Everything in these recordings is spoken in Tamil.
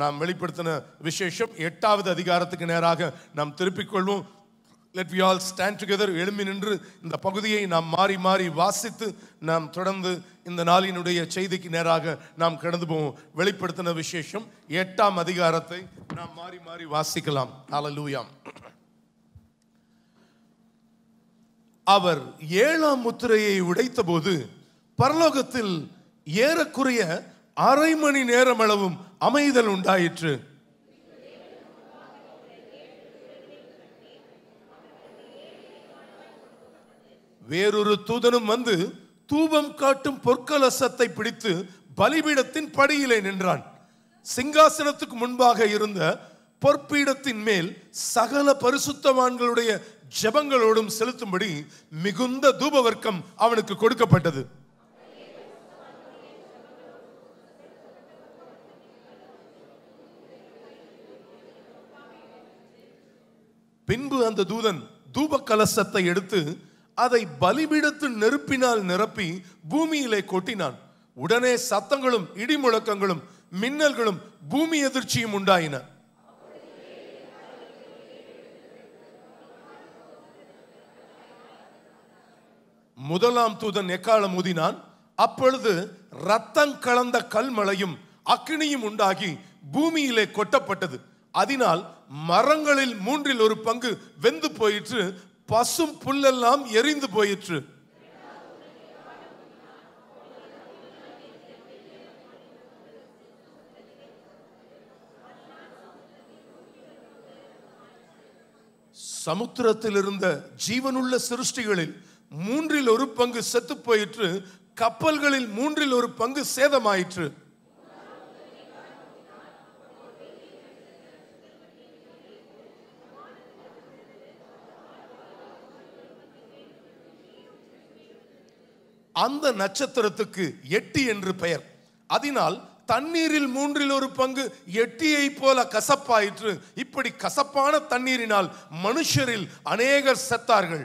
நாம் வெளிப்படுத்தின விசேஷம் எட்டாவது அதிகாரத்துக்கு நேராக நாம் திருப்பிக் கொள்வோம் let we all stand together எழும்பி நின்று இந்த பகுதியை நாம் மாறி மாறி வாசித்து நாம் தொடர்ந்து இந்த நாளினுடைய செய்திக்கு நேராக நாம் கடந்து போவோம் வெளிப்படுத்தின விசேஷம் எட்டாம் அதிகாரத்தை நாம் மாறி மாறி வாசிக்கலாம் அலலூயாம் அவர் ஏழாம் முத்திரையை உடைத்தபோது பரலோகத்தில் ஏறக்குறைய அரை மணி நேரம் அளவும் அமைதல் உண்டாயிற்று வேறொரு தூதனும் வந்து தூபம் காட்டும் பொற்கலசத்தை பிடித்து பலிபீடத்தின் படியிலே நின்றான் சிங்காசனத்துக்கு முன்பாக இருந்த பொற்பீடத்தின் மேல் சகல பரிசுத்தவான்களுடைய ஜபங்களோடும் செலுத்தும்படி மிகுந்த தூபவர்க்கம் அவனுக்கு கொடுக்கப்பட்டது பின்பு அந்த தூதன் தூப கலசத்தை எடுத்து அதை பலிபீடத்து நெருப்பினால் நிரப்பி பூமியிலே கொட்டினான் உடனே சத்தங்களும் இடி முழக்கங்களும் மின்னல்களும் பூமி எதிர்ச்சியும் உண்டாயின முதலாம் தூதன் எக்காலம் ஊதினான் அப்பொழுது ரத்தம் கலந்த கல்மலையும் அக்கினியும் உண்டாகி பூமியிலே கொட்டப்பட்டது அதனால் மரங்களில் மூன்றில் ஒரு பங்கு வெந்து போயிற்று பசும் புல்லெல்லாம் எரிந்து போயிற்று சமுத்திரத்தில் இருந்த ஜீவனுள்ள சிருஷ்டிகளில் மூன்றில் ஒரு பங்கு செத்து போயிற்று கப்பல்களில் மூன்றில் ஒரு பங்கு சேதமாயிற்று அந்த நட்சத்திரத்துக்கு எட்டி என்று பெயர் அதனால் தண்ணீரில் மூன்றில் ஒரு பங்கு எட்டியை போல கசப்பாயிற்று இப்படி கசப்பான தண்ணீரினால் மனுஷரில் அநேகர் செத்தார்கள்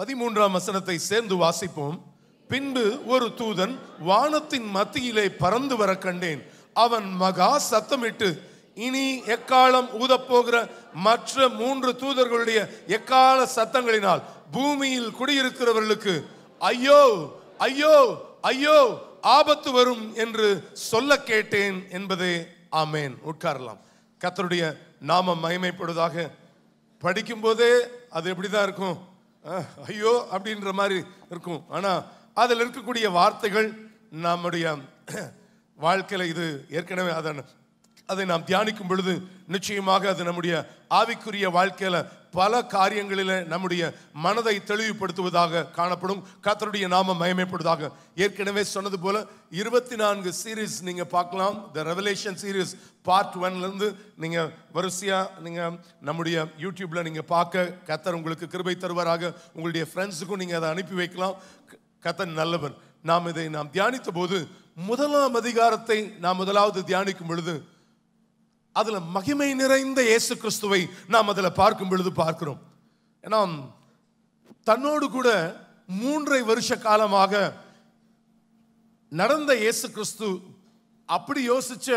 பதிமூன்றாம் வசனத்தை சேர்ந்து வாசிப்போம் பின்பு ஒரு தூதன் வானத்தின் மத்தியிலே பறந்து வர கண்டேன் அவன் மகா சத்தமிட்டு இனி எக்காலம் ஊதப்போகிற மற்ற மூன்று தூதர்களுடைய எக்கால சத்தங்களினால் பூமியில் குடியிருக்கிறவர்களுக்கு ஐயோ ஐயோ ஐயோ ஆபத்து வரும் என்று சொல்ல கேட்டேன் என்பதே ஆமேன் உட்காரலாம் கத்தருடைய நாமம் மகிமைப்படுவதாக படிக்கும்போதே அது எப்படிதான் இருக்கும் ஐயோ அப்படின்ற மாதிரி இருக்கும் ஆனால் அதில் இருக்கக்கூடிய வார்த்தைகள் நம்முடைய வாழ்க்கையில் இது ஏற்கனவே அதை அதை நாம் தியானிக்கும் பொழுது நிச்சயமாக அது நம்முடைய ஆவிக்குரிய வாழ்க்கையில் பல காரியங்களில் நம்முடைய மனதை தெளிவுபடுத்துவதாக காணப்படும் கத்தருடைய நாம மயமைப்படுவதாக ஏற்கனவே சொன்னது போல இருபத்தி நான்கு சீரீஸ் நீங்கள் பார்க்கலாம் த ரெவலேஷன் சீரீஸ் பார்ட் ஒன்லேருந்து நீங்கள் வரிசையாக நீங்கள் நம்முடைய யூடியூப்பில் நீங்கள் பார்க்க கத்தர் உங்களுக்கு கிருபை தருவாராக உங்களுடைய ஃப்ரெண்ட்ஸுக்கும் நீங்கள் அதை அனுப்பி வைக்கலாம் கத்தன் நல்லவர் நாம் இதை நாம் தியானித்த போது முதலாம் அதிகாரத்தை நாம் முதலாவது தியானிக்கும் பொழுது அதுல மகிமை நிறைந்த இயேசு கிறிஸ்துவை நாம் அதில் பார்க்கும் பொழுது பார்க்கிறோம் ஏன்னா தன்னோடு கூட மூன்றை வருஷ காலமாக நடந்த இயேசு கிறிஸ்து அப்படி யோசிச்ச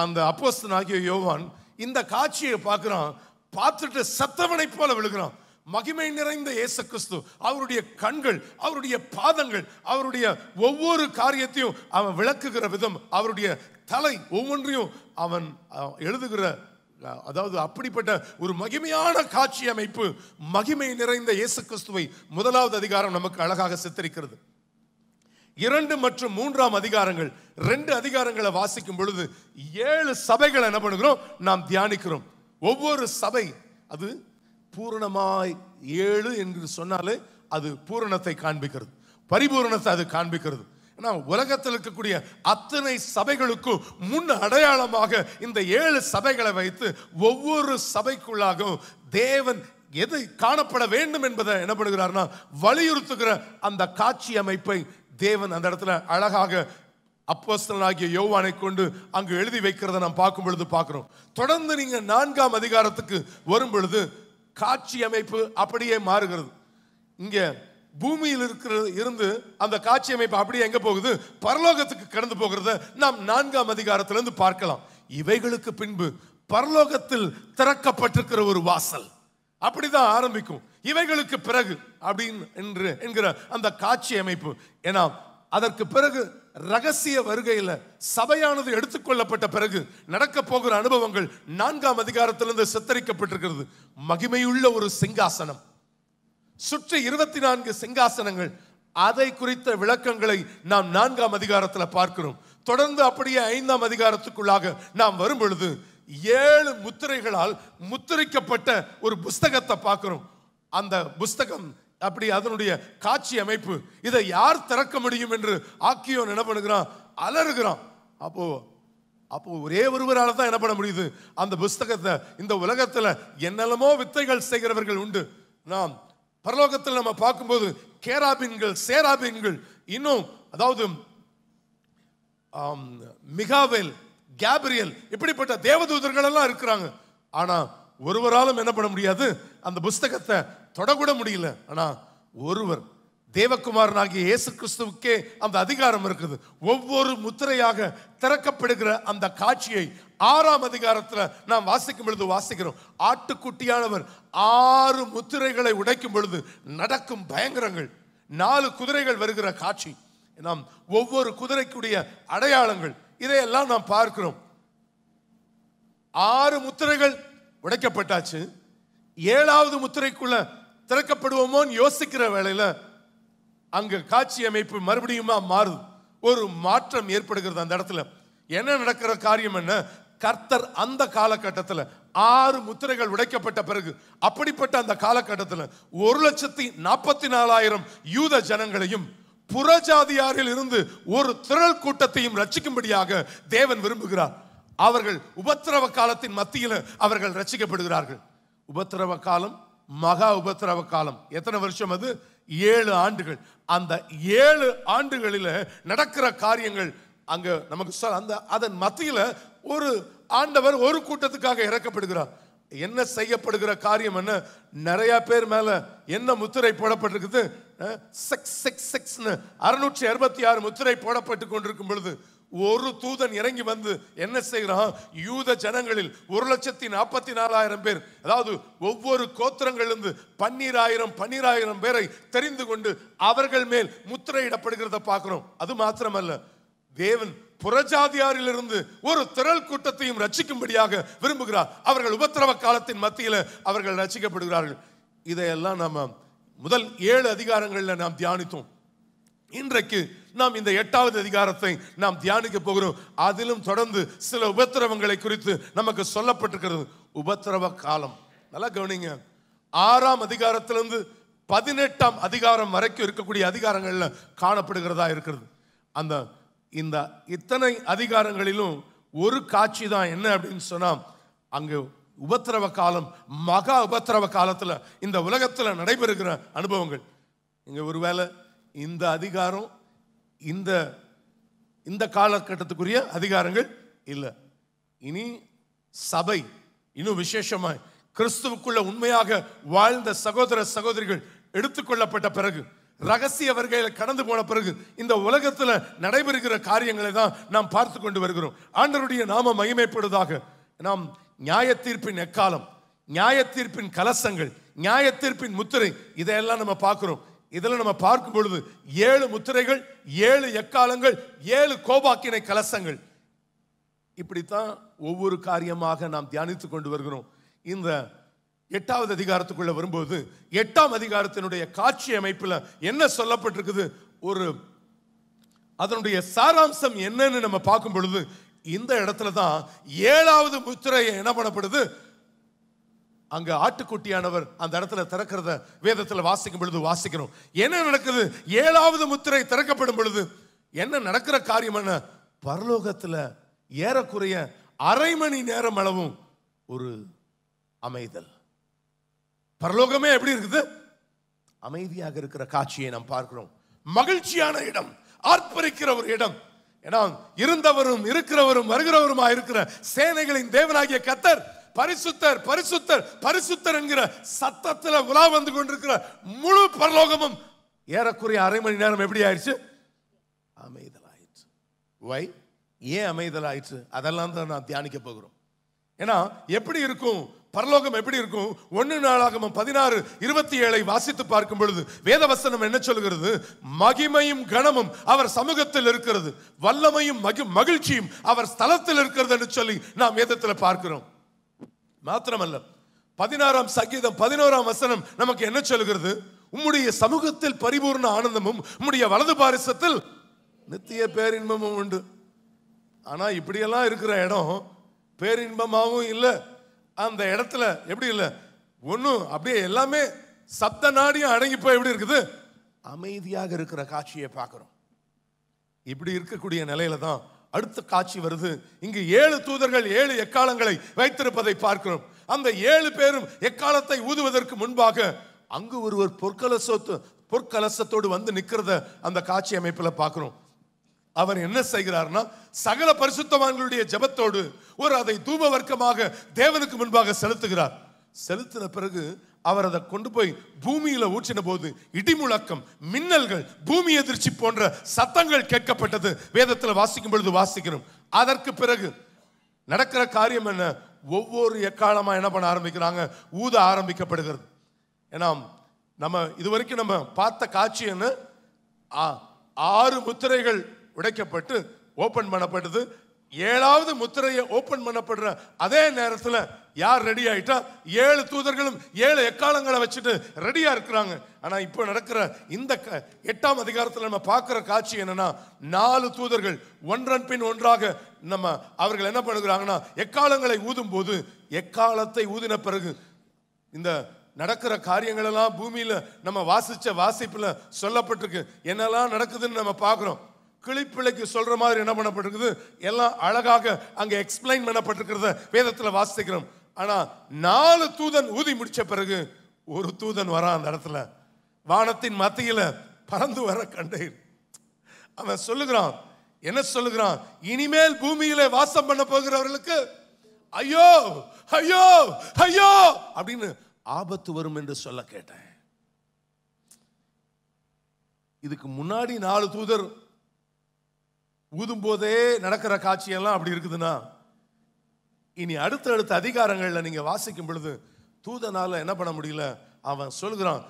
அந்த அப்போஸ்தன் ஆகிய யோவான் இந்த காட்சியை பார்க்குறான் பார்த்துட்டு சத்தவனை போல விழுகிறான் மகிமை நிறைந்த இயேசு கிறிஸ்து அவருடைய கண்கள் அவருடைய பாதங்கள் அவருடைய ஒவ்வொரு காரியத்தையும் அவன் விளக்குகிற விதம் அவருடைய தலை ஒவ்வொன்றையும் அவன் எழுதுகிற அதாவது அப்படிப்பட்ட ஒரு மகிமையான காட்சி அமைப்பு மகிமை நிறைந்த இயேசு கிறிஸ்துவை முதலாவது அதிகாரம் நமக்கு அழகாக சித்தரிக்கிறது இரண்டு மற்றும் மூன்றாம் அதிகாரங்கள் ரெண்டு அதிகாரங்களை வாசிக்கும் பொழுது ஏழு சபைகளை என்ன பண்ணுகிறோம் நாம் தியானிக்கிறோம் ஒவ்வொரு சபை அது பூரணமாய் ஏழு என்று சொன்னாலே அது பூரணத்தை காண்பிக்கிறது பரிபூரணத்தை அது காண்பிக்கிறது நான் உலகத்தில் இருக்கக்கூடிய அத்தனை சபைகளுக்கும் முன் அடையாளமாக இந்த ஏழு சபைகளை வைத்து ஒவ்வொரு சபைக்குள்ளாகவும் தேவன் எது காணப்பட வேண்டும் என்பதை என்ன பண்ணுகிறார்னா வலியுறுத்துகிற அந்த காட்சி அமைப்பை தேவன் அந்த இடத்துல அழகாக அப்போஸ்தலனாகிய யோவானை கொண்டு அங்கு எழுதி வைக்கிறத நாம் பார்க்கும் பொழுது பார்க்குறோம் தொடர்ந்து நீங்கள் நான்காம் அதிகாரத்துக்கு வரும் பொழுது காட்சி அமைப்பு அப்படியே மாறுகிறது இங்கே பூமியில் இருக்கிற இருந்து அந்த காட்சி அமைப்பு அப்படியே எங்கே போகுது பரலோகத்துக்கு கடந்து போகிறத நாம் நான்காம் அதிகாரத்திலிருந்து பார்க்கலாம் இவைகளுக்கு பின்பு பரலோகத்தில் திறக்கப்பட்டிருக்கிற ஒரு வாசல் அப்படிதான் ஆரம்பிக்கும் இவைகளுக்கு பிறகு அப்படின்னு என்று என்கிற அந்த காட்சி அமைப்பு ஏன்னா அதற்கு பிறகு ரகசிய வருகையில் சபையானது எடுத்துக்கொள்ளப்பட்ட பிறகு நடக்க போகிற அனுபவங்கள் நான்காம் அதிகாரத்திலிருந்து சித்தரிக்கப்பட்டிருக்கிறது மகிமையுள்ள ஒரு சிங்காசனம் சுற்றி இருபத்தி நான்கு சிங்காசனங்கள் அதை குறித்த விளக்கங்களை நாம் நான்காம் அதிகாரத்தில் பார்க்கிறோம் தொடர்ந்து அப்படியே ஐந்தாம் அதிகாரத்துக்குள்ளாக நாம் வரும் பொழுது ஏழு முத்திரைகளால் முத்திரைக்கப்பட்ட ஒரு புஸ்தகத்தை பார்க்கிறோம் அந்த புஸ்தகம் அப்படி அதனுடைய காட்சி அமைப்பு இதை யார் திறக்க முடியும் என்று ஆக்கியோ என்ன பண்ணுகிறான் அலறுகிறான் அப்போ அப்போ ஒரே ஒருவரால் தான் என்ன பண்ண முடியுது அந்த புஸ்தகத்தை இந்த உலகத்தில் என்னெல்லாமோ வித்தைகள் செய்கிறவர்கள் உண்டு நாம் பரலோகத்தில் நம்ம பார்க்கும்போது கேராபின்கள் சேராபின்கள் இன்னும் அதாவது மிகாவேல் கேப்ரியல் இப்படிப்பட்ட தேவதூதர்கள் எல்லாம் இருக்கிறாங்க ஆனா ஒருவராலும் என்ன பண்ண முடியாது அந்த புஸ்தகத்தை தொடக்கூட முடியல ஆனா ஒருவர் தேவகுமாரன் இயேசு கிறிஸ்துவுக்கே அந்த அதிகாரம் இருக்குது ஒவ்வொரு முத்திரையாக திறக்கப்படுகிற அந்த காட்சியை ஆறாம் அதிகாரத்தில் நாம் வாசிக்கும் பொழுது வாசிக்கிறோம் ஆட்டுக்குட்டியானவர் ஆறு முத்திரைகளை உடைக்கும் பொழுது நடக்கும் பயங்கரங்கள் நாலு குதிரைகள் வருகிற காட்சி நாம் ஒவ்வொரு குதிரைக்குடைய அடையாளங்கள் இதையெல்லாம் நாம் பார்க்கிறோம் ஆறு முத்திரைகள் உடைக்கப்பட்டாச்சு ஏழாவது முத்திரைக்குள்ள திறக்கப்படுவோமோன்னு யோசிக்கிற வேலையில் அங்கு காட்சி அமைப்பு மறுபடியும் மாறுது ஒரு மாற்றம் ஏற்படுகிறது அந்த இடத்துல என்ன நடக்கிற காரியம் என்ன கர்த்தர் அந்த காலகட்டத்தில் ஆறு முத்திரைகள் உடைக்கப்பட்ட பிறகு அப்படிப்பட்ட அந்த காலகட்டத்தில் ஒரு லட்சத்தி நாற்பத்தி நாலாயிரம் யூத ஜனங்களையும் புறஜாதியாரில் இருந்து ஒரு திரள் கூட்டத்தையும் ரச்சிக்கும்படியாக தேவன் விரும்புகிறார் அவர்கள் உபத்திரவ காலத்தின் மத்தியில் அவர்கள் ரச்சிக்கப்படுகிறார்கள் உபத்திரவ காலம் மகா உபத்திரவ காலம் எத்தனை வருஷம் அது ஏழு ஆண்டுகள் அந்த ஏழு ஆண்டுகளில் நடக்கிற காரியங்கள் அங்கே நமக்கு அந்த அதன் மத்தியில் ஒரு ஆண்டவர் ஒரு கூட்டத்துக்காக இறக்கப்படுகிறார் என்ன செய்யப்படுகிற காரியம் என்ன நிறைய பேர் மேல என்ன முத்திரை போடப்பட்டிருக்குது அறுநூற்றி அறுபத்தி ஆறு முத்திரை போடப்பட்டு கொண்டிருக்கும் பொழுது ஒரு தூதன் இறங்கி வந்து என்ன செய்கிறான் யூத ஜனங்களில் ஒரு லட்சத்தி நாற்பத்தி நாலாயிரம் பேர் அதாவது ஒவ்வொரு கோத்திரங்களிலிருந்து பன்னீராயிரம் பன்னீராயிரம் பேரை தெரிந்து கொண்டு அவர்கள் மேல் முத்திரையிடப்படுகிறத பார்க்குறோம் அது மாத்திரமல்ல தேவன் புறஜாதியாரிலிருந்து ஒரு திரள் கூட்டத்தையும் ரச்சிக்கும்படியாக விரும்புகிறார் அவர்கள் உபத்திரவ காலத்தின் மத்தியில் அவர்கள் ரசிக்கப்படுகிறார்கள் இதையெல்லாம் நாம் முதல் ஏழு அதிகாரங்களில் நாம் தியானித்தோம் இன்றைக்கு நாம் இந்த எட்டாவது அதிகாரத்தை நாம் தியானிக்க போகிறோம் அதிலும் தொடர்ந்து சில உபத்திரவங்களை குறித்து நமக்கு சொல்லப்பட்டிருக்கிறது உபத்திரவ காலம் நல்லா கவனிங்க ஆறாம் அதிகாரத்திலிருந்து பதினெட்டாம் அதிகாரம் வரைக்கும் இருக்கக்கூடிய அதிகாரங்களில் காணப்படுகிறதா இருக்கிறது அந்த இந்த இத்தனை அதிகாரங்களிலும் ஒரு காட்சி தான் என்ன அப்படின்னு சொன்னால் அங்கே உபத்திரவ காலம் மகா உபத்திரவ காலத்தில் இந்த உலகத்தில் நடைபெறுகிற அனுபவங்கள் இங்கே ஒருவேளை இந்த அதிகாரம் இந்த இந்த காலகட்டத்துக்குரிய அதிகாரங்கள் இல்லை இனி சபை இன்னும் விசேஷமாய் கிறிஸ்துவுக்குள்ள உண்மையாக வாழ்ந்த சகோதர சகோதரிகள் எடுத்துக்கொள்ளப்பட்ட பிறகு ரகசிய வருகையில் கடந்து போன பிறகு இந்த உலகத்தில் நடைபெறுகிற காரியங்களை தான் நாம் பார்த்து கொண்டு வருகிறோம் ஆண்டருடைய நாம மகிமைப்படுவதாக நாம் நியாய தீர்ப்பின் எக்காலம் நியாய தீர்ப்பின் கலசங்கள் நியாய தீர்ப்பின் முத்திரை இதையெல்லாம் நம்ம பார்க்கிறோம் இதில் நம்ம பார்க்கும் பொழுது ஏழு முத்திரைகள் ஏழு எக்காலங்கள் ஏழு கோபாக்கினை கலசங்கள் இப்படித்தான் ஒவ்வொரு காரியமாக நாம் தியானித்து கொண்டு வருகிறோம் இந்த எட்டாவது அதிகாரத்துக்குள்ளே வரும்போது எட்டாம் அதிகாரத்தினுடைய காட்சி அமைப்பில் என்ன சொல்லப்பட்டிருக்குது ஒரு அதனுடைய சாராம்சம் என்னன்னு நம்ம பார்க்கும் பொழுது இந்த இடத்துல தான் ஏழாவது முத்திரை என்ன பண்ணப்படுது அங்க ஆட்டுக்குட்டியானவர் அந்த இடத்துல திறக்கிறத வேதத்தில் வாசிக்கும் பொழுது வாசிக்கிறோம் என்ன நடக்குது ஏழாவது முத்திரை திறக்கப்படும் பொழுது என்ன நடக்கிற காரியம் என்ன பரலோகத்தில் ஏறக்குறைய அரை மணி நேரம் அளவும் ஒரு அமைதல் பரலோகமே எப்படி இருக்குது அமைதியாக இருக்கிற காட்சியை நாம் பார்க்கிறோம் மகிழ்ச்சியான இடம் ஆர்ப்பரிக்கிற ஒரு இடம் ஏன்னா இருந்தவரும் இருக்கிறவரும் வருகிறவருமா இருக்கிற சேனைகளின் தேவனாகிய கத்தர் பரிசுத்தர் பரிசுத்தர் பரிசுத்தர் என்கிற சத்தத்தில் உலா வந்து கொண்டிருக்கிற முழு பரலோகமும் ஏறக்குறைய அரை மணி நேரம் எப்படி ஆயிடுச்சு ஆயிடுச்சு வை ஏன் அமைதல் ஆயிடுச்சு அதெல்லாம் தான் நான் தியானிக்க போகிறோம் ஏன்னா எப்படி இருக்கும் பரலோகம் எப்படி இருக்கும் ஒன்று நாளாகமம் பதினாறு இருபத்தி ஏழை வாசித்து பார்க்கும் பொழுது வேதவசனம் என்ன சொல்கிறது மகிமையும் கனமும் அவர் சமூகத்தில் இருக்கிறது வல்லமையும் மகி மகிழ்ச்சியும் அவர் ஸ்தலத்தில் இருக்கிறது என்று சொல்லி நாம் வேதத்தில் பார்க்கிறோம் மாத்திரமல்ல பதினாறாம் சங்கீதம் பதினோராம் வசனம் நமக்கு என்ன சொல்கிறது உம்முடைய சமூகத்தில் பரிபூர்ண ஆனந்தமும் உம்முடைய வலது பாரிசத்தில் நித்திய பேரின்பமும் உண்டு ஆனால் இப்படியெல்லாம் இருக்கிற இடம் பேரின்பமாகவும் இல்லை அந்த இடத்துல எப்படி இல்லை ஒன்றும் அப்படியே எல்லாமே சப்த நாடியும் அடங்கி போய் எப்படி இருக்குது அமைதியாக இருக்கிற காட்சியை பார்க்குறோம் இப்படி இருக்கக்கூடிய நிலையில தான் அடுத்த காட்சி வருது இங்கு ஏழு தூதர்கள் ஏழு எக்காலங்களை வைத்திருப்பதை பார்க்கிறோம் அந்த ஏழு பேரும் எக்காலத்தை ஊதுவதற்கு முன்பாக அங்கு ஒருவர் பொற்கலசத்து பொற்கலசத்தோடு வந்து நிற்கிறத அந்த காட்சி அமைப்பில் பார்க்குறோம் அவர் என்ன செய்கிறார்னா சகல பரிசுத்தவான்களுடைய ஜபத்தோடு ஒரு அதை தூப வர்க்கமாக தேவனுக்கு முன்பாக செலுத்துகிறார் செலுத்தின பிறகு அவர் அதை கொண்டு போய் பூமியில ஊற்றின போது இடிமுழக்கம் மின்னல்கள் பூமி எதிர்ச்சி போன்ற சத்தங்கள் கேட்கப்பட்டது வேதத்தில் வாசிக்கும் பொழுது வாசிக்கிறோம் அதற்கு பிறகு நடக்கிற காரியம் என்ன ஒவ்வொரு எக்காலமா என்ன பண்ண ஆரம்பிக்கிறாங்க ஊத ஆரம்பிக்கப்படுகிறது ஏன்னா நம்ம இது வரைக்கும் நம்ம பார்த்த காட்சி என்ன ஆறு முத்திரைகள் உடைக்கப்பட்டு ஓப்பன் பண்ணப்படுது ஏழாவது முத்திரையை ஓப்பன் பண்ணப்படுற அதே நேரத்தில் யார் ரெடி ஆயிட்டா ஏழு தூதர்களும் ஏழு எக்காலங்களை வச்சுட்டு ரெடியாக இருக்கிறாங்க ஆனால் இப்போ நடக்கிற இந்த எட்டாம் அதிகாரத்தில் நம்ம பார்க்குற காட்சி என்னன்னா நாலு தூதர்கள் ஒன்றன் பின் ஒன்றாக நம்ம அவர்கள் என்ன பண்ணுகிறாங்கன்னா எக்காலங்களை ஊதும் போது எக்காலத்தை ஊதின பிறகு இந்த நடக்கிற காரியங்களெல்லாம் பூமியில் நம்ம வாசித்த வாசிப்பில் சொல்லப்பட்டிருக்கு என்னெல்லாம் நடக்குதுன்னு நம்ம பார்க்குறோம் கிளிப்பிள்ளைக்கு சொல்ற மாதிரி என்ன பண்ணப்பட்டிருக்குது எல்லாம் அழகாக அங்கே எக்ஸ்பிளைன் பண்ணப்பட்டிருக்கிறத வேதத்தில் வாசிக்கிறோம் ஆனால் நாலு தூதன் ஊதி முடிச்ச பிறகு ஒரு தூதன் வரான் அந்த இடத்துல வானத்தின் மத்தியில் பறந்து வர கண்டேன் அவன் சொல்லுகிறான் என்ன சொல்லுகிறான் இனிமேல் பூமியில வாசம் பண்ண போகிறவர்களுக்கு ஐயோ ஐயோ ஐயோ அப்படின்னு ஆபத்து வரும் என்று சொல்ல கேட்டேன் இதுக்கு முன்னாடி நாலு தூதர் ஊதும் போதே நடக்கிற காட்சியெல்லாம் அப்படி இருக்குதுன்னா இனி அடுத்த அடுத்த அதிகாரங்களில் நீங்கள் வாசிக்கும் பொழுது தூதனால் என்ன பண்ண முடியல அவன் சொல்கிறான்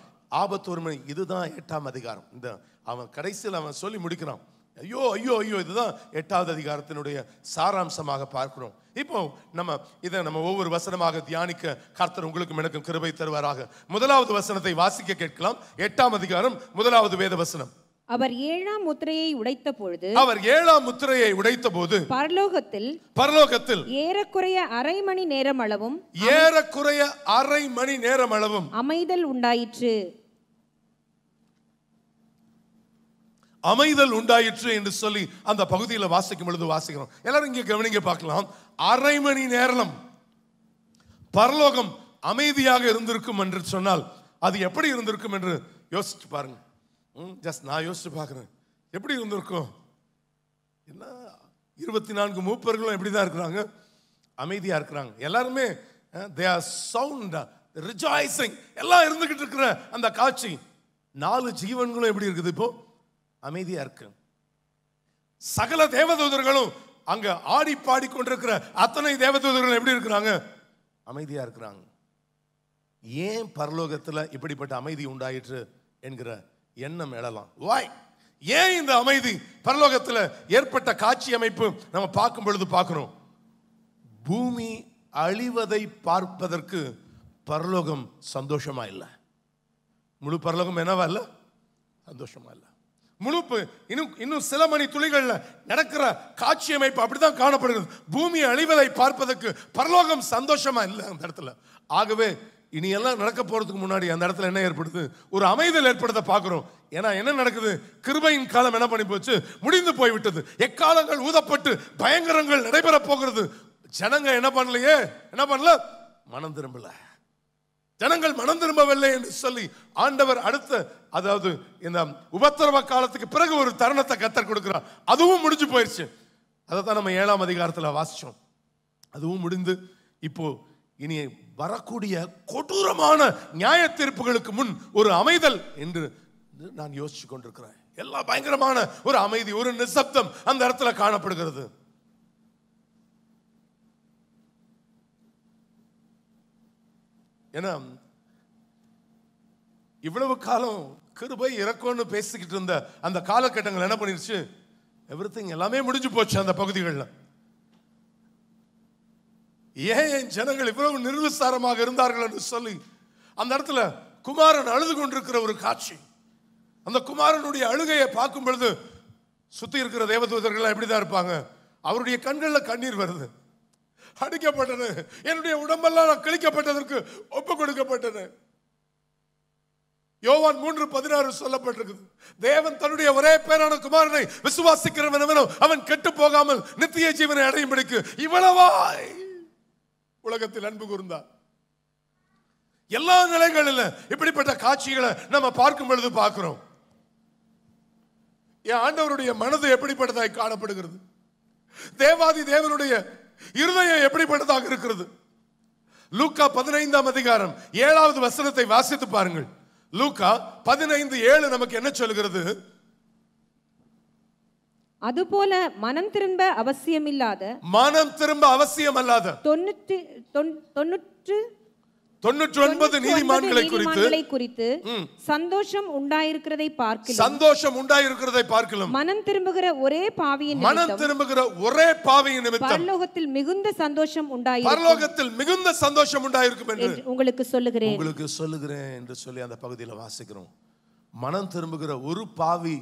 ஆபத்து ஒருமை இதுதான் எட்டாம் அதிகாரம் இந்த அவன் கடைசியில் அவன் சொல்லி முடிக்கிறான் ஐயோ ஐயோ ஐயோ இதுதான் எட்டாவது அதிகாரத்தினுடைய சாராம்சமாக பார்க்கிறோம் இப்போ நம்ம இதை நம்ம ஒவ்வொரு வசனமாக தியானிக்க கர்த்தர் உங்களுக்கும் எனக்கும் கிருபை தருவாராக முதலாவது வசனத்தை வாசிக்க கேட்கலாம் எட்டாம் அதிகாரம் முதலாவது வேத வசனம் அவர் ஏழாம் முத்திரையை உடைத்த பொழுது அவர் ஏழாம் முத்திரையை உடைத்த போது பரலோகத்தில் பரலோகத்தில் ஏறக்குறைய அரை மணி நேரம் அளவும் ஏறக்குறைய அரை மணி நேரம் அளவும் அமைதல் உண்டாயிற்று அமைதல் உண்டாயிற்று என்று சொல்லி அந்த பகுதியில் வாசிக்கும் பொழுது வாசிக்கிறோம் எல்லாரும் இங்கே கவனிங்க பார்க்கலாம் அரை மணி நேரம் பரலோகம் அமைதியாக இருந்திருக்கும் என்று சொன்னால் அது எப்படி இருந்திருக்கும் என்று யோசிச்சு பாருங்கள் ம் ஜஸ்ட் நான் யோசிச்சு பார்க்குறேன் எப்படி இருந்திருக்கும் என்ன இருபத்தி நான்கு மூப்பர்களும் எப்படி தான் இருக்கிறாங்க அமைதியாக இருக்கிறாங்க எல்லாருமே தே ஆர் சவுண்ட் ரிஜாய்ஸிங் எல்லாம் இருந்துக்கிட்டு இருக்கிற அந்த காட்சி நாலு ஜீவன்களும் எப்படி இருக்குது இப்போ அமைதியாக இருக்கு சகல தேவதூதர்களும் அங்கே ஆடி பாடி கொண்டிருக்கிற அத்தனை தேவதூதர்கள் எப்படி இருக்கிறாங்க அமைதியாக இருக்கிறாங்க ஏன் பரலோகத்தில் இப்படிப்பட்ட அமைதி உண்டாயிற்று என்கிற எண்ணம் எழலாம் வாய் ஏன் இந்த அமைதி பரலோகத்தில் ஏற்பட்ட காட்சி அமைப்பு நம்ம பார்க்கும் பொழுது பார்க்குறோம் பூமி அழிவதை பார்ப்பதற்கு பரலோகம் சந்தோஷமா இல்லை முழு பரலோகம் என்னவா இல்லை சந்தோஷமா இல்லை முழுப்பு இன்னும் இன்னும் சில மணி துளிகளில் நடக்கிற காட்சி அமைப்பு அப்படிதான் காணப்படுகிறது பூமி அழிவதை பார்ப்பதற்கு பரலோகம் சந்தோஷமா இல்லை அந்த இடத்துல ஆகவே இனியெல்லாம் நடக்க போகிறதுக்கு முன்னாடி அந்த இடத்துல என்ன ஏற்படுது ஒரு அமைதல் ஏற்படுத்த பார்க்குறோம் ஏன்னா என்ன நடக்குது கிருபையின் காலம் என்ன பண்ணி போச்சு முடிந்து போய்விட்டது எக்காலங்கள் ஊதப்பட்டு பயங்கரங்கள் நடைபெற போகிறது ஜனங்க என்ன பண்ணலையே என்ன பண்ணல மனம் திரும்பல ஜனங்கள் மனம் திரும்பவில்லை என்று சொல்லி ஆண்டவர் அடுத்த அதாவது இந்த உபத்திரவ காலத்துக்கு பிறகு ஒரு தருணத்தை கத்தர் கொடுக்குறார் அதுவும் முடிஞ்சு போயிடுச்சு அதை தான் நம்ம ஏழாம் அதிகாரத்தில் வாசித்தோம் அதுவும் முடிந்து இப்போது இனி வரக்கூடிய கொடூரமான நியாய தீர்ப்புகளுக்கு முன் ஒரு அமைதல் என்று நான் யோசிச்சு கொண்டிருக்கிறேன் எல்லா பயங்கரமான ஒரு அமைதி ஒரு நிசப்தம் அந்த இடத்துல காணப்படுகிறது ஏன்னா இவ்வளவு காலம் கிருபை இறக்கம்னு பேசிக்கிட்டு இருந்த அந்த காலகட்டங்கள் என்ன பண்ணிருச்சு எவ்ரி எல்லாமே முடிஞ்சு போச்சு அந்த பகுதிகளில் ஏன் என் ஜனங்கள் இவ்வளவு நிர்விசாரமாக இருந்தார்கள் என்று சொல்லி அந்த இடத்துல குமாரன் அழுது கொண்டிருக்கிற ஒரு காட்சி அந்த குமாரனுடைய அழுகையை பார்க்கும் பொழுது சுற்றி இருக்கிற தேவதூதர்கள்லாம் எப்படிதான் தான் இருப்பாங்க அவருடைய கண்களில் கண்ணீர் வருது அடிக்கப்பட்டது என்னுடைய உடம்பெல்லாம் நான் கிழிக்கப்பட்டதற்கு ஒப்பு கொடுக்கப்பட்டது யோவான் மூன்று பதினாறு சொல்லப்பட்டிருக்குது தேவன் தன்னுடைய ஒரே பேரான குமாரனை விசுவாசிக்கிறவன் அவன் கெட்டு போகாமல் நித்திய ஜீவனை அடையும்படிக்கு இவ்வளவாய் உலகத்தில் அன்பு கூர்ந்தார் எல்லா நிலைகளில் இப்படிப்பட்ட காட்சிகளை நம்ம பார்க்கும் பொழுது பார்க்கிறோம் என் ஆண்டவருடைய மனது எப்படிப்பட்டதாக காணப்படுகிறது தேவாதி தேவனுடைய இருதயம் எப்படிப்பட்டதாக இருக்கிறது லூக்கா பதினைந்தாம் அதிகாரம் ஏழாவது வசனத்தை வாசித்து பாருங்கள் லூக்கா பதினைந்து ஏழு நமக்கு என்ன சொல்கிறது அதுபோல மனம் திரும்ப அவசியம் இல்லாத மனம் திரும்ப அவசியம் அல்லாத தொண்ணூற்றி தொண்ணூற்று தொண்ணூற்றி ஒன்பது நீதிமான்களை குறித்து குறித்து சந்தோஷம் உண்டாயிருக்கிறதை பார்க்க சந்தோஷம் உண்டாயிருக்கிறதை பார்க்கலாம் மனம் திரும்புகிற ஒரே பாவியின் மனம் திரும்புகிற ஒரே பாவியின் நிமித்தம் பரலோகத்தில் மிகுந்த சந்தோஷம் உண்டாயி பரலோகத்தில் மிகுந்த சந்தோஷம் உண்டாயிருக்கும் என்று உங்களுக்கு சொல்லுகிறேன் உங்களுக்கு சொல்லுகிறேன் என்று சொல்லி அந்த பகுதியில் வாசிக்கிறோம் மனம் திரும்புகிற ஒரு பாவி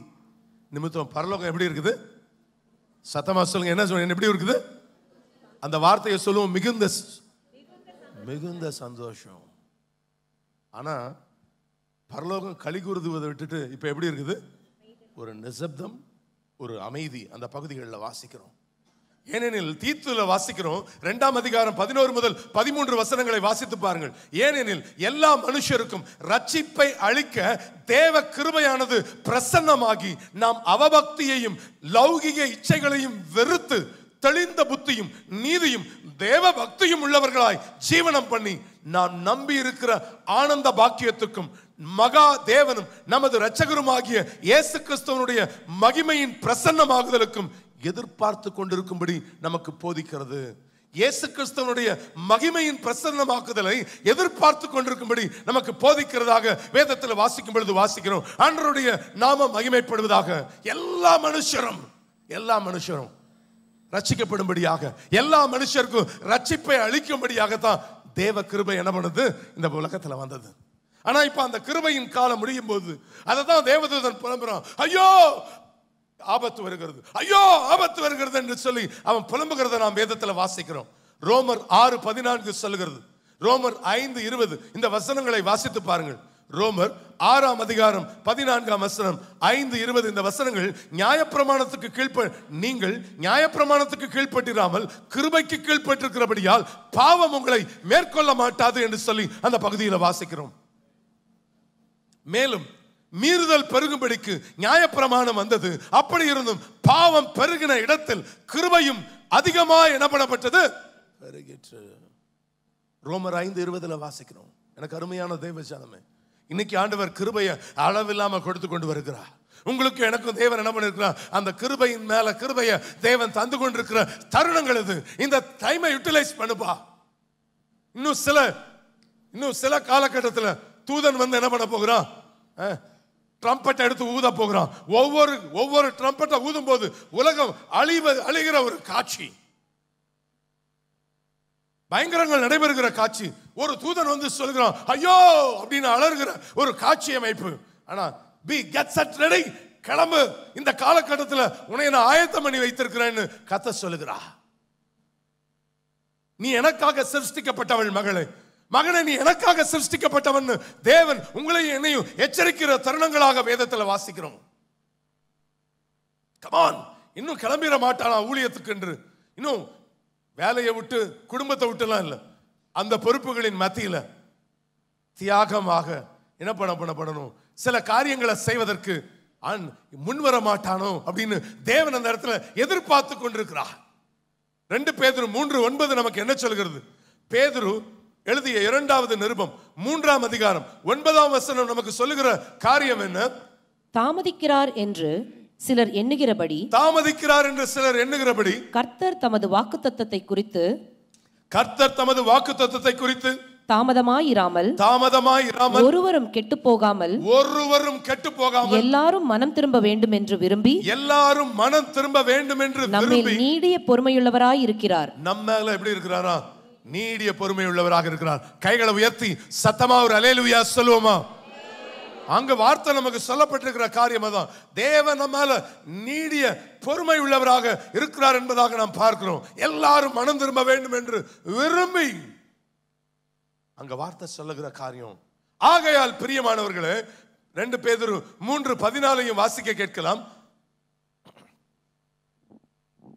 நிமித்தம் பரலோகம் எப்படி இருக்குது சத்தமா சொல்லுங்க என்ன சொல்லுங்க எப்படி இருக்குது அந்த வார்த்தையை சொல்லுவோம் மிகுந்த மிகுந்த சந்தோஷம் ஆனால் பரலோகம் கழி கூறுதுவதை விட்டுட்டு இப்போ எப்படி இருக்குது ஒரு நிசப்தம் ஒரு அமைதி அந்த பகுதிகளில் வாசிக்கிறோம் ஏனெனில் தீத்துல வாசிக்கிறோம் ரெண்டாம் அதிகாரம் பதினோரு முதல் பதிமூன்று வசனங்களை வாசித்து பாருங்கள் ஏனெனில் எல்லா மனுஷருக்கும் ரட்சிப்பை அளிக்க தேவ கிருமையானது பிரசன்னமாகி நாம் அவபக்தியையும் லௌகிக இச்சைகளையும் வெறுத்து தெளிந்த புத்தியும் நீதியும் தேவ பக்தியும் உள்ளவர்களாய் ஜீவனம் பண்ணி நாம் நம்பி இருக்கிற ஆனந்த பாக்கியத்துக்கும் மகா தேவனும் நமது இரட்சகருமாகிய இயேசு கிறிஸ்துவனுடைய மகிமையின் பிரசன்னமாகுதலுக்கும் எதிர்பார்த்து கொண்டிருக்கும்படி நமக்கு போதிக்கிறது இயேசு கிறிஸ்தவனுடைய மகிமையின் பிரசன்னமாக்குதலை எதிர்பார்த்து கொண்டிருக்கும்படி நமக்கு போதிக்கிறதாக வேதத்தில் வாசிக்கும் பொழுது வாசிக்கிறோம் அன்றருடைய நாம மகிமைப்படுவதாக எல்லா மனுஷரும் எல்லா மனுஷரும் ரட்சிக்கப்படும்படியாக எல்லா மனுஷருக்கும் ரட்சிப்பை அளிக்கும்படியாக தான் தேவ கிருபை என்ன பண்ணுது இந்த உலகத்தில் வந்தது ஆனா இப்ப அந்த கிருபையின் காலம் முடியும் போது அதை தான் தேவதூதன் புலம்புறான் ஐயோ ஆபத்து வருகிறது ஐயோ ஆபத்து வருகிறது என்று சொல்லி அவன் புலம்புகிறத நாம் வேதத்தில் வாசிக்கிறோம் ரோமர் ஆறு பதினான்கு சொல்லுகிறது ரோமர் ஐந்து இருபது இந்த வசனங்களை வாசித்து பாருங்கள் ரோமர் ஆறாம் அதிகாரம் பதினான்காம் வசனம் ஐந்து இருபது இந்த வசனங்கள் நியாயப்பிரமாணத்துக்கு கீழ்ப்ப நீங்கள் நியாயப்பிரமாணத்துக்கு கீழ்ப்பட்டிராமல் கிருபைக்கு கீழ்ப்பட்டிருக்கிறபடியால் பாவம் உங்களை மேற்கொள்ள மாட்டாது என்று சொல்லி அந்த பகுதியில் வாசிக்கிறோம் மேலும் மீறுதல் பெருகும்படிக்கு நியாயப்பிரமாணம் வந்தது அப்படி இருந்தும் பாவம் பெருகின இடத்தில் கிருபையும் அதிகமாக என்ன பண்ணப்பட்டது பெருகிற்று ரோமர் ஐந்து இருபதுல வாசிக்கிறோம் எனக்கு அருமையான தெய்வ சாதமே இன்னைக்கு ஆண்டவர் கிருபையை அளவில்லாமல் கொடுத்து கொண்டு வருகிறார் உங்களுக்கு எனக்கும் தேவன் என்ன பண்ணிருக்கிறார் அந்த கிருபையின் மேல கிருபையை தேவன் தந்து கொண்டிருக்கிற தருணங்கள் இது இந்த டைமை யூட்டிலைஸ் பண்ணுப்பா இன்னும் சில இன்னும் சில காலகட்டத்தில் தூதன் வந்து என்ன பண்ண போகிறான் ட்ரம்பட்டை எடுத்து ஊத போகிறான் ஒவ்வொரு ஒவ்வொரு ட்ரம்பட்டை ஊதும் போது உலகம் அழிவ அழிகிற ஒரு காட்சி பயங்கரங்கள் நடைபெறுகிற காட்சி ஒரு தூதன் வந்து சொல்கிறான் ஐயோ அப்படின்னு அலறுகிற ஒரு காட்சி அமைப்பு ஆனா பி கெட் சட் ரெடி கிளம்பு இந்த காலகட்டத்தில் உன்னை நான் ஆயத்தம் பண்ணி வைத்திருக்கிறேன்னு கத்த சொல்லுகிறா நீ எனக்காக சிருஷ்டிக்கப்பட்டவள் மகளை மகனை நீ எனக்காக சிருஷ்டிக்கப்பட்டவன் தேவன் உங்களையும் என்னையும் எச்சரிக்கிற தருணங்களாக வேதத்தில் வாசிக்கிறோம் கமான் இன்னும் கிளம்பிட மாட்டானா ஊழியத்துக்கு என்று இன்னும் வேலையை விட்டு குடும்பத்தை விட்டுலாம் இல்லை அந்த பொறுப்புகளின் மத்தியில் தியாகமாக என்ன பண்ண பண்ண பண்ணணும் சில காரியங்களை செய்வதற்கு முன்வர மாட்டானோ அப்படின்னு தேவன் அந்த இடத்துல எதிர்பார்த்து கொண்டிருக்கிறார் ரெண்டு பேதரும் மூன்று ஒன்பது நமக்கு என்ன சொல்கிறது பேதரு எழுதிய இரண்டாவது நிருபம் மூன்றாம் அதிகாரம் ஒன்பதாம் வசனம் நமக்கு சொல்லுகிற காரியம் என்ன தாமதிக்கிறார் என்று சிலர் எண்ணுகிறபடி தாமதிக்கிறார் என்று சிலர் எண்ணுகிறபடி கர்த்தர் தமது வாக்கு குறித்து கர்த்தர் தமது வாக்கு குறித்து தாமதமாயிராமல் தாமதமாயிராமல் ஒருவரும் கெட்டு போகாமல் ஒருவரும் கெட்டு போகாமல் எல்லாரும் மனம் திரும்ப வேண்டும் என்று விரும்பி எல்லாரும் மனம் திரும்ப வேண்டும் என்று நம்மில் நீடிய பொறுமையுள்ளவராய் இருக்கிறார் நம்ம எப்படி இருக்கிறாரா நீடிய பொறுமை உள்ளவராக இருக்கிறார் கைகளை உயர்த்தி சத்தமா ஒரு அலையலுவியா சொல்லுவோமா அங்க வார்த்தை நமக்கு சொல்லப்பட்டிருக்கிற காரியம் தான் தேவன் நம்மால நீடிய பொறுமை உள்ளவராக இருக்கிறார் என்பதாக நாம் பார்க்கிறோம் எல்லாரும் மனம் திரும்ப வேண்டும் என்று விரும்பி அங்க வார்த்தை சொல்லுகிற காரியம் ஆகையால் பிரியமானவர்களே ரெண்டு பேதரு மூன்று பதினாலையும் வாசிக்க கேட்கலாம்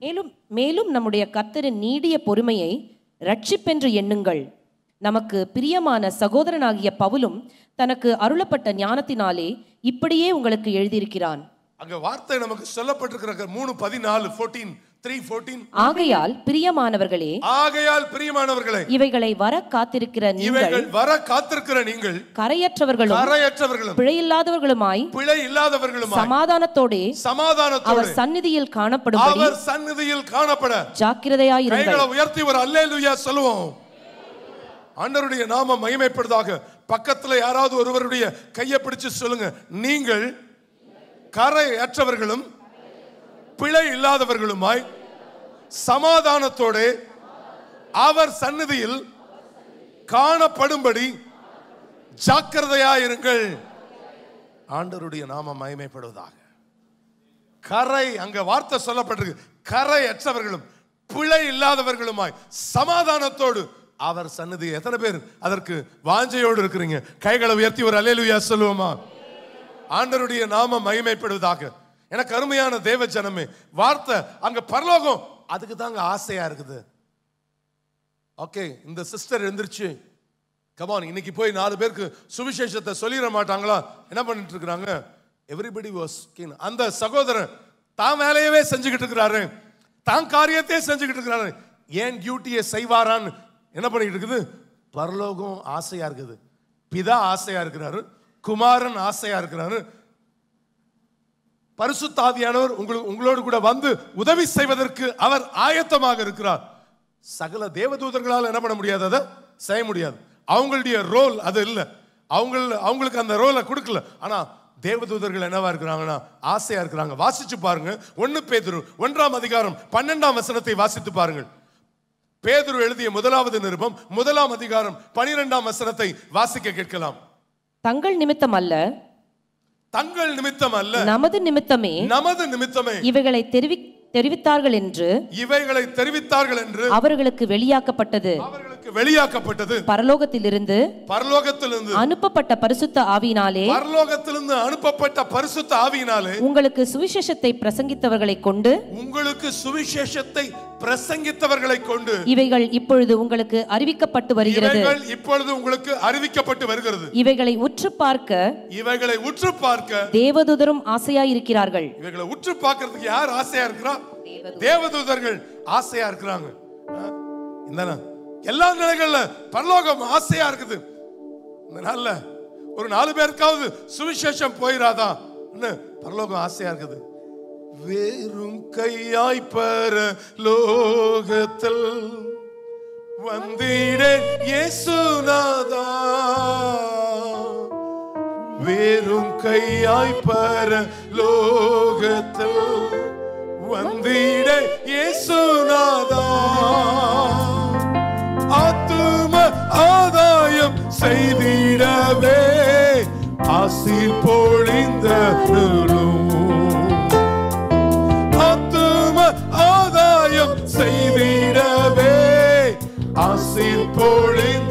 மேலும் மேலும் நம்முடைய கத்தரின் நீடிய பொறுமையை ரட்சிப்பென்று எண்ணுங்கள் நமக்கு பிரியமான சகோதரனாகிய பவுலும் தனக்கு அருளப்பட்ட ஞானத்தினாலே இப்படியே உங்களுக்கு எழுதியிருக்கிறான் அங்க வார்த்தை நமக்கு சொல்லப்பட்டிருக்கிற மூணு பதினாலு ஃபோர்டீன் ஆகையால் பிரியமானவர்களே ஆகையால் பிரியமானவர்களே இவைகளை வர காத்திருக்கிற நீங்கள் வர காத்திருக்கிற நீங்கள் கரையற்றவர்களும் கரையற்றவர்களும் பிழை இல்லாதவர்களுமாய் பிழை இல்லாதவர்களும் சமாதானத்தோடே சமாதானத்தோடு அவர் சந்நிதியில் காணப்படும் அவர் சந்நிதியில் காணப்பட ஜாக்கிரதையாய் இருங்கள் உயர்த்தி ஒரு அல்லேலூயா சொல்லுவோம் ஆண்டவருடைய நாம மகிமைப்படுதாக பக்கத்துல யாராவது ஒருவருடைய கையை பிடிச்சு சொல்லுங்க நீங்கள் கரையற்றவர்களும் பிழை இல்லாதவர்களுமாய் சமாதானத்தோடு அவர் சன்னதியில் காணப்படும்படி ஜாக்கிரதையாயிருங்கள் ஆண்டருடைய நாம மயமைப்படுவதாக கரை அங்க வார்த்தை சொல்லப்பட்டிருக்கு கரை அற்றவர்களும் பிழை இல்லாதவர்களுமாய் சமாதானத்தோடு அவர் சன்னதி எத்தனை பேர் அதற்கு வாஞ்சையோடு இருக்கிறீங்க கைகளை உயர்த்தி ஒரு அலையிலுயா சொல்லுவோமா ஆண்டருடைய நாம மகிமைப்படுவதாக எனக்கு அருமையான தேவ ஜனமே வார்த்தை அங்க பரலோகம் அதுக்கு தாங்க ஆசையா இருக்குது ஓகே இந்த சிஸ்டர் எழுந்திருச்சு கமான் இன்னைக்கு போய் நாலு பேருக்கு சுவிசேஷத்தை சொல்லிட மாட்டாங்களா என்ன பண்ணிட்டு இருக்கிறாங்க எவ்ரிபடி வாஸ் கீன் அந்த சகோதரன் தான் வேலையவே செஞ்சுக்கிட்டு இருக்கிறாரு தான் காரியத்தையே செஞ்சுக்கிட்டு இருக்கிறாரு ஏன் டியூட்டியை செய்வாரான்னு என்ன பண்ணிக்கிட்டு இருக்குது பரலோகம் ஆசையா இருக்குது பிதா ஆசையா இருக்கிறாரு குமாரன் ஆசையா இருக்கிறாரு பரிசுத்தாவியானவர் உங்களுக்கு உங்களோடு கூட வந்து உதவி செய்வதற்கு அவர் ஆயத்தமாக இருக்கிறார் சகல தேவதூதர்களால் என்ன பண்ண முடியாது அதை செய்ய முடியாது அவங்களுடைய ரோல் அது இல்லை அவங்க அவங்களுக்கு அந்த ரோலை கொடுக்கல ஆனால் தேவதூதர்கள் என்னவா இருக்கிறாங்கன்னா ஆசையா இருக்கிறாங்க வாசிச்சு பாருங்க ஒன்னு பேதுரு ஒன்றாம் அதிகாரம் பன்னெண்டாம் வசனத்தை வாசித்து பாருங்கள் பேதுரு எழுதிய முதலாவது நிருபம் முதலாம் அதிகாரம் பனிரெண்டாம் வசனத்தை வாசிக்க கேட்கலாம் தங்கள் நிமித்தம் அல்ல தங்கள் நிமித்தம் அல்ல நமது நிமித்தமே நமது நிமித்தமே இவைகளை தெரிவி தெரிவித்தார்கள் என்று இவைகளை தெரிவித்தார்கள் என்று அவர்களுக்கு வெளியாக்கப்பட்டது அவர்களுக்கு வெளியாக்கப்பட்டது பரலோகத்திலிருந்து பரலோகத்திலிருந்து அனுப்பப்பட்ட பரிசுத்த ஆவியினாலே பரலோகத்திலிருந்து அனுப்பப்பட்ட பரிசுத்த ஆவியினாலே உங்களுக்கு சுவிசேஷத்தை பிரசங்கித்தவர்களை கொண்டு உங்களுக்கு சுவிசேஷத்தை பிரசங்கித்தவர்களை கொண்டு இவைகள் இப்பொழுது உங்களுக்கு அறிவிக்கப்பட்டு வருகிறது இப்பொழுது உங்களுக்கு அறிவிக்கப்பட்டு வருகிறது இவைகளை உற்று பார்க்க இவைகளை உற்று பார்க்க தேவதூதரும் ஆசையா இருக்கிறார்கள் இவைகளை உற்று பார்க்கறதுக்கு யார் ஆசையா இருக்கிறா தேவதூதர்கள் ஆசையா இருக்கிறாங்க இந்தானா எல்லா நிலைகள்ல பரலோகம் ஆசையா இருக்குது இந்த ஒரு நாலு பேருக்காவது சுவிசேஷம் போயிடாதான் பரலோகம் ஆசையா இருக்குது வெறும் கையாய் பர லோகத்தில் வந்திட இயேசுநாதா வெறும் கையாய் பர லோகத்தில் வந்திட இயேசுநாதா ஆத்தும ஆதாயம் செய்திடவே ஆசி பொழிந்த ஆத்தும ஆதாயம் செய்திடவே ஆசி பொழிந்த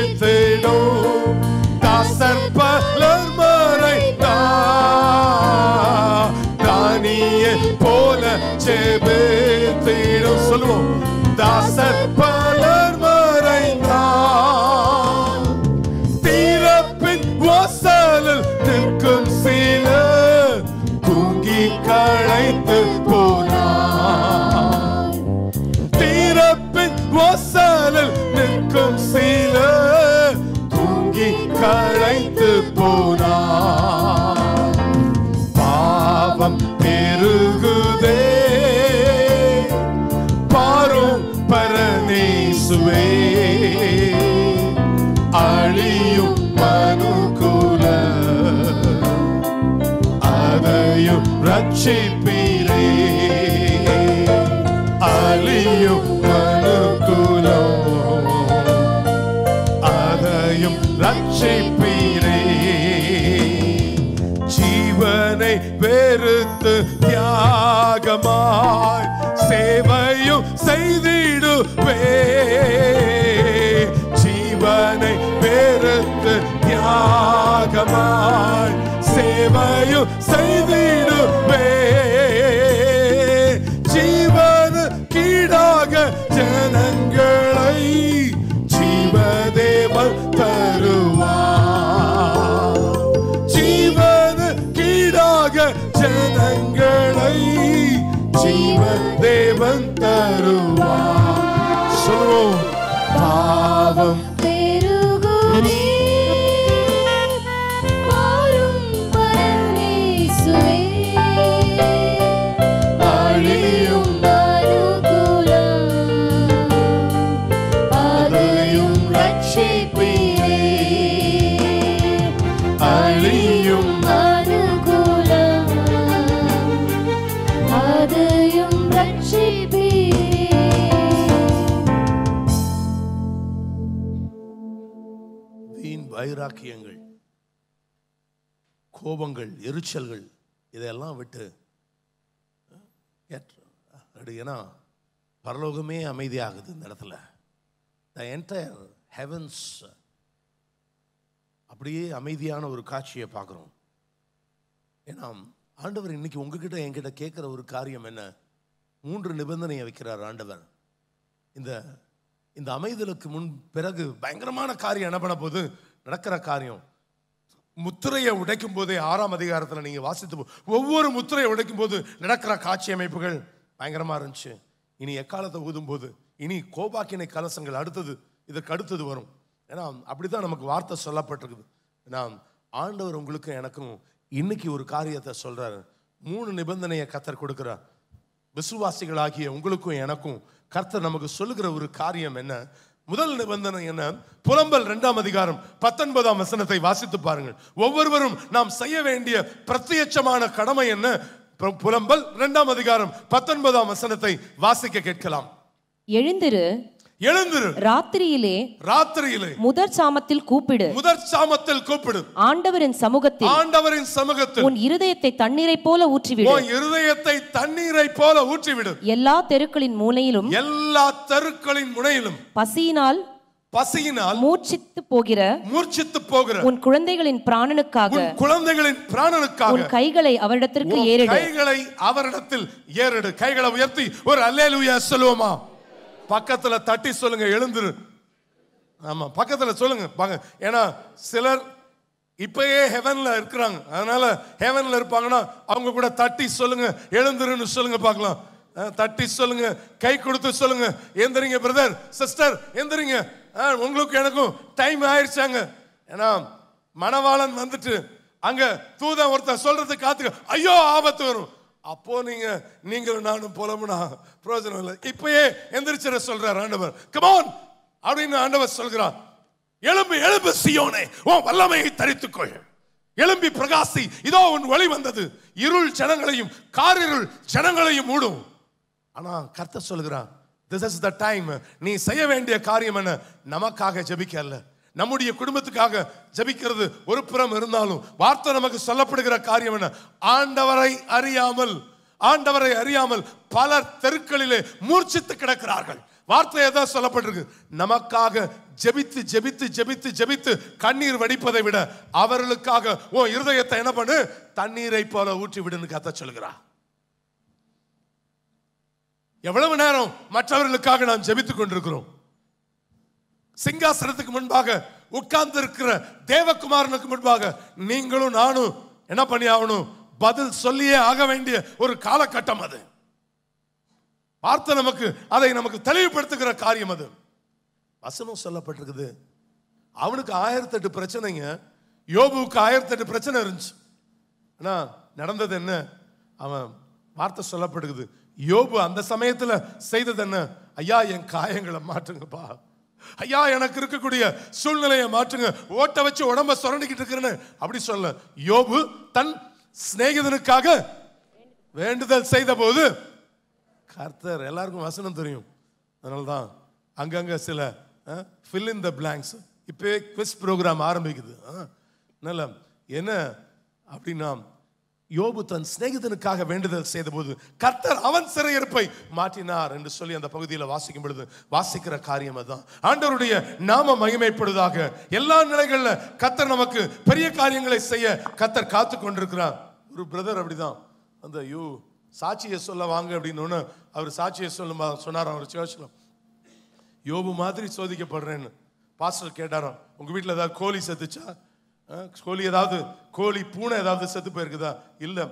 செய்திடுவாய் சேவையும் செய்திடுவே ஜீவனை பெருத்து தியாகமாய் சேவையும் செய்திடு கோபங்கள் எரிச்சல்கள் இதையெல்லாம் விட்டு ஏன்னா பரலோகமே அமைதியாகுது இந்த இடத்துல த என்டையர் ஹெவன்ஸ் அப்படியே அமைதியான ஒரு காட்சியை பார்க்குறோம் ஏன்னா ஆண்டவர் இன்னைக்கு உங்ககிட்ட என்கிட்ட கேட்குற ஒரு காரியம் என்ன மூன்று நிபந்தனையை வைக்கிறார் ஆண்டவர் இந்த இந்த அமைதலுக்கு முன் பிறகு பயங்கரமான காரியம் என்ன பண்ண போது நடக்கிற காரியம் முத்திரையை உடைக்கும் போதே ஆறாம் அதிகாரத்தில் நீங்கள் வாசித்து ஒவ்வொரு முத்திரையை உடைக்கும் போது நடக்கிற காட்சி அமைப்புகள் பயங்கரமாக இருந்துச்சு இனி எக்காலத்தை ஊதும் போது இனி கோபாக்கினை கலசங்கள் அடுத்தது இதற்கு அடுத்தது வரும் ஏன்னா அப்படி தான் நமக்கு வார்த்தை சொல்லப்பட்டிருக்குது நான் ஆண்டவர் உங்களுக்கும் எனக்கும் இன்னைக்கு ஒரு காரியத்தை சொல்கிறாரு மூணு நிபந்தனையை கத்தர் கொடுக்குறார் விசுவாசிகளாகிய உங்களுக்கும் எனக்கும் கர்த்தர் நமக்கு சொல்லுகிற ஒரு காரியம் என்ன முதல் நிபந்தனை என்ன புலம்பல் ரெண்டாம் அதிகாரம் பத்தொன்பதாம் வசனத்தை வாசித்து பாருங்கள் ஒவ்வொருவரும் நாம் செய்ய வேண்டிய பிரத்யட்சமான கடமை என்ன புலம்பல் இரண்டாம் அதிகாரம் பத்தொன்பதாம் வசனத்தை வாசிக்க கேட்கலாம் எழுந்திரு எழுந்திரு ராத்திரியிலே ராத்திரியிலே முதற் சாமத்தில் கூப்பிடு முதற் சாமத்தில் கூப்பிடு ஆண்டவரின் சமூகத்தில் ஆண்டவரின் சமூகத்தில் உன் இருதயத்தை தண்ணீரை போல ஊற்றிவிடு உன் இருதயத்தை தண்ணீரை போல ஊற்றிவிடு எல்லா தெருக்களின் மூலையிலும் எல்லா தெருக்களின் முனையிலும் பசியினால் பசியினால் மூர்ச்சித்து போகிற மூர்ச்சித்து போகிற உன் குழந்தைகளின் பிராணனுக்காக குழந்தைகளின் பிராணனுக்காக உன் கைகளை அவரிடத்திற்கு ஏறி கைகளை அவரிடத்தில் ஏறெடு கைகளை உயர்த்தி ஒரு அல்லேலூயா சொல்லுவோமா பக்கத்துல தட்டி சொல்லுங்க எழுந்துரு ஆமா பக்கத்துல சொல்லுங்க ஏன்னா சிலர் இப்பயே ஹெவன்ல இருக்கிறாங்க அதனால ஹெவன்ல இருப்பாங்கன்னா அவங்க கூட தட்டி சொல்லுங்க எழுந்துருன்னு சொல்லுங்க பார்க்கலாம் தட்டி சொல்லுங்க கை கொடுத்து சொல்லுங்க எந்திரிங்க பிரதர் சிஸ்டர் எந்திரிங்க உங்களுக்கும் எனக்கும் டைம் ஆயிடுச்சாங்க ஏன்னா மணவாளன் வந்துட்டு அங்க தூத ஒருத்தர் சொல்றது காத்துக்க ஐயோ ஆபத்து வரும் அப்போ நீங்க நீங்களும் நானும் புலம்புனா பிரயோஜனம் இல்லை இப்பயே எந்திரிச்சிட சொல்றார் ஆண்டவர் கமான் அப்படின்னு ஆண்டவர் சொல்கிறார் எலும்பு எலும்பு சியோனே உன் வல்லமையை தரித்துக்கொள் எலும்பி பிரகாசி இதோ உன் வழி வந்தது இருள் ஜனங்களையும் காரிருள் ஜனங்களையும் மூடும் ஆனா கர்த்த சொல்கிறான் திஸ் இஸ் த டைம் நீ செய்ய வேண்டிய காரியம் என்ன நமக்காக ஜபிக்க அல்ல நம்முடைய குடும்பத்துக்காக ஜபிக்கிறது ஒரு புறம் இருந்தாலும் வார்த்தை நமக்கு சொல்லப்படுகிற காரியம் என்ன ஆண்டவரை அறியாமல் ஆண்டவரை அறியாமல் பலர் தெருக்களிலே மூர்ச்சித்து கிடக்கிறார்கள் வார்த்தை ஏதாவது சொல்லப்பட்டிருக்கு நமக்காக ஜெபித்து ஜெபித்து ஜெபித்து ஜெபித்து கண்ணீர் வடிப்பதை விட அவர்களுக்காக ஓ இருதயத்தை என்ன பண்ணு தண்ணீரை போல ஊற்றி விடுன்னு கத்த சொல்கிறா எவ்வளவு நேரம் மற்றவர்களுக்காக நாம் ஜெபித்துக் கொண்டிருக்கிறோம் சிங்காசனத்துக்கு முன்பாக உட்கார்ந்து இருக்கிற தேவகுமாரனுக்கு முன்பாக நீங்களும் நானும் என்ன பண்ணி ஆகணும் பதில் சொல்லியே ஆக வேண்டிய ஒரு காலகட்டம் அது பார்த்த நமக்கு அதை நமக்கு தெளிவுபடுத்துகிற காரியம் அது வசனம் சொல்லப்பட்டிருக்குது அவனுக்கு ஆயிரத்தி எட்டு பிரச்சனைங்க யோபுவுக்கு ஆயிரத்தி எட்டு பிரச்சனை இருந்துச்சு ஆனால் நடந்தது என்ன அவன் வார்த்தை சொல்லப்படுகிறது யோபு அந்த சமயத்தில் செய்தது என்ன ஐயா என் காயங்களை மாற்றுங்கப்பா ஐயா எனக்கு இருக்கக்கூடிய சூழ்நிலையை மாற்றுங்க ஓட்ட வச்சு உடம்ப சுரண்டிக்கிட்டு இருக்கிறேன்னு அப்படி சொல்ல யோபு தன் சிநேகிதனுக்காக வேண்டுதல் செய்த போது கர்த்தர் எல்லாருக்கும் வசனம் தெரியும் அதனால்தான் தான் அங்கங்கே சில ஃபில் இன் த பிளாங்க்ஸ் இப்போவே குவிஸ் ப்ரோக்ராம் ஆரம்பிக்குது என்ன அப்படின்னா யோபு தன் சிநேகிதனுக்காக வேண்டுதல் செய்தபோது கர்த்தர் அவன் சிறையிருப்பை மாற்றினார் என்று சொல்லி அந்த பகுதியில் வாசிக்கும் பொழுது வாசிக்கிற காரியம் அதுதான் ஆண்டவருடைய நாம மகிமைப்படுவதாக எல்லா நிலைகளில் கர்த்தர் நமக்கு பெரிய காரியங்களை செய்ய கர்த்தர் காத்து கொண்டிருக்கிறார் ஒரு பிரதர் அப்படிதான் அந்த யூ சாட்சியை சொல்ல வாங்க அப்படின்னு அவர் சாட்சியை சொல்லும் சொன்னார் அவர் சேர்ச்சில் யோபு மாதிரி சோதிக்கப்படுறேன்னு பாஸ்டர் கேட்டாராம் உங்கள் வீட்டில் ஏதாவது கோழி செத்துச்சா கோழி ஏதாவது கோழி பூனை ஏதாவது செத்து போயிருக்குதா இல்லை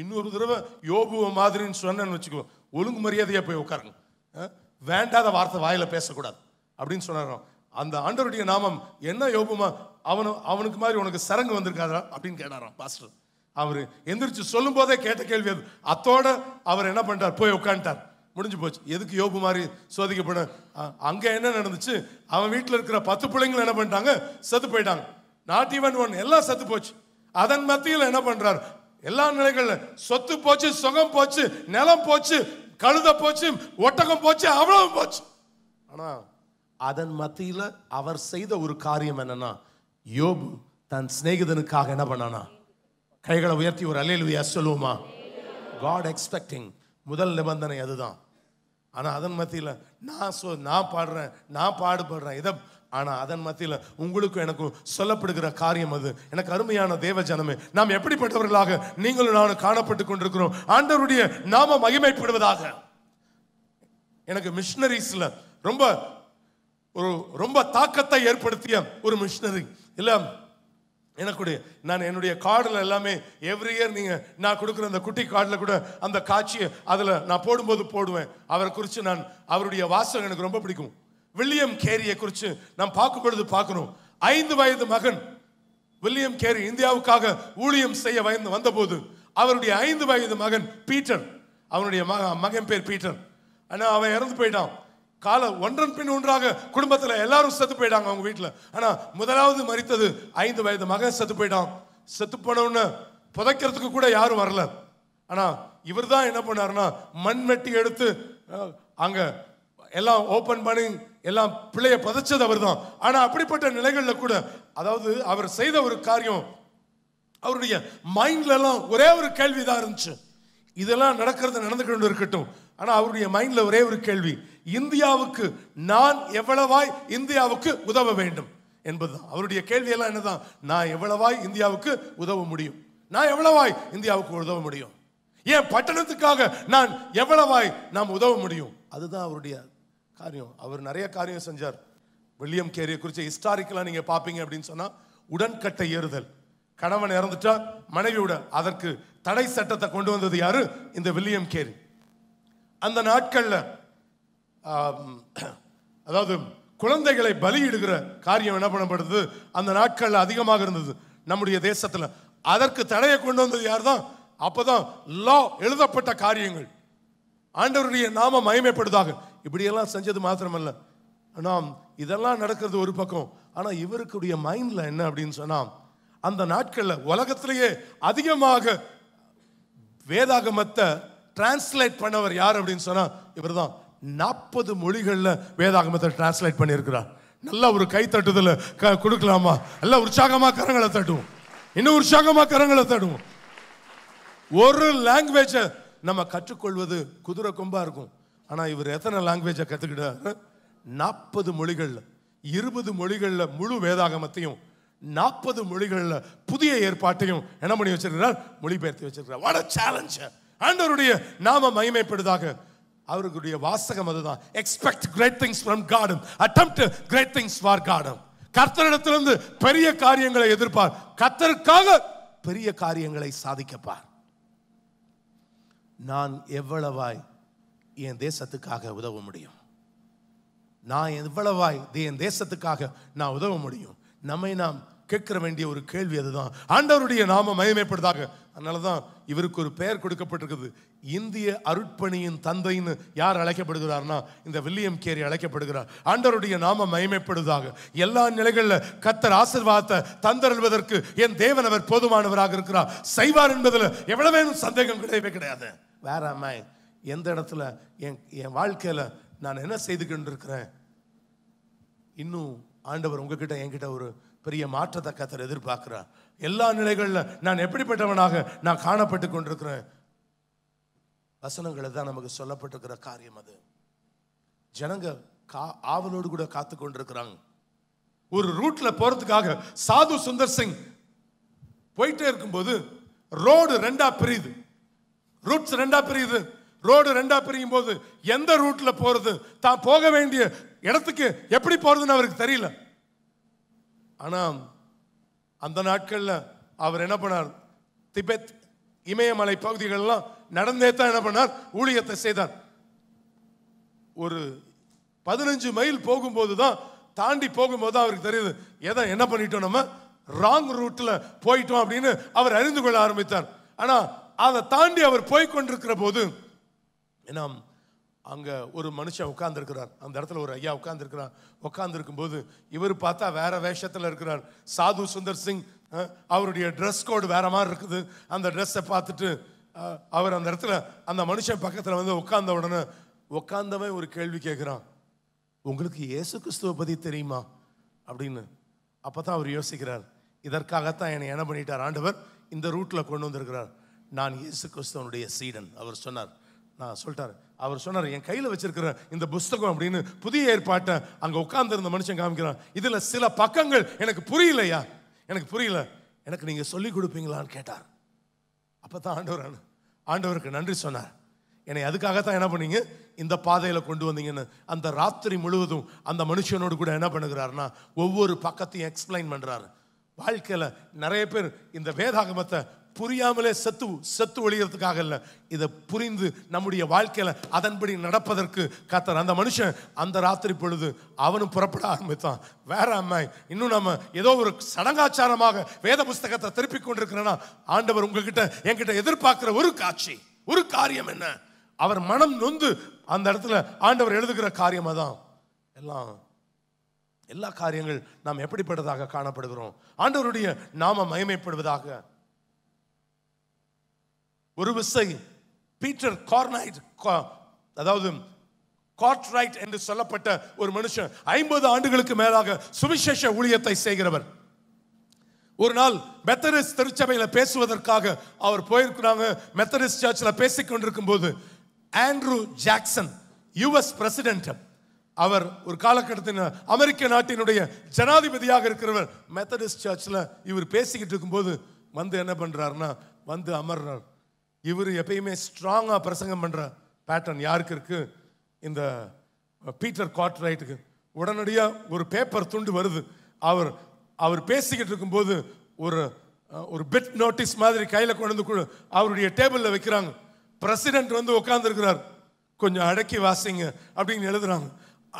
இன்னொரு தடவை யோபுவ மாதிரின்னு சொன்னேன்னு வச்சுக்கோ ஒழுங்கு மரியாதையாக போய் உட்காருங்க வேண்டாத வார்த்தை வாயில் பேசக்கூடாது அப்படின்னு சொன்னாராம் அந்த ஆண்டருடைய நாமம் என்ன யோபுமா அவனு அவனுக்கு மாதிரி உனக்கு சரங்கு வந்திருக்காதா அப்படின்னு கேட்டாராம் பாஸ்டர் அவர் எந்திரிச்சு சொல்லும் போதே கேட்ட கேள்வி அது அத்தோட அவர் என்ன பண்ணிட்டார் போய் உட்காந்துட்டார் முடிஞ்சு போச்சு எதுக்கு யோபு மாதிரி சோதிக்கப்படும் அங்கே என்ன நடந்துச்சு அவன் வீட்டில் இருக்கிற பத்து பிள்ளைங்களை என்ன பண்ணிட்டாங்க செத்து போயிட்டாங்க நாட் ஈவன் ஒன் எல்லாம் சத்து போச்சு அதன் மத்தியில் என்ன பண்றார் எல்லா நிலைகளில் சொத்து போச்சு சுகம் போச்சு நிலம் போச்சு கழுத போச்சு ஒட்டகம் போச்சு அவ்வளவு போச்சு ஆனா அதன் மத்தியில் அவர் செய்த ஒரு காரியம் என்னன்னா யோபு தன் சிநேகிதனுக்காக என்ன பண்ணானா கைகளை உயர்த்தி ஒரு அலையிலுவையா சொல்லுவோமா காட் எக்ஸ்பெக்டிங் முதல் நிபந்தனை அதுதான் ஆனால் அதன் மத்தியில் நான் சொ நான் பாடுறேன் நான் பாடுபடுறேன் இதை ஆனால் அதன் மத்தியில் உங்களுக்கும் எனக்கும் சொல்லப்படுகிற காரியம் அது எனக்கு அருமையான தேவ ஜனமே நாம் எப்படிப்பட்டவர்களாக நீங்களும் நானும் காணப்பட்டு கொண்டிருக்கிறோம் ஆண்டவருடைய நாம மகிமைப்படுவதாக எனக்கு மிஷினரிஸில் ரொம்ப ஒரு ரொம்ப தாக்கத்தை ஏற்படுத்திய ஒரு மிஷினரி இல்லை எனக்குடைய நான் என்னுடைய கார்டில் எல்லாமே எவ்ரி இயர் நீங்கள் நான் கொடுக்குற அந்த குட்டி கார்டில் கூட அந்த காட்சியை அதில் நான் போடும்போது போடுவேன் அவரை குறித்து நான் அவருடைய வாசகம் எனக்கு ரொம்ப பிடிக்கும் வில்லியம் கேரியை குறித்து நாம் பார்க்கும் பொழுது பார்க்கணும் ஐந்து வயது மகன் வில்லியம் கேரி இந்தியாவுக்காக ஊழியம் செய்ய வயது வந்தபோது அவருடைய ஐந்து வயது மகன் பீட்டர் அவனுடைய மகன் பேர் பீட்டர் ஆனால் அவன் இறந்து போயிட்டான் கால ஒன்றன் பின் ஒன்றாக குடும்பத்தில் எல்லாரும் செத்து போயிட்டாங்க அவங்க வீட்டில் ஆனால் முதலாவது மறித்தது ஐந்து வயது மகன் செத்து போயிட்டான் செத்து போனவுன்னு புதைக்கிறதுக்கு கூட யாரும் வரல ஆனால் இவர் தான் என்ன பண்ணாருன்னா மண்வெட்டி எடுத்து அங்கே எல்லாம் ஓப்பன் பண்ணி எல்லாம் பிள்ளைய பதைச்சது அவர் தான் ஆனால் அப்படிப்பட்ட நிலைகளில் கூட அதாவது அவர் செய்த ஒரு காரியம் அவருடைய மைண்ட்லலாம் ஒரே ஒரு கேள்வி தான் இருந்துச்சு இதெல்லாம் நடக்கிறது நடந்துக்கிட்டு இருக்கட்டும் ஆனால் அவருடைய மைண்டில் ஒரே ஒரு கேள்வி இந்தியாவுக்கு நான் எவ்வளவாய் இந்தியாவுக்கு உதவ வேண்டும் என்பதுதான் அவருடைய கேள்வியெல்லாம் என்னதான் நான் எவ்வளவாய் இந்தியாவுக்கு உதவ முடியும் நான் எவ்வளவாய் இந்தியாவுக்கு உதவ முடியும் ஏன் பட்டணத்துக்காக நான் எவ்வளவாய் நாம் உதவ முடியும் அதுதான் அவருடைய காரியம் அவர் நிறைய காரியம் செஞ்சார் வில்லியம் கேரியை குறித்து ஹிஸ்டாரிக்கலாக நீங்கள் பார்ப்பீங்க அப்படின்னு சொன்னால் உடன்கட்டை ஏறுதல் கணவன் இறந்துட்டா மனைவியோட அதற்கு தடை சட்டத்தை கொண்டு வந்தது யாரு இந்த வில்லியம் கேரி அந்த நாட்களில் அதாவது குழந்தைகளை பலியிடுகிற காரியம் என்ன பண்ணப்படுது அந்த நாட்களில் அதிகமாக இருந்தது நம்முடைய தேசத்தில் அதற்கு தடையை கொண்டு வந்தது யார் தான் அப்போதான் லா எழுதப்பட்ட காரியங்கள் ஆண்டவருடைய நாம மயமைப்படுதாக இப்படியெல்லாம் செஞ்சது மாத்திரமல்ல நாம் இதெல்லாம் நடக்கிறது ஒரு பக்கம் ஆனால் இவருக்குடைய மைண்டில் என்ன அப்படின்னு சொன்னால் அந்த நாட்களில் உலகத்திலேயே அதிகமாக வேதாகமத்தை டிரான்ஸ்லேட் பண்ணவர் யார் அப்படின்னு சொன்னால் இவர் தான் நாற்பது மொழிகளில் வேதாகமத்தை டிரான்ஸ்லேட் பண்ணியிருக்கிறார் நல்ல ஒரு கைத்தட்டுதல் க கொடுக்கலாமா நல்ல உற்சாகமாக கரங்களை தட்டுவோம் இன்னும் உற்சாகமாக கரங்களை தட்டுவோம் ஒரு லாங்குவேஜை நம்ம கற்றுக்கொள்வது குதிரை கொம்பாக இருக்கும் ஆனால் இவர் எத்தனை லாங்குவேஜை கற்றுக்கிட்டார் நாற்பது மொழிகளில் இருபது மொழிகளில் முழு வேதாகமத்தையும் நாற்பது மொழிகளில் புதிய ஏற்பாட்டையும் என்ன பண்ணி வச்சிருக்கிறார் மொழிபெயர்த்து வச்சிருக்கிறார் வாட சேலஞ்ச் ஆண்டவருடைய நாம மகிமைப்படுதாக அவர்களுடைய வாசகம் அதுதான் expect great things from God attempt great things for God கர்த்தரிடத்திலிருந்து பெரிய காரியங்களை எதிர்ப்பார் கர்த்தருக்காக பெரிய காரியங்களை சாதிக்கப்பார் நான் எவ்வளவாய் என் தேசத்துக்காக உதவ முடியும் நான் எவ்வளவாய் என் தேசத்துக்காக நான் உதவ முடியும் நம்மை நாம் கேட்கிற வேண்டிய ஒரு கேள்வி அதுதான் ஆண்டவருடைய நாம மயமைப்படுதாக அதனால தான் இவருக்கு ஒரு பெயர் கொடுக்கப்பட்டிருக்குது இந்திய அருட்பணியின் தந்தைன்னு யார் அழைக்கப்படுகிறார்னா இந்த வில்லியம் கேரி அழைக்கப்படுகிறார் ஆண்டவருடைய நாம மயமைப்படுதாக எல்லா நிலைகளில் கத்தர் ஆசிர்வாதத்தை தந்தருள்வதற்கு என் தேவன் அவர் போதுமானவராக இருக்கிறார் செய்வார் என்பதில் எவ்வளவேனும் சந்தேகம் கிடையவே கிடையாது வேற அம்மாய் எந்த இடத்துல என் என் வாழ்க்கையில் நான் என்ன செய்துக்கிட்டு இருக்கிறேன் இன்னும் ஆண்டவர் உங்ககிட்ட என்கிட்ட ஒரு பெரிய மாற்றத்தை கத்தர் எதிர்பார்க்கிறார் எல்லா நிலைகளில் நான் எப்படிப்பட்டவனாக நான் காணப்பட்டு கொண்டிருக்கிறேன் வசனங்களை தான் நமக்கு சொல்லப்பட்டிருக்கிற காரியம் அது ஜனங்க கா ஆவலோடு கூட காத்து கொண்டிருக்கிறாங்க ஒரு ரூட்ல போறதுக்காக சாது சுந்தர் சிங் போயிட்டே இருக்கும்போது ரோடு ரெண்டா பிரியுது ரூட்ஸ் ரெண்டா பிரியுது ரோடு ரெண்டாக பிரியும் போது எந்த ரூட்டில் போகிறது தான் போக வேண்டிய இடத்துக்கு எப்படி போகிறதுன்னு அவருக்கு தெரியல ஆனால் அந்த நாட்களில் அவர் என்ன பண்ணார் திபெத் இமயமலை பகுதிகளெல்லாம் நடந்தே தான் என்ன பண்ணார் ஊழியத்தை செய்தார் ஒரு பதினஞ்சு மைல் போகும்போது தான் தாண்டி போகும்போது தான் அவருக்கு தெரியுது எதை என்ன பண்ணிட்டோம் நம்ம ராங் ரூட்டில் போயிட்டோம் அப்படின்னு அவர் அறிந்து கொள்ள ஆரம்பித்தார் ஆனால் அதை தாண்டி அவர் போய் கொண்டிருக்கிற போது ஏன்னா அங்கே ஒரு மனுஷன் உட்காந்துருக்கிறார் அந்த இடத்துல ஒரு ஐயா உட்காந்துருக்கிறார் போது இவர் பார்த்தா வேற வேஷத்தில் இருக்கிறார் சாது சுந்தர் சிங் அவருடைய ட்ரெஸ் கோடு வேற மாதிரி இருக்குது அந்த ட்ரெஸ்ஸை பார்த்துட்டு அவர் அந்த இடத்துல அந்த மனுஷன் பக்கத்தில் வந்து உட்கார்ந்த உடனே உட்காந்தவன் ஒரு கேள்வி கேட்குறான் உங்களுக்கு இயேசு கிறிஸ்துவை பற்றி தெரியுமா அப்படின்னு அப்போ தான் அவர் யோசிக்கிறார் இதற்காகத்தான் என்னை என்ன பண்ணிட்டார் ஆண்டவர் இந்த ரூட்டில் கொண்டு வந்திருக்கிறார் நான் இயேசு கிறிஸ்துவனுடைய சீடன் அவர் சொன்னார் நான் சொல்லிட்டாரு அவர் சொன்னார் என் கையில் வச்சிருக்கிற இந்த புஸ்தகம் அப்படின்னு புதிய ஏற்பாட்டை அங்கே உட்கார்ந்துருந்த மனுஷன் காமிக்கிறான் இதில் சில பக்கங்கள் எனக்கு புரியலையா எனக்கு புரியல எனக்கு நீங்கள் சொல்லி கொடுப்பீங்களான்னு கேட்டார் அப்போ தான் ஆண்டவர் ஆண்டவருக்கு நன்றி சொன்னார் என்னை அதுக்காகத்தான் என்ன பண்ணீங்க இந்த பாதையில் கொண்டு வந்தீங்கன்னு அந்த ராத்திரி முழுவதும் அந்த மனுஷனோடு கூட என்ன பண்ணுகிறாருன்னா ஒவ்வொரு பக்கத்தையும் எக்ஸ்பிளைன் பண்ணுறாரு வாழ்க்கையில் நிறைய பேர் இந்த வேதாகமத்தை புரியாமலே சத்து சத்து ஒழிகிறதுக்காக இல்லை இதை புரிந்து நம்முடைய வாழ்க்கையில் அதன்படி நடப்பதற்கு கத்தர் அந்த மனுஷன் அந்த ராத்திரி பொழுது அவனும் புறப்பட ஆரம்பித்தான் வேற அம்மா இன்னும் நம்ம ஏதோ ஒரு சடங்காச்சாரமாக வேத புஸ்தகத்தை திருப்பி கொண்டிருக்கிறேன்னா ஆண்டவர் உங்ககிட்ட என்கிட்ட எதிர்பார்க்குற ஒரு காட்சி ஒரு காரியம் என்ன அவர் மனம் நொந்து அந்த இடத்துல ஆண்டவர் எழுதுகிற காரியமாக தான் எல்லாம் எல்லா காரியங்கள் நாம் எப்படிப்பட்டதாக காணப்படுகிறோம் ஆண்டவருடைய நாம மயமைப்படுவதாக ஒரு விசை பீட்டர் கார்னைட் அதாவது கார்ட்ரைட் என்று சொல்லப்பட்ட ஒரு மனுஷன் ஐம்பது ஆண்டுகளுக்கு மேலாக சுவிசேஷ ஊழியத்தை செய்கிறவர் ஒரு நாள் மெத்தடிஸ்ட் திருச்சபையில் பேசுவதற்காக அவர் போயிருக்கிறாங்க மெத்தடிஸ்ட் சர்ச்சில் பேசிக்கொண்டிருக்கும் போது ஆண்ட்ரூ ஜாக்சன் யுஎஸ் பிரசிடென்ட் அவர் ஒரு காலகட்டத்தின் அமெரிக்க நாட்டினுடைய ஜனாதிபதியாக இருக்கிறவர் மெத்தடிஸ்ட் சர்ச்சில் இவர் பேசிக்கிட்டு இருக்கும்போது வந்து என்ன பண்ணுறாருன்னா வந்து அமர்றார் இவர் எப்பயுமே ஸ்ட்ராங்காக பிரசங்கம் பண்ணுற பேட்டர்ன் யாருக்கு இருக்குது இந்த பீட்டர் காட்ரைட்டுக்கு உடனடியாக ஒரு பேப்பர் துண்டு வருது அவர் அவர் பேசிக்கிட்டு இருக்கும்போது ஒரு ஒரு பெட் நோட்டீஸ் மாதிரி கையில் கொண்டு வந்து அவருடைய டேபிளில் வைக்கிறாங்க பிரசிடென்ட் வந்து உட்காந்துருக்கிறார் கொஞ்சம் அடக்கி வாசிங்க அப்படின்னு எழுதுறாங்க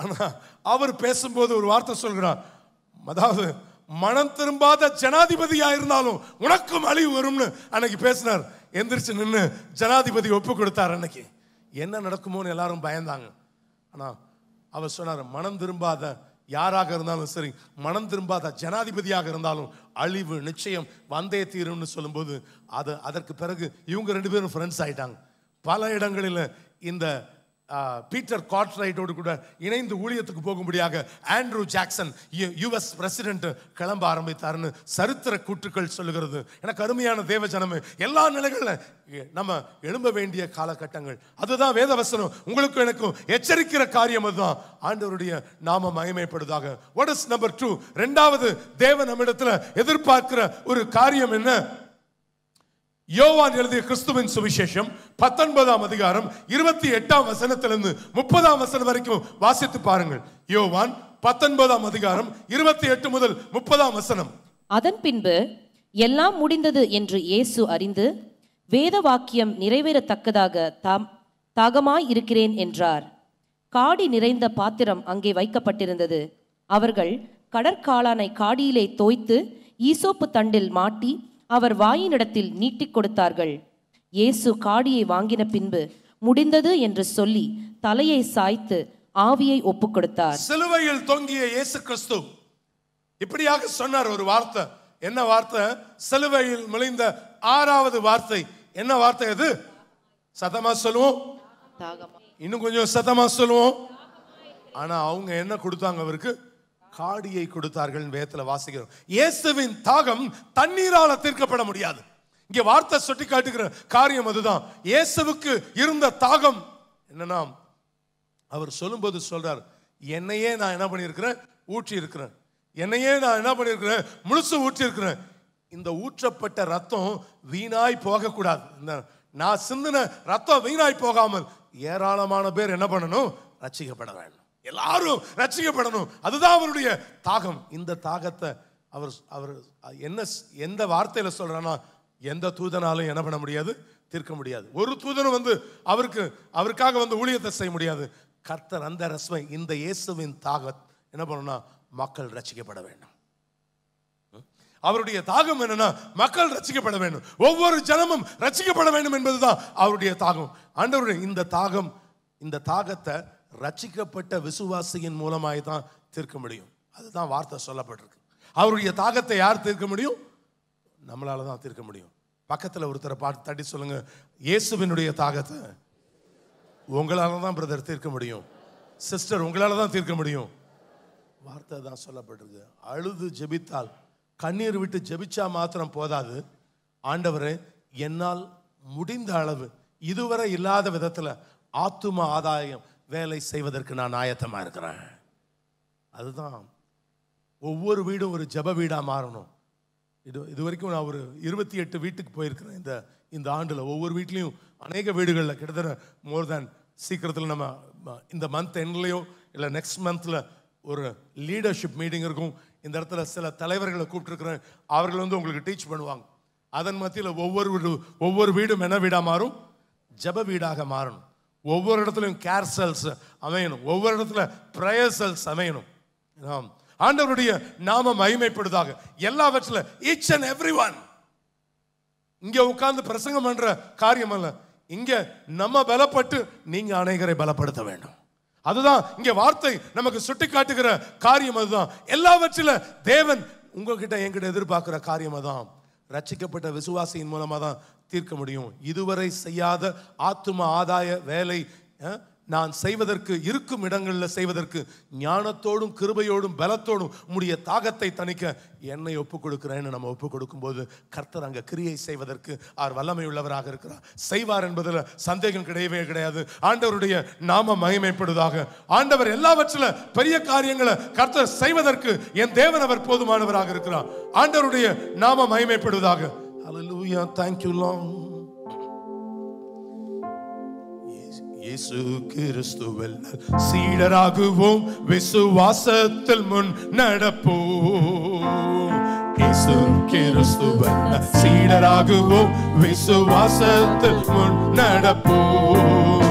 ஆனால் அவர் பேசும்போது ஒரு வார்த்தை சொல்கிறார் அதாவது மனம் திரும்பாத ஜனாதிபதியாக இருந்தாலும் உனக்கும் அழிவு வரும்னு அன்னைக்கு பேசினார் எந்திரிச்சு நின்று ஜனாதிபதி ஒப்பு கொடுத்தார் அன்னைக்கு என்ன நடக்குமோன்னு எல்லாரும் பயந்தாங்க ஆனால் அவர் சொன்னார் மனம் திரும்பாத யாராக இருந்தாலும் சரி மனம் திரும்பாத ஜனாதிபதியாக இருந்தாலும் அழிவு நிச்சயம் வந்தே தீரும்னு சொல்லும்போது அது அதற்கு பிறகு இவங்க ரெண்டு பேரும் ஃப்ரெண்ட்ஸ் ஆயிட்டாங்க பல இடங்களில் இந்த பீட்டர் கார்ட்ரைட்டோடு கூட இணைந்து ஊழியத்துக்கு போகும்படியாக ஆண்ட்ரூ ஜாக்சன் யுஎஸ் பிரசிடென்ட் கிளம்ப ஆரம்பித்தாருன்னு சரித்திர கூற்றுக்கள் சொல்லுகிறது எனக்கு அருமையான தேவ ஜனமே எல்லா நிலைகளில் நம்ம எழும்ப வேண்டிய காலகட்டங்கள் அதுதான் வேதவசனம் உங்களுக்கும் எனக்கும் எச்சரிக்கிற காரியம் அதுதான் ஆண்டவருடைய நாம மகிமைப்படுதாக வாட் இஸ் நம்பர் டூ ரெண்டாவது தேவ நம்மிடத்தில் எதிர்பார்க்கிற ஒரு காரியம் என்ன யோவான் எழுதிய கிறிஸ்துவின் சுவிசேஷம் பத்தொன்பதாம் அதிகாரம் இருபத்தி எட்டாம் வசனத்திலிருந்து முப்பதாம் வசனம் வரைக்கும் வாசித்து பாருங்கள் யோவான் பத்தொன்பதாம் அதிகாரம் இருபத்தி எட்டு முதல் முப்பதாம் வசனம் அதன் பின்பு எல்லாம் முடிந்தது என்று இயேசு அறிந்து வேத வாக்கியம் நிறைவேறத்தக்கதாக தாம் தாகமாய் இருக்கிறேன் என்றார் காடி நிறைந்த பாத்திரம் அங்கே வைக்கப்பட்டிருந்தது அவர்கள் கடற்காளானை காடியிலே தோய்த்து ஈசோப்பு தண்டில் மாட்டி அவர் வாயினிடத்தில் நீட்டிக் கொடுத்தார்கள் இயேசு காடியை வாங்கின பின்பு முடிந்தது என்று சொல்லி தலையை சாய்த்து ஆவியை ஒப்பு கொடுத்தார் சிலுவையில் தொங்கிய இயேசு கிறிஸ்து இப்படியாக சொன்னார் ஒரு வார்த்தை என்ன வார்த்தை சிலுவையில் முளைந்த ஆறாவது வார்த்தை என்ன வார்த்தை அது சதமா சொல்லுவோம் இன்னும் கொஞ்சம் சதமா சொல்லுவோம் ஆனா அவங்க என்ன கொடுத்தாங்க அவருக்கு காடியை கொடுத்தார்கள் வேத்துல வாசிக்கிறோம் இயேசுவின் தாகம் தண்ணீரால தீர்க்கப்பட முடியாது இங்கே வார்த்தை சுட்டி காட்டுகிற காரியம் அதுதான் இயேசுவுக்கு இருந்த தாகம் என்னன்னா அவர் சொல்லும்போது சொல்றார் என்னையே நான் என்ன பண்ணியிருக்கிறேன் ஊற்றி இருக்கிறேன் என்னையே நான் என்ன பண்ணியிருக்கிறேன் முழுசு ஊற்றி இருக்கிறேன் இந்த ஊற்றப்பட்ட ரத்தம் வீணாய் போகக்கூடாது இந்த நான் சிந்தின ரத்தம் வீணாய் போகாமல் ஏராளமான பேர் என்ன பண்ணணும் ரசிக்கப்பட வேண்டும் எல்லாரும் ரசிக்கப்படணும் அதுதான் அவருடைய தாகம் இந்த தாகத்தை அவர் அவர் என்ன எந்த வார்த்தையில் சொல்கிறேன்னா எந்த தூதனாலும் என்ன பண்ண முடியாது தீர்க்க முடியாது ஒரு தூதனும் வந்து அவருக்கு அவருக்காக வந்து ஊழியத்தை செய்ய முடியாது கர்த்தர் அந்த ரசமை இந்த இயேசுவின் தாகத் என்ன பண்ணணும்னா மக்கள் ரசிக்கப்பட வேண்டும் அவருடைய தாகம் என்னன்னா மக்கள் ரசிக்கப்பட வேண்டும் ஒவ்வொரு ஜனமும் ரசிக்கப்பட வேண்டும் என்பதுதான் அவருடைய தாகம் ஆண்டவருடைய இந்த தாகம் இந்த தாகத்தை ரச்சிக்கப்பட்ட விசுவாசியின் மூலமாய் தான் தீர்க்க முடியும் அதுதான் வார்த்தை சொல்லப்பட்டிருக்கு அவருடைய தாகத்தை யார் தீர்க்க முடியும் நம்மளால தான் தீர்க்க முடியும் பக்கத்தில் ஒருத்தரை பார்த்து தட்டி சொல்லுங்க இயேசுவினுடைய தாகத்தை உங்களால தான் பிரதர் தீர்க்க முடியும் சிஸ்டர் உங்களால தான் தீர்க்க முடியும் வார்த்தை தான் சொல்லப்பட்டிருக்கு அழுது ஜெபித்தால் கண்ணீர் விட்டு ஜெபிச்சா மாத்திரம் போதாது ஆண்டவரே என்னால் முடிந்த அளவு இதுவரை இல்லாத விதத்தில் ஆத்தும ஆதாயம் வேலை செய்வதற்கு நான் ஆயத்தமாக இருக்கிறேன் அதுதான் ஒவ்வொரு வீடும் ஒரு ஜப வீடாக மாறணும் இது இது வரைக்கும் நான் ஒரு இருபத்தி எட்டு வீட்டுக்கு போயிருக்கிறேன் இந்த இந்த ஆண்டில் ஒவ்வொரு வீட்லேயும் அநேக வீடுகளில் கிட்டத்தட்ட மோர் தேன் சீக்கிரத்தில் நம்ம இந்த மந்த் எண்ட்லேயோ இல்லை நெக்ஸ்ட் மந்தில் ஒரு லீடர்ஷிப் மீட்டிங் இருக்கும் இந்த இடத்துல சில தலைவர்களை கூப்பிட்டுருக்குறேன் அவர்கள் வந்து உங்களுக்கு டீச் பண்ணுவாங்க அதன் மத்தியில் ஒவ்வொரு வீடு ஒவ்வொரு வீடும் என்ன வீடாக மாறும் ஜப வீடாக மாறணும் ஒவ்வொரு இடத்துலையும் கேர் செல்ஸ் அமையணும் ஒவ்வொரு இடத்துல ப்ரேயர் செல்ஸ் அமையணும் ஆண்டவருடைய நாம மகிமைப்படுதாக எல்லாவற்றில் ஈச் அண்ட் எவ்ரி ஒன் இங்கே உட்கார்ந்து பிரசங்கம் பண்ற காரியம் அல்ல இங்கே நம்ம பலப்பட்டு நீங்க அனைகரை பலப்படுத்த வேண்டும் அதுதான் இங்கே வார்த்தை நமக்கு சுட்டி காட்டுகிற காரியம் அதுதான் எல்லாவற்றில் தேவன் உங்ககிட்ட என்கிட்ட எதிர்பார்க்கிற காரியம் அதான் ரச்சிக்கப்பட்ட விசுவாசியின் மூலமாக தான் தீர்க்க முடியும் இதுவரை செய்யாத ஆத்தும ஆதாய வேலை நான் செய்வதற்கு இருக்கும் இடங்களில் செய்வதற்கு ஞானத்தோடும் கிருபையோடும் பலத்தோடும் உம்முடைய தாகத்தை தணிக்க என்னை ஒப்புக் கொடுக்கிறேன்னு நம்ம ஒப்புக் கொடுக்கும்போது கர்த்தர் அங்கே கிரியை செய்வதற்கு அவர் வல்லமை உள்ளவராக இருக்கிறார் செய்வார் என்பதில் சந்தேகம் கிடையவே கிடையாது ஆண்டவருடைய நாம மகிமைப்படுவதாக ஆண்டவர் எல்லாவற்றில் பெரிய காரியங்களை கர்த்தர் செய்வதற்கு என் தேவன் அவர் போதுமானவராக இருக்கிறார் ஆண்டவருடைய நாம மகிமைப்படுவதாக Hallelujah. Thank you, Lord. இயேசு கிறிஸ்துவல் சீடராகுவோம் விசுவாசத்தில் முன் நடப்போம் இயேசு கிறிஸ்துவல் சீடராகுவோம் விசுவாசத்தில் முன் நடப்போம்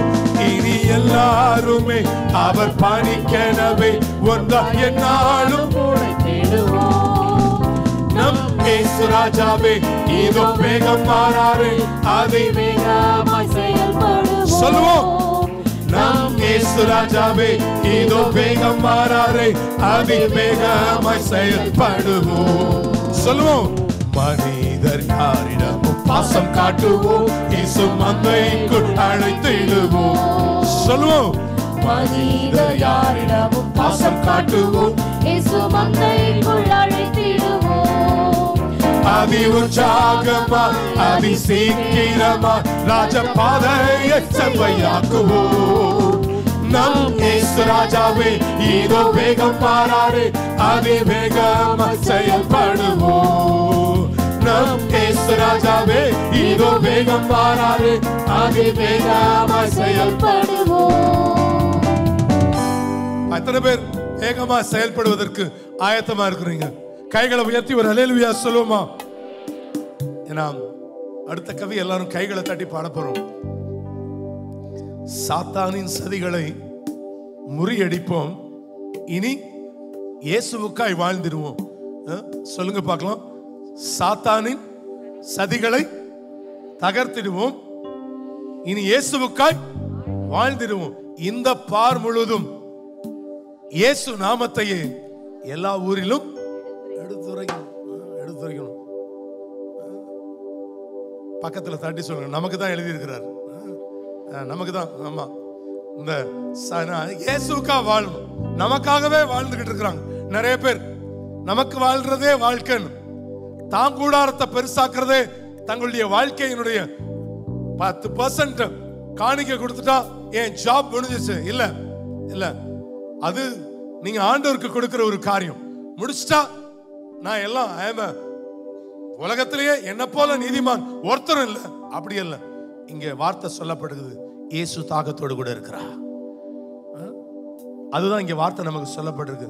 இனி எல்லாருமே அவர் பணிக்கெனவே ஒன்றா என்னாலும் போனை இயேசு ராஜாவே இதோ வேகம் மாறாரு அதை வேகமாய் செயல்படுவோம் சொல்லுவோம் நாம் இயேசு ராஜாவே இதோ வேகம் மாறாரு அதை வேகமாய் செயல்படுவோம் சொல்லுவோம் மனிதர் யாரிடமும் பாசம் காட்டுவோம் இயேசு மந்தைக்குள் அழைத்திடுவோம் சொல்லுவோம் மனிதர் யாரிடமும் பாசம் காட்டுவோம் இயேசு மந்தைக்குள் அழைத்திடுவோம் அபி உற்சாகமா அபி சீக்கிரமா ராஜ பாதையை செவ்வையாக்குவோ நம் இயேசு ராஜாவே இதோ வேகம் பாராரு அதி வேகம் செயல்படுவோ நம் இயேசு ராஜாவே இதோ வேகம் பாராரு அதி வேகம் செயல்படுவோ அத்தனை பேர் வேகமா செயல்படுவதற்கு ஆயத்தமா இருக்கிறீங்க கைகளை உயர்த்தி ஒரு அலேலுவியா சொல்லுவோமா ஏன்னா அடுத்த கவி எல்லாரும் கைகளை தட்டி பாட போறோம் சாத்தானின் சதிகளை முறியடிப்போம் இனி இயேசுவுக்காய் வாழ்ந்துருவோம் சொல்லுங்க பார்க்கலாம் சாத்தானின் சதிகளை தகர்த்திடுவோம் இனி இயேசுவுக்காய் வாழ்ந்திடுவோம் இந்த பார் முழுதும் இயேசு நாமத்தையே எல்லா ஊரிலும் எடுத்துரைக்கணும் எடுத்துரைக்கணும் பக்கத்தில் தட்டி சொல்லுங்க நமக்கு தான் எழுதியிருக்கிறார் நமக்கு தான் ஆமாம் இந்த இயேசுக்கா வாழும் நமக்காகவே வாழ்ந்துகிட்டு இருக்கிறாங்க நிறைய பேர் நமக்கு வாழ்றதே வாழ்க்கைன்னு தான் கூடாரத்தை பெருசாக்குறதே தங்களுடைய வாழ்க்கையினுடைய பத்து பர்சன்ட் காணிக்க கொடுத்துட்டா என் ஜாப் முடிஞ்சிச்சு இல்ல இல்ல அது நீங்க ஆண்டவருக்கு கொடுக்கிற ஒரு காரியம் முடிச்சுட்டா நான் எல்லாம் ஐம் உலகத்திலேயே என்ன போல நீதிமான் ஒருத்தரும் இல்ல அப்படி இல்ல இங்க வார்த்தை சொல்லப்படுகிறது இயேசு தாகத்தோடு கூட இருக்கிறா அதுதான் இங்க வார்த்தை நமக்கு சொல்லப்படுது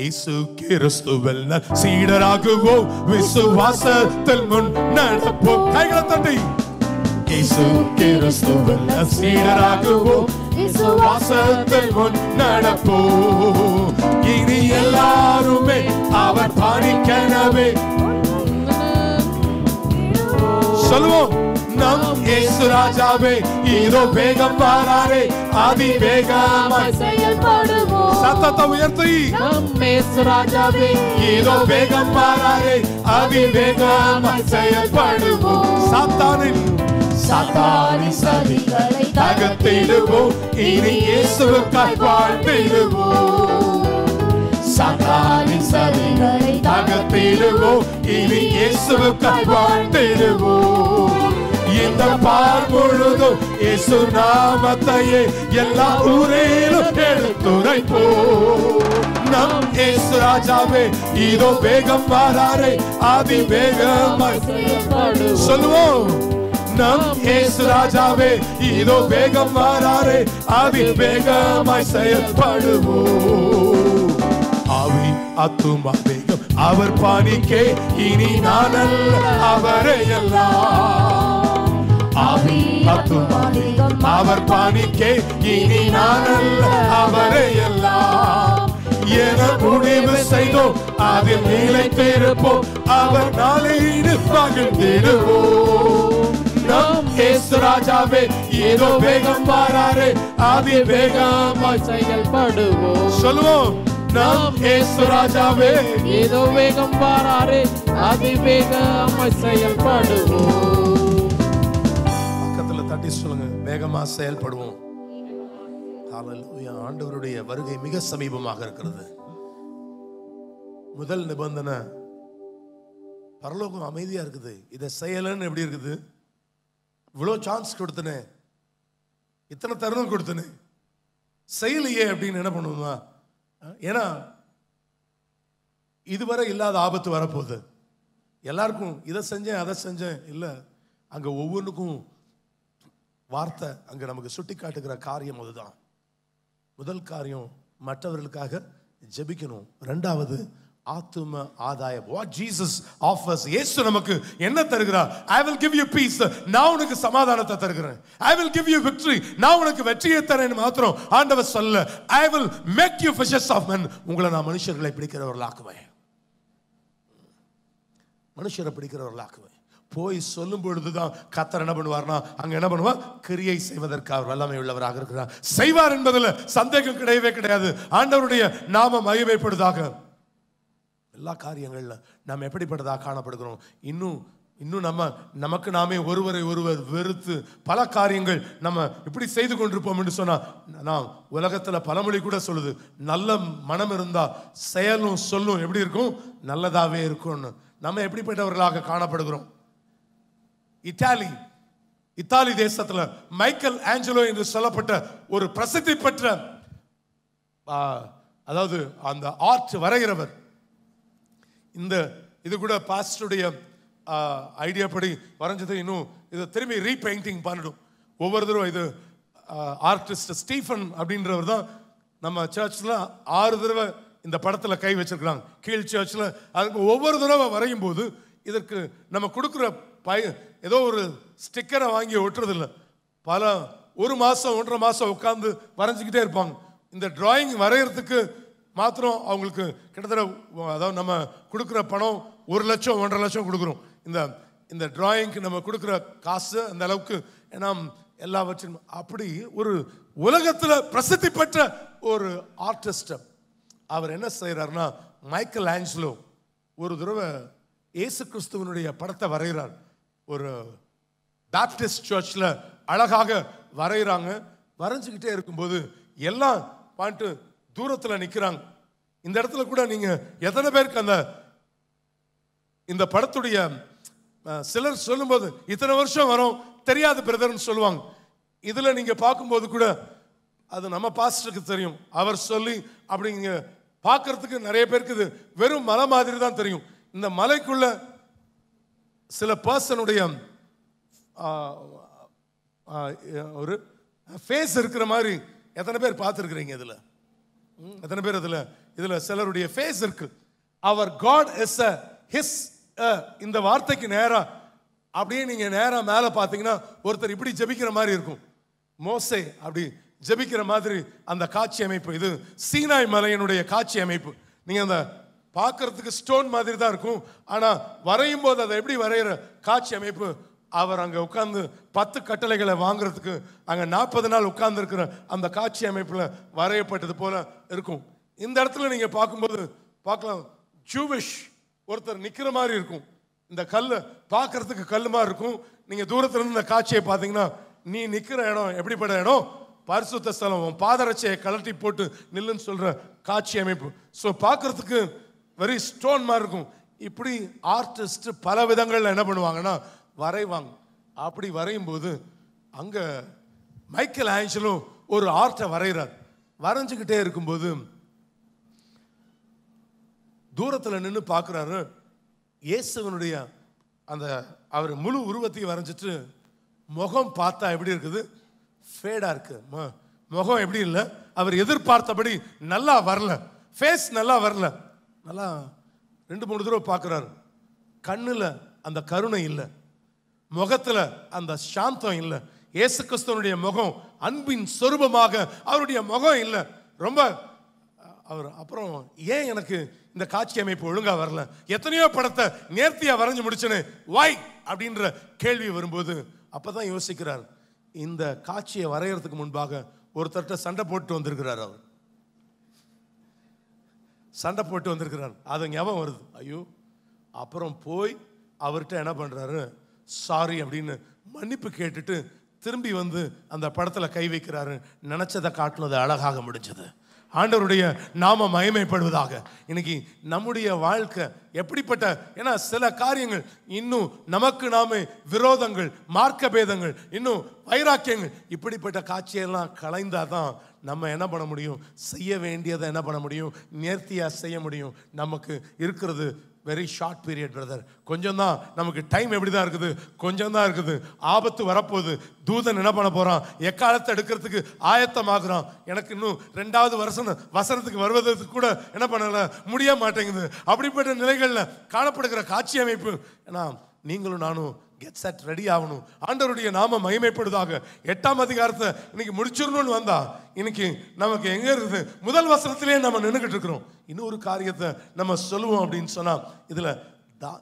இயேசு கிறிஸ்துவல் சீடராகுவோம் விசுவாசத்தில் முன் நடப்போம் கைகளை தட்டி இயேசு கிறிஸ்துவல் சீடராகுவோம் விசுவாசத்தில் முன் நடப்போம் இனி எல்லாருமே அவர் பாடிக்கனவே சொல்லுவோம் நம் இயேசு ராஜாவே இதோ வேகம் பாராரே அதி வேகமாய் சத்தத்தை உயர்த்தி நம் இயேசு ராஜாவே இதோ வேகம் பாராரே அதி வேகமாய் செயல்படுவோம் சாத்தானில் சாத்தானின் சதிகளை தகர்த்திடுவோம் இனி இயேசுவுக்காய் வாழ்த்திடுவோம் சாத்தானின் சதிகளை தகர்த்திடுவோம் இனி இயேசுக்காய் வாழ்ந்திடுவோம் இந்த பார்ப்பொழுதும் இயேசு நாமத்தையே எல்லா ஊரிலும் எடுத்துரைப்போ நம் இயேசு ராஜாவே இதோ வேகம் வாராரே ஆதி வேகமாய் சொல்லுவோம் நம் இயேசு ராஜாவே இதோ வேகம் வாராரே ஆதி வேகமாய் செயல்படுவோம் அத்துமா அவர் பாணிக்கே இனி நானல் அவரை அவர் பாணிக்கே இனி நானல் அவரை என முடிவு செய்தோம் அதில் நீலை நிலைத்திருப்போம் அவர் நாளையீடு பகிர்ந்திடுவோம் ராஜாவே ஏதோ வேகம் மாறாரே அதே வேகமாய் செயல்படுவோம் சொல்லுவோம் நாம் ஏசு ராஜாவே ஏதோ வேகம் பாராரே அதிவேகமாய் செயல்படுவோம் பக்கத்துல தட்டி சொல்லுங்க வேகமா செயல்படுவோம் ஆண்டவருடைய வருகை மிக சமீபமாக இருக்கிறது முதல் நிபந்தனை பரலோகம் அமைதியா இருக்குது இதை செய்யலன்னு எப்படி இருக்குது இவ்வளோ சான்ஸ் கொடுத்தனே இத்தனை தருணம் கொடுத்தனே செய்யலையே அப்படின்னு என்ன பண்ணுவோமா ஏன்னா இதுவரை இல்லாத ஆபத்து வரப்போகுது எல்லாருக்கும் இதை செஞ்சேன் அதை செஞ்சேன் இல்லை அங்கே ஒவ்வொன்றுக்கும் வார்த்தை அங்கே நமக்கு சுட்டி காட்டுகிற காரியம் அதுதான் முதல் காரியம் மற்றவர்களுக்காக ஜெபிக்கணும் ரெண்டாவது ஆத்தும ஆதாயம் வாட் ஜீசஸ் ஆஃபர்ஸ் இயேசு நமக்கு என்ன தருகிறார் I will give you peace நான் உனக்கு சமாதானத்தை தருகிறேன் I will give you victory நான் உனக்கு வெற்றியை தரேன் மாத்திரம் ஆண்டவர் சொல்ல I will make you fishes of men உங்களை நான் மனுஷர்களை பிடிக்கிறவர்களாக்குவேன் மனுஷரை பிடிக்கிறவர்களாக்குவேன் போய் சொல்லும் பொழுது தான் கத்தர் என்ன பண்ணுவார்னா அங்கே என்ன பண்ணுவார் கிரியை செய்வதற்கு அவர் வல்லமை உள்ளவராக இருக்கிறார் செய்வார் என்பதில் சந்தேகம் கிடையவே கிடையாது ஆண்டவருடைய நாம மகிமைப்படுதாக எல்லா காரியங்களில் நாம் எப்படிப்பட்டதாக காணப்படுகிறோம் இன்னும் இன்னும் நம்ம நமக்கு நாமே ஒருவரை ஒருவர் வெறுத்து பல காரியங்கள் நம்ம இப்படி செய்து கொண்டிருப்போம் என்று சொன்னால் நான் உலகத்தில் பழமொழி கூட சொல்லுது நல்ல மனம் இருந்தால் செயலும் சொல்லும் எப்படி இருக்கும் நல்லதாகவே இருக்கும்னு நம்ம எப்படிப்பட்டவர்களாக காணப்படுகிறோம் இத்தாலி இத்தாலி தேசத்தில் மைக்கேல் ஆஞ்சலோ என்று சொல்லப்பட்ட ஒரு பிரசித்தி பெற்ற அதாவது அந்த ஆர்ட் வரைகிறவர் இந்த இது கூட பாஸ்டருடைய ஐடியா படி வரைஞ்சதை இன்னும் இதை திரும்பி ரீபெயிண்டிங் பண்ணிடும் ஒவ்வொரு தடவை இது ஆர்டிஸ்ட் ஸ்டீஃபன் அப்படின்றவர் தான் நம்ம சர்ச்சில் ஆறு தடவை இந்த படத்தில் கை வச்சிருக்கிறாங்க கீழ் சர்ச்சில் அதுக்கு ஒவ்வொரு தடவை வரையும் போது இதற்கு நம்ம கொடுக்குற பய ஏதோ ஒரு ஸ்டிக்கரை வாங்கி ஒட்டுறதில்ல பல ஒரு மாதம் ஒன்றரை மாதம் உட்காந்து வரைஞ்சிக்கிட்டே இருப்பாங்க இந்த டிராயிங் வரைகிறதுக்கு மாத்திரம் அவங்களுக்கு கிட்டத்தட்ட அதாவது நம்ம கொடுக்குற பணம் ஒரு லட்சம் ஒன்றரை லட்சம் கொடுக்குறோம் இந்த இந்த டிராயிங்க்கு நம்ம கொடுக்குற காசு அந்த அளவுக்கு ஏன்னா எல்லாவற்றும் அப்படி ஒரு உலகத்தில் பிரசித்தி பெற்ற ஒரு ஆர்டிஸ்ட் அவர் என்ன செய்கிறாருன்னா மைக்கேல் ஆஞ்சலோ ஒரு தடவை இயேசு கிறிஸ்துவனுடைய படத்தை வரைகிறார் ஒரு பேப்டிஸ்ட் சர்ச்சில் அழகாக வரைகிறாங்க வரைஞ்சிக்கிட்டே இருக்கும்போது எல்லாம் பாட்டு தூரத்தில் நிற்கிறாங்க இந்த இடத்துல கூட நீங்கள் எத்தனை பேருக்கு அந்த இந்த படத்துடைய சிலர் சொல்லும்போது இத்தனை வருஷம் வரும் தெரியாத பிரதர்னு சொல்லுவாங்க இதில் நீங்கள் பார்க்கும்போது கூட அது நம்ம பாஸ்டருக்கு தெரியும் அவர் சொல்லி அப்படிங்க பார்க்கறதுக்கு நிறைய பேருக்கு இது வெறும் மலை மாதிரி தான் தெரியும் இந்த மலைக்குள்ள சில பர்சனுடைய ஒரு ஃபேஸ் இருக்கிற மாதிரி எத்தனை பேர் பார்த்துருக்குறீங்க இதில் எத்தனை பேர் இதில் இதில் சிலருடைய ஃபேஸ் இருக்கு அவர் காட் இஸ் அ ஹிஸ் இந்த வார்த்தைக்கு நேராக அப்படியே நீங்கள் நேராக மேலே பார்த்தீங்கன்னா ஒருத்தர் இப்படி ஜபிக்கிற மாதிரி இருக்கும் மோசை அப்படி ஜபிக்கிற மாதிரி அந்த காட்சி அமைப்பு இது சீனாய் மலையினுடைய காட்சி அமைப்பு நீங்கள் அந்த பார்க்கறதுக்கு ஸ்டோன் மாதிரி தான் இருக்கும் ஆனால் வரையும் போது அதை எப்படி வரைகிற காட்சி அமைப்பு அவர் அங்கே உட்காந்து பத்து கட்டளைகளை வாங்குறதுக்கு அங்கே நாற்பது நாள் உட்கார்ந்துருக்கிற அந்த காட்சி அமைப்பில் வரையப்பட்டது போல இருக்கும் இந்த இடத்துல நீங்கள் பார்க்கும்போது பார்க்கலாம் ஜூவிஷ் ஒருத்தர் நிற்கிற மாதிரி இருக்கும் இந்த கல் பார்க்குறதுக்கு கல் மாதிரி இருக்கும் நீங்கள் தூரத்துலேருந்து இந்த காட்சியை பார்த்தீங்கன்னா நீ நிற்கிற இடம் எப்படிப்பட்ட இடம் பரிசுத்த ஸ்தலம் பாதரட்சையை கலட்டி போட்டு நில்லுன்னு சொல்கிற காட்சி அமைப்பு ஸோ பார்க்குறதுக்கு வெரி ஸ்டோன் மாதிரி இருக்கும் இப்படி ஆர்டிஸ்ட் பல விதங்களில் என்ன பண்ணுவாங்கன்னா வரைவாங்க அப்படி வரையும் போது அங்கே மைக்கேல் ஆஞ்சலும் ஒரு ஆர்ட்டை வரைகிறார் வரைஞ்சிக்கிட்டே இருக்கும்போது தூரத்தில் நின்று பார்க்குறாரு இயேசுவனுடைய அந்த அவர் முழு உருவத்தையும் வரைஞ்சிட்டு முகம் பார்த்தா எப்படி இருக்குது ஃபேடாக இருக்குது முகம் எப்படி இல்லை அவர் எதிர்பார்த்தபடி நல்லா வரல ஃபேஸ் நல்லா வரல நல்லா ரெண்டு மூணு தடவை பார்க்குறாரு கண்ணில் அந்த கருணை இல்லை முகத்தில் அந்த சாந்தம் இல்லை ஏசு கிறிஸ்தவனுடைய முகம் அன்பின் சொரூபமாக அவருடைய முகம் இல்லை ரொம்ப அவர் அப்புறம் ஏன் எனக்கு இந்த காட்சி அமைப்பு ஒழுங்காக வரல எத்தனையோ படத்தை நேர்த்தியாக வரைஞ்சி முடிச்சேன்னு வாய் அப்படின்ற கேள்வி வரும்போது அப்போ தான் யோசிக்கிறார் இந்த காட்சியை வரைகிறதுக்கு முன்பாக ஒருத்தர்கிட்ட சண்டை போட்டு வந்திருக்கிறார் அவர் சண்டை போட்டு வந்திருக்கிறார் அது ஞாபகம் வருது ஐயோ அப்புறம் போய் அவர்கிட்ட என்ன பண்ணுறாரு சாரி அப்படின்னு மன்னிப்பு கேட்டுட்டு திரும்பி வந்து அந்த படத்தில் கை வைக்கிறாரு நினச்சதை காட்டுனது அழகாக முடிஞ்சது ஆண்டவருடைய நாம மயமைப்படுவதாக இன்னைக்கு நம்முடைய வாழ்க்கை எப்படிப்பட்ட ஏன்னா சில காரியங்கள் இன்னும் நமக்கு நாமே விரோதங்கள் மார்க்க பேதங்கள் இன்னும் வைராக்கியங்கள் இப்படிப்பட்ட காட்சியெல்லாம் கலைந்தால் தான் நம்ம என்ன பண்ண முடியும் செய்ய வேண்டியதை என்ன பண்ண முடியும் நேர்த்தியாக செய்ய முடியும் நமக்கு இருக்கிறது வெரி ஷார்ட் பீரியட் பிரதர் கொஞ்சம் தான் நமக்கு டைம் எப்படி தான் இருக்குது கொஞ்சம் தான் இருக்குது ஆபத்து வரப்போகுது தூதன் என்ன பண்ண போகிறான் எக்காலத்தை எடுக்கிறதுக்கு ஆயத்தமாகறான் எனக்கு இன்னும் ரெண்டாவது வருஷம் வசனத்துக்கு வருவதற்கு கூட என்ன பண்ணலை முடிய மாட்டேங்குது அப்படிப்பட்ட நிலைகளில் காணப்படுகிற காட்சி அமைப்பு ஏன்னா நீங்களும் நானும் கெட் சட் ரெடி ஆகணும் ஆண்டவருடைய நாம மகிமைப்படுதாக எட்டாம் அதிகாரத்தை இன்னைக்கு முடிச்சிடணும்னு வந்தா இன்னைக்கு நமக்கு எங்க இருக்குது முதல் வசனத்திலே நம்ம நின்றுக்கிட்டு இருக்கிறோம் இன்னொரு காரியத்தை நம்ம சொல்லுவோம் அப்படின்னு சொன்னா இதுல தா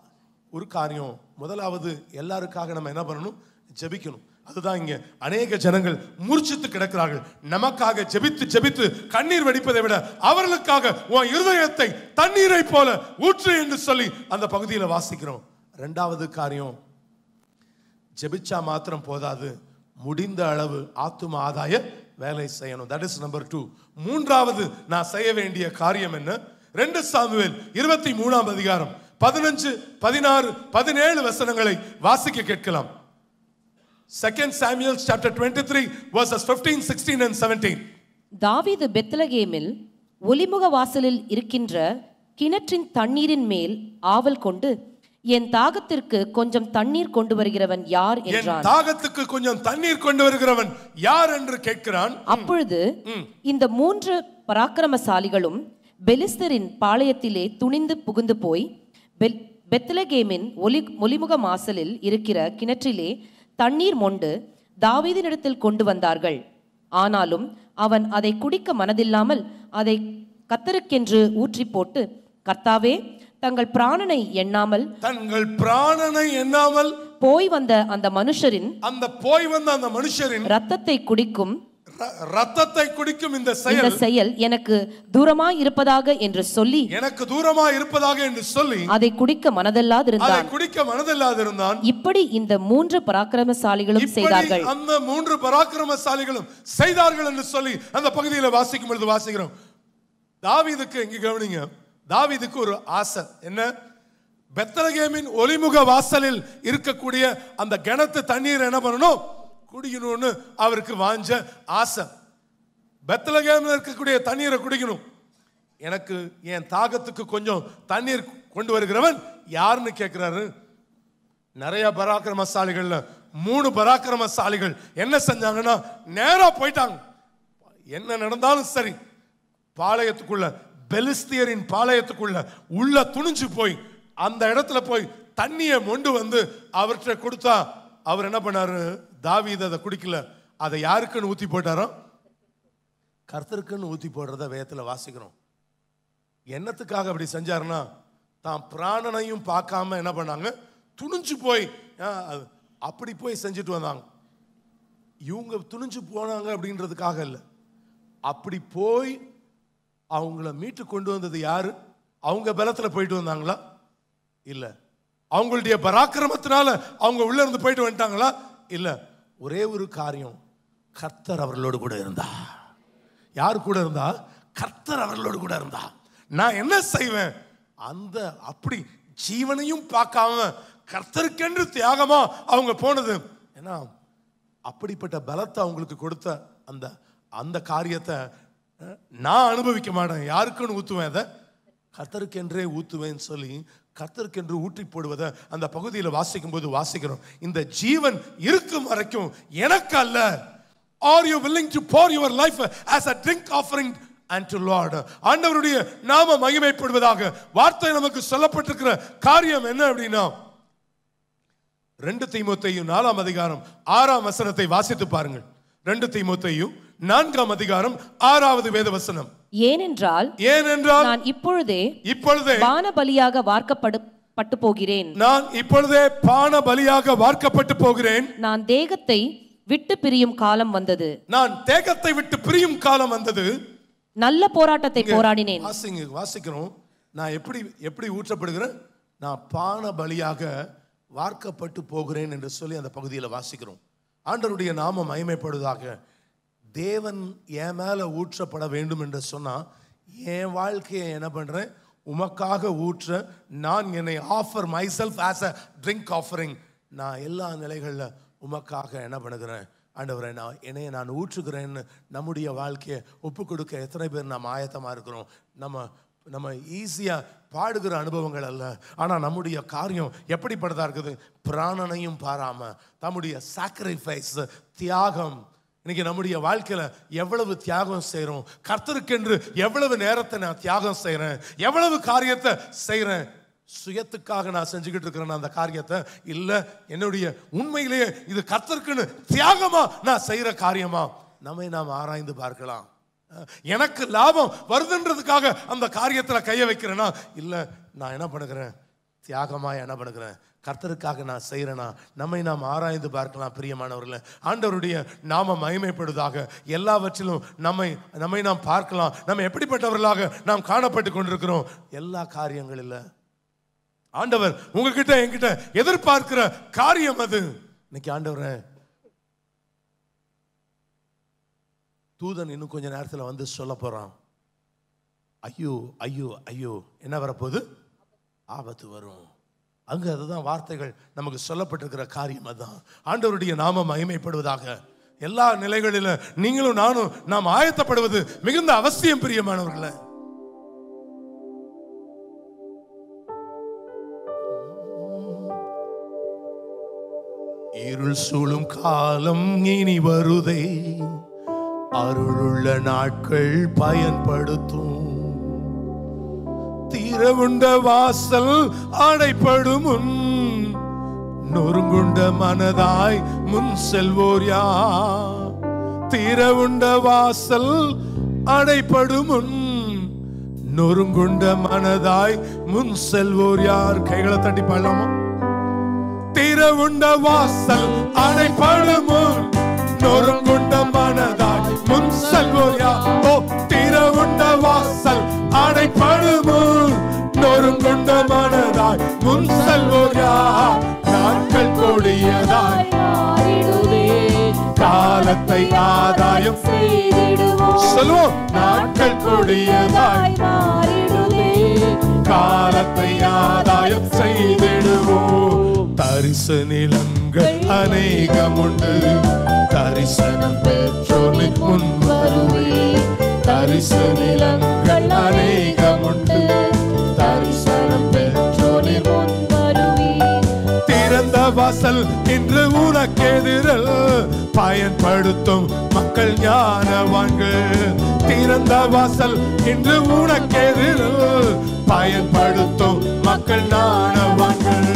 ஒரு காரியம் முதலாவது எல்லாருக்காக நம்ம என்ன பண்ணணும் ஜெபிக்கணும் அதுதான் இங்கே அநேக ஜனங்கள் மூர்ச்சித்து கிடக்கிறார்கள் நமக்காக ஜெபித்து ஜெபித்து கண்ணீர் வடிப்பதை விட அவர்களுக்காக உன் இருதயத்தை தண்ணீரை போல ஊற்று என்று சொல்லி அந்த பகுதியில் வாசிக்கிறோம் ரெண்டாவது காரியம் ஜெபிச்சா மாத்திரம் போதாது முடிந்த அளவு ஆத்தும ஆதாய வேலை செய்யணும் தட் இஸ் நம்பர் டூ மூன்றாவது நான் செய்ய வேண்டிய காரியம் என்ன ரெண்டு சாமுவேல் இருபத்தி மூணாம் அதிகாரம் பதினஞ்சு பதினாறு பதினேழு வசனங்களை வாசிக்க கேட்கலாம் second Samuel chapter twenty three verses fifteen sixteen and seventeen தாவீது பெத்லகேமில் ஒலிமுக வாசலில் இருக்கின்ற கிணற்றின் தண்ணீரின் மேல் ஆவல் கொண்டு என் தாகத்திற்கு கொஞ்சம் தண்ணீர் கொண்டு வருகிறவன் யார் என்றான் தாகத்துக்கு கொஞ்சம் தண்ணீர் கொண்டு வருகிறவன் யார் என்று கேட்கிறான் அப்பொழுது இந்த மூன்று பராக்கிரமசாலிகளும் பெலிஸ்தரின் பாளையத்திலே துணிந்து புகுந்து போய் பெத்லகேமின் ஒலி ஒலிமுக மாசலில் இருக்கிற கிணற்றிலே தண்ணீர் மொண்டு தாவீதினிடத்தில் கொண்டு வந்தார்கள் ஆனாலும் அவன் அதை குடிக்க மனதில்லாமல் அதை கத்தருக்கென்று ஊற்றி போட்டு கர்த்தாவே தங்கள் பிராணனை எண்ணாமல் தங்கள் பிராணனை எண்ணாமல் போய் வந்த அந்த மனுஷரின் அந்த போய் வந்த அந்த மனுஷரின் ரத்தத்தை குடிக்கும் ரத்தத்தை குடிக்கும் இந்த செயல் செயல் எனக்கு தூரமா இருப்பதாக என்று சொல்லி எனக்கு தூரமா இருப்பதாக என்று சொல்லி அதை குடிக்க மனதல்லாதிருந்தான் குடிக்க மனதல்லாதிருந்தான் இப்படி இந்த மூன்று பராக்கிரமசாலிகளும் செய்தார்கள் அந்த மூன்று பராக்கிரமசாலிகளும் செய்தார்கள் என்று சொல்லி அந்த பகுதியில் வாசிக்கும் பொழுது வாசிக்கிறோம் தாவிதுக்கு இங்க கவனிங்க தாவிதுக்கு ஒரு ஆசை என்ன பெத்தலகேமின் ஒளிமுக வாசலில் இருக்கக்கூடிய அந்த கிணத்து தண்ணீர் என்ன பண்ணணும் குடிக்கணும்னு அவருக்கு வாஞ்ச ஆசை பெத்தலகேமில் இருக்கக்கூடிய தண்ணீரை குடிக்கணும் எனக்கு என் தாகத்துக்கு கொஞ்சம் தண்ணீர் கொண்டு வருகிறவன் யாருன்னு கேட்குறாரு நிறைய பராக்கிரமசாலிகளில் மூணு பராக்கிரமசாலிகள் என்ன செஞ்சாங்கன்னா நேராக போயிட்டாங்க என்ன நடந்தாலும் சரி பாளையத்துக்குள்ள பெலிஸ்தியரின் பாளையத்துக்குள்ள உள்ள துணிஞ்சு போய் அந்த இடத்துல போய் தண்ணியை மொண்டு வந்து அவர்கிட்ட கொடுத்தா அவர் என்ன பண்ணாரு தாவீது அதை குடிக்கல அதை யாருக்குன்னு ஊற்றி போட்டாரோ கர்த்தருக்குன்னு ஊற்றி போடுறத வேதத்தில் வாசிக்கிறோம் என்னத்துக்காக அப்படி செஞ்சாருன்னா தான் பிராணனையும் பார்க்காம என்ன பண்ணாங்க துணிஞ்சு போய் அப்படி போய் செஞ்சுட்டு வந்தாங்க இவங்க துணிஞ்சு போனாங்க அப்படின்றதுக்காக இல்லை அப்படி போய் அவங்கள மீட்டு கொண்டு வந்தது யாரு அவங்க பலத்தில் போயிட்டு வந்தாங்களா இல்லை அவங்களுடைய பராக்கிரமத்தினால அவங்க உள்ளே இருந்து போயிட்டு வந்துட்டாங்களா இல்லை ஒரே ஒரு காரியம் கர்த்தர் அவர்களோடு கூட இருந்தா யார் கூட இருந்தா கர்த்தர் அவர்களோடு கூட இருந்தா நான் என்ன செய்வேன் அந்த அப்படி ஜீவனையும் பார்க்காம கர்த்தருக்கென்று தியாகமா அவங்க போனது ஏன்னா அப்படிப்பட்ட பலத்தை அவங்களுக்கு கொடுத்த அந்த அந்த காரியத்தை நான் அனுபவிக்க மாட்டேன் யாருக்குன்னு ஊற்றுவேன் அதை கத்தருக்கென்றே ஊற்றுவேன்னு சொல்லி கத்தருக்கென்று ஊற்றி போடுவதை அந்த பகுதியில் வாசிக்கும் போது வாசிக்கிறோம் இந்த ஜீவன் இருக்கும் வரைக்கும் எனக்கு அல்ல are you willing to pour your life as a drink offering and to Lord ஆண்டவருடைய நாம மகிமைப்படுவதாக வார்த்தை நமக்கு சொல்லப்பட்டிருக்கிற காரியம் என்ன அப்படின்னா ரெண்டு தீமுத்தையும் நாலாம் அதிகாரம் ஆறாம் வசனத்தை வாசித்து பாருங்கள் ரெண்டு தீமுத்தையும் நான்காம் அதிகாரம் ஆறாவது வேத வசனம் ஏனென்றால் ஏனென்றால் நான் இப்பொழுதே இப்பொழுதே பான பலியாக வார்க்கப்படும் பட்டு போகிறேன் நான் இப்பொழுதே பான பலியாக வார்க்கப்பட்டு போகிறேன் நான் தேகத்தை விட்டு பிரியும் காலம் வந்தது நான் தேகத்தை விட்டு பிரியும் காலம் வந்தது நல்ல போராட்டத்தை போராடினேன் வாசிங்க வாசிக்கிறோம் நான் எப்படி எப்படி ஊற்றப்படுகிறேன் நான் பான பலியாக வார்க்கப்பட்டு போகிறேன் என்று சொல்லி அந்த பகுதியில் வாசிக்கிறோம் ஆண்டருடைய நாமம் மயமைப்படுவதாக தேவன் என் மேலே ஊற்றப்பட வேண்டும் என்று சொன்னால் என் வாழ்க்கையை என்ன பண்ணுறேன் உமக்காக ஊற்ற நான் என்னை offer myself as a drink offering நான் எல்லா நிலைகளில் உமக்காக என்ன பண்ணுகிறேன் ஆண்டவரை நான் என்னையை நான் ஊற்றுகிறேன்னு நம்முடைய வாழ்க்கையை ஒப்பு கொடுக்க எத்தனை பேர் நாம் ஆயத்தமாக இருக்கிறோம் நம்ம நம்ம ஈஸியாக பாடுகிற அனுபவங்கள் அல்ல ஆனால் நம்முடைய காரியம் எப்படிப்பட்டதாக இருக்குது பிராணனையும் பாராமல் தம்முடைய சாக்ரிஃபைஸ் தியாகம் இன்னைக்கு நம்முடைய வாழ்க்கையில் எவ்வளவு தியாகம் செய்கிறோம் கர்த்தருக்கென்று எவ்வளவு நேரத்தை நான் தியாகம் செய்கிறேன் எவ்வளவு காரியத்தை செய்கிறேன் சுயத்துக்காக நான் செஞ்சுக்கிட்டு இருக்கிறேன் அந்த காரியத்தை இல்லை என்னுடைய உண்மையிலேயே இது கர்த்தருக்குன்னு தியாகமா நான் செய்கிற காரியமா நம்மை நாம் ஆராய்ந்து பார்க்கலாம் எனக்கு லாபம் வருதுன்றதுக்காக அந்த காரியத்தில் கைய வைக்கிறேன்னா இல்லை நான் என்ன பண்ணுகிறேன் தியாகமாக என்ன பண்ணுக்கிறேன் கர்த்தருக்காக நான் செய்கிறேனா நம்மை நாம் ஆராய்ந்து பார்க்கலாம் பிரியமானவர்களை ஆண்டவருடைய நாம மகிமைப்படுவதாக எல்லாவற்றிலும் நம்மை நம்மை நாம் பார்க்கலாம் நம்ம எப்படிப்பட்டவர்களாக நாம் காணப்பட்டு கொண்டிருக்கிறோம் எல்லா காரியங்களில் ஆண்டவர் உங்ககிட்ட என்கிட்ட எதிர்பார்க்கிற காரியம் அது இன்னைக்கு ஆண்டவர் தூதன் இன்னும் கொஞ்ச நேரத்தில் வந்து சொல்ல போகிறான் ஐயோ ஐயோ ஐயோ என்ன வரப்போகுது ஆபத்து வரும் அங்கே அதுதான் வார்த்தைகள் நமக்கு சொல்லப்பட்டிருக்கிற காரியம் அதுதான் ஆண்டவருடைய நாம மகிமைப்படுவதாக எல்லா நிலைகளிலும் நீங்களும் நானும் நாம் ஆயத்தப்படுவது மிகுந்த அவசியம் பிரியமானவர்களை இருள் சூழும் காலம் இனி வருதை அருளுள்ள நாட்கள் பயன்படுத்தும் இரவுண்ட வாசல் அடைப்படும் நொறுங்குண்ட மனதாய் முன் செல்வோர் யா தீரவுண்ட வாசல் அடைப்படும் நொறுங்குண்ட மனதாய் முன் செல்வோர் யார் கைகளை தட்டி பாடலாமா திரவுண்ட வாசல் அடைப்படும் நொறுங்குண்ட மனதாய் முன் செல்வோர் யார் அதை ஆதாயம் சொல்லுவோம் நாட்கள் கொடியதாய் காலத்தை ஆதாயம் செய்திடுவோம் தரிசு நிலங்கள் அநேகம் உண்டு தரிசனம் பெற்றோனை முன் வருவே தரிசு நிலங்கள் உண்டு தரிசனம் பெற்றோனை முன் வருவே திறந்த வாசல் என்று உனக்கு எதிரல் பயன்படுத்தும் மக்கள் ஞானவான்கள் திறந்த வாசல் இன்று உனக்கெதிரல் பயன்படுத்தும் மக்கள் ஞானவான்கள்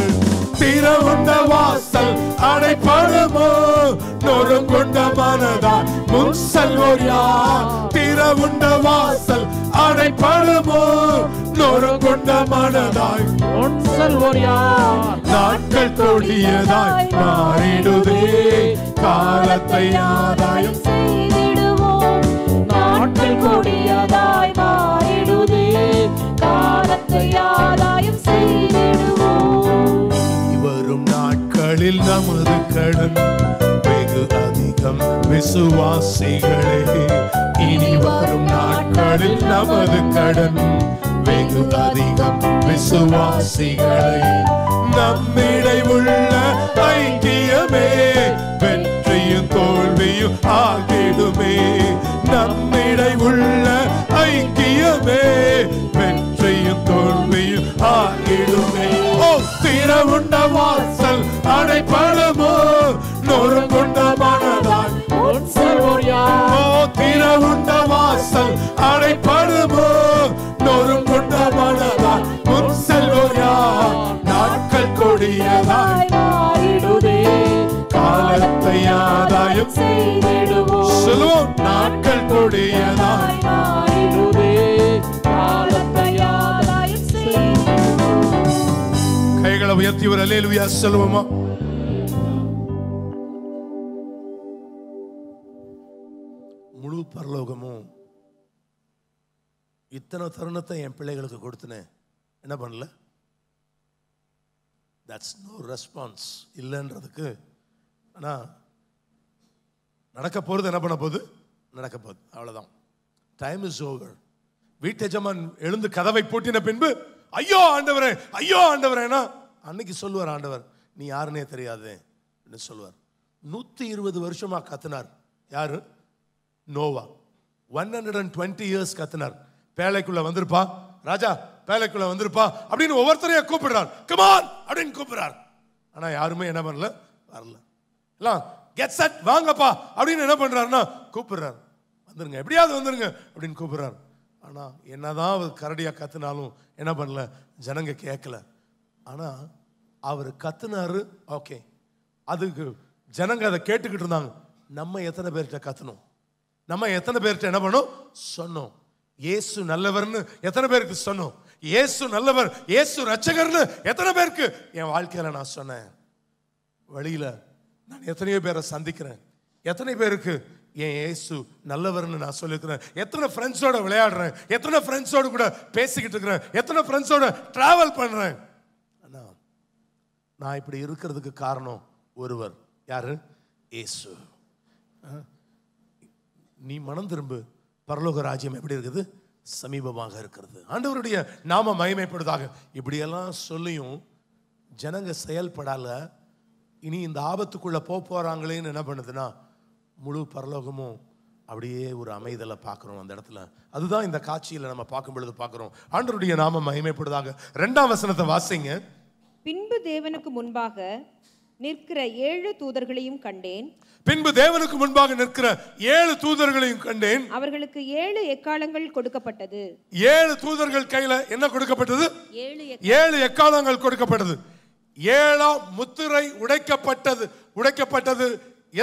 திறந்த வாசல் அடைப்படுமோ நொறு கொண்ட மனதான் முன்சல்லோர் யார் திறவுண்ட வாசல் அடைப்படுமோ நொறுங்குண்ட மனதாய் முன்சல்லோர் யார் நாட்கள் கொடியதாய் மாறிடுதே காலத்தை ஆதாயம் செய்திடுவோம் நாட்கள் நாட்களில் நமது கடன் விசுவாசிகளே இனி வரும் நாட்களில் நமது கடன் வெகு அதிகம் விசுவாசிகளே நம்மிடை உள்ள ஐக்கியமே வெற்றியும் தோல்வியும் ஆகிடுமே நம்மிடை உள்ள ஐக்கியமே வெற்றியும் தோல்வியும் ஆகிடுமே ஓ திறவுண்ட வாசல் அடைப்படமோ உண்ட வாசல் அடைப்படுமோ நொறும் கொண்ட மனதால் முன் செல்வோயா நாட்கள் கொடியதாய் மாறிடுதே காலத்தை ஆதாயம் செய்திடுவோம் சொல்லுவோம் நாட்கள் கொடியதாய் மாறிடுதே காலத்தை ஆதாயம் செய்திடுவோம் கைகளை உயர்த்தி ஒரு அலேலுயா சொல்லுவோமா பரலோகமும் இத்தனை தருணத்தை என் பிள்ளைகளுக்கு கொடுத்துனேன் என்ன பண்ணல தட்ஸ் நோ ரெஸ்பான்ஸ் இல்லைன்றதுக்கு ஆனால் நடக்க போகிறது என்ன பண்ண போகுது நடக்க போகுது அவ்வளோதான் டைம் இஸ் ஓவர் வீட்டு எஜமான் எழுந்து கதவை பூட்டின பின்பு ஐயோ ஆண்டவரே ஐயோ ஆண்டவரேனா அன்னைக்கு சொல்லுவார் ஆண்டவர் நீ யாருன்னே தெரியாது அப்படின்னு சொல்லுவார் நூற்றி இருபது வருஷமாக கத்துனார் யாரு நோவா one hundred and twenty years கத்தினார் பேழைக்குள்ள வந்திருப்பா ராஜா பேழைக்குள்ள வந்திருப்பா அப்படின்னு ஒவ்வொருத்தரையும் கூப்பிடுறார் கமான் அப்படின்னு கூப்பிடுறார் ஆனால் யாருமே என்ன பண்ணல வரல எல்லாம் கெட் சட் வாங்கப்பா அப்படின்னு என்ன பண்ணுறாருன்னா கூப்பிடுறாரு வந்துருங்க எப்படியாவது வந்துருங்க அப்படின்னு கூப்பிடுறாரு ஆனால் என்னதான் அவர் கரடியாக கத்துனாலும் என்ன பண்ணல ஜனங்க கேட்கல ஆனால் அவர் கத்துனாரு ஓகே அதுக்கு ஜனங்க அதை கேட்டுக்கிட்டு இருந்தாங்க நம்ம எத்தனை பேர்கிட்ட கத்தணும் நம்ம எத்தனை பேர்கிட்ட என்ன பண்ணோம் சொன்னோம் ஏசு நல்லவர்னு எத்தனை பேருக்கு சொன்னோம் இயேசு நல்லவர் இயேசு ரச்சகர்னு எத்தனை பேருக்கு என் வாழ்க்கையில் நான் சொன்னேன் வழியில் நான் எத்தனையோ பேரை சந்திக்கிறேன் எத்தனை பேருக்கு என் ஏசு நல்லவர்னு நான் சொல்லியிருக்கிறேன் எத்தனை ஃப்ரெண்ட்ஸோட விளையாடுறேன் எத்தனை ஃப்ரெண்ட்ஸோடு கூட பேசிக்கிட்டு இருக்கிறேன் எத்தனை ஃப்ரெண்ட்ஸோட ட்ராவல் பண்ணுறேன் அண்ணா நான் இப்படி இருக்கிறதுக்கு காரணம் ஒருவர் யாரு ஏசு நீ மனம் திரும்பு பரலோக ராஜ்யம் எப்படி இருக்குது சமீபமாக இருக்கிறது ஆண்டவருடைய நாம மகிமைப்படுதாக இப்படியெல்லாம் சொல்லியும் ஜனங்க செயல்படால இனி இந்த ஆபத்துக்குள்ளே போக போகிறாங்களேன்னு என்ன பண்ணுதுன்னா முழு பரலோகமும் அப்படியே ஒரு அமைதலை பார்க்குறோம் அந்த இடத்துல அதுதான் இந்த காட்சியில் நம்ம பார்க்கும் பொழுது பார்க்குறோம் ஆண்டருடைய நாம மகிமைப்படுதாக ரெண்டாம் வசனத்தை வாசிங்க பின்பு தேவனுக்கு முன்பாக நிற்கிற ஏழு தூதர்களையும் கண்டேன் பின்பு தேவனுக்கு முன்பாக நிற்கிற ஏழு தூதர்களையும் கண்டேன் அவர்களுக்கு ஏழு எக்காலங்கள் கொடுக்கப்பட்டது ஏழு தூதர்கள் கையில என்ன கொடுக்கப்பட்டது ஏழு எக்காலங்கள் கொடுக்கப்பட்டது ஏழாம் முத்திரை உடைக்கப்பட்டது உடைக்கப்பட்டது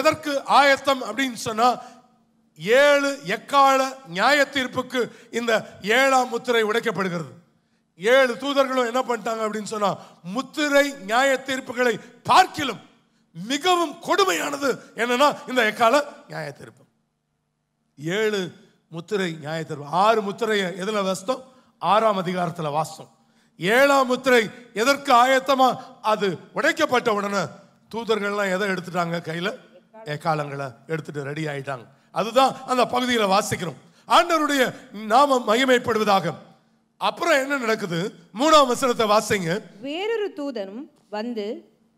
எதற்கு ஆயத்தம் அப்படின்னு சொன்னா ஏழு எக்கால நியாய தீர்ப்புக்கு இந்த ஏழாம் முத்திரை உடைக்கப்படுகிறது ஏழு தூதர்களும் என்ன பண்ணிட்டாங்க அப்படின்னு சொன்னா முத்திரை நியாய தீர்ப்புகளை பார்க்கிலும் மிகவும் கொடுமையானது என்னன்னா இந்த எக்கால நியாய தீர்ப்பு ஏழு முத்திரை நியாய தீர்ப்பு ஆறு முத்திரையை எதில் வாசித்தோம் ஆறாம் அதிகாரத்தில் வாசம் ஏழாம் முத்திரை எதற்கு ஆயத்தமா அது உடைக்கப்பட்ட உடனே தூதர்கள்லாம் எதை எடுத்துட்டாங்க கையில் எக்காலங்களை எடுத்துட்டு ரெடி ஆயிட்டாங்க அதுதான் அந்த பகுதியில் வாசிக்கிறோம் ஆண்டருடைய நாமம் மகிமைப்படுவதாக அப்புறம் என்ன நடக்குது மூணாம் வசனத்தை வாசிங்க வேறொரு தூதனும் வந்து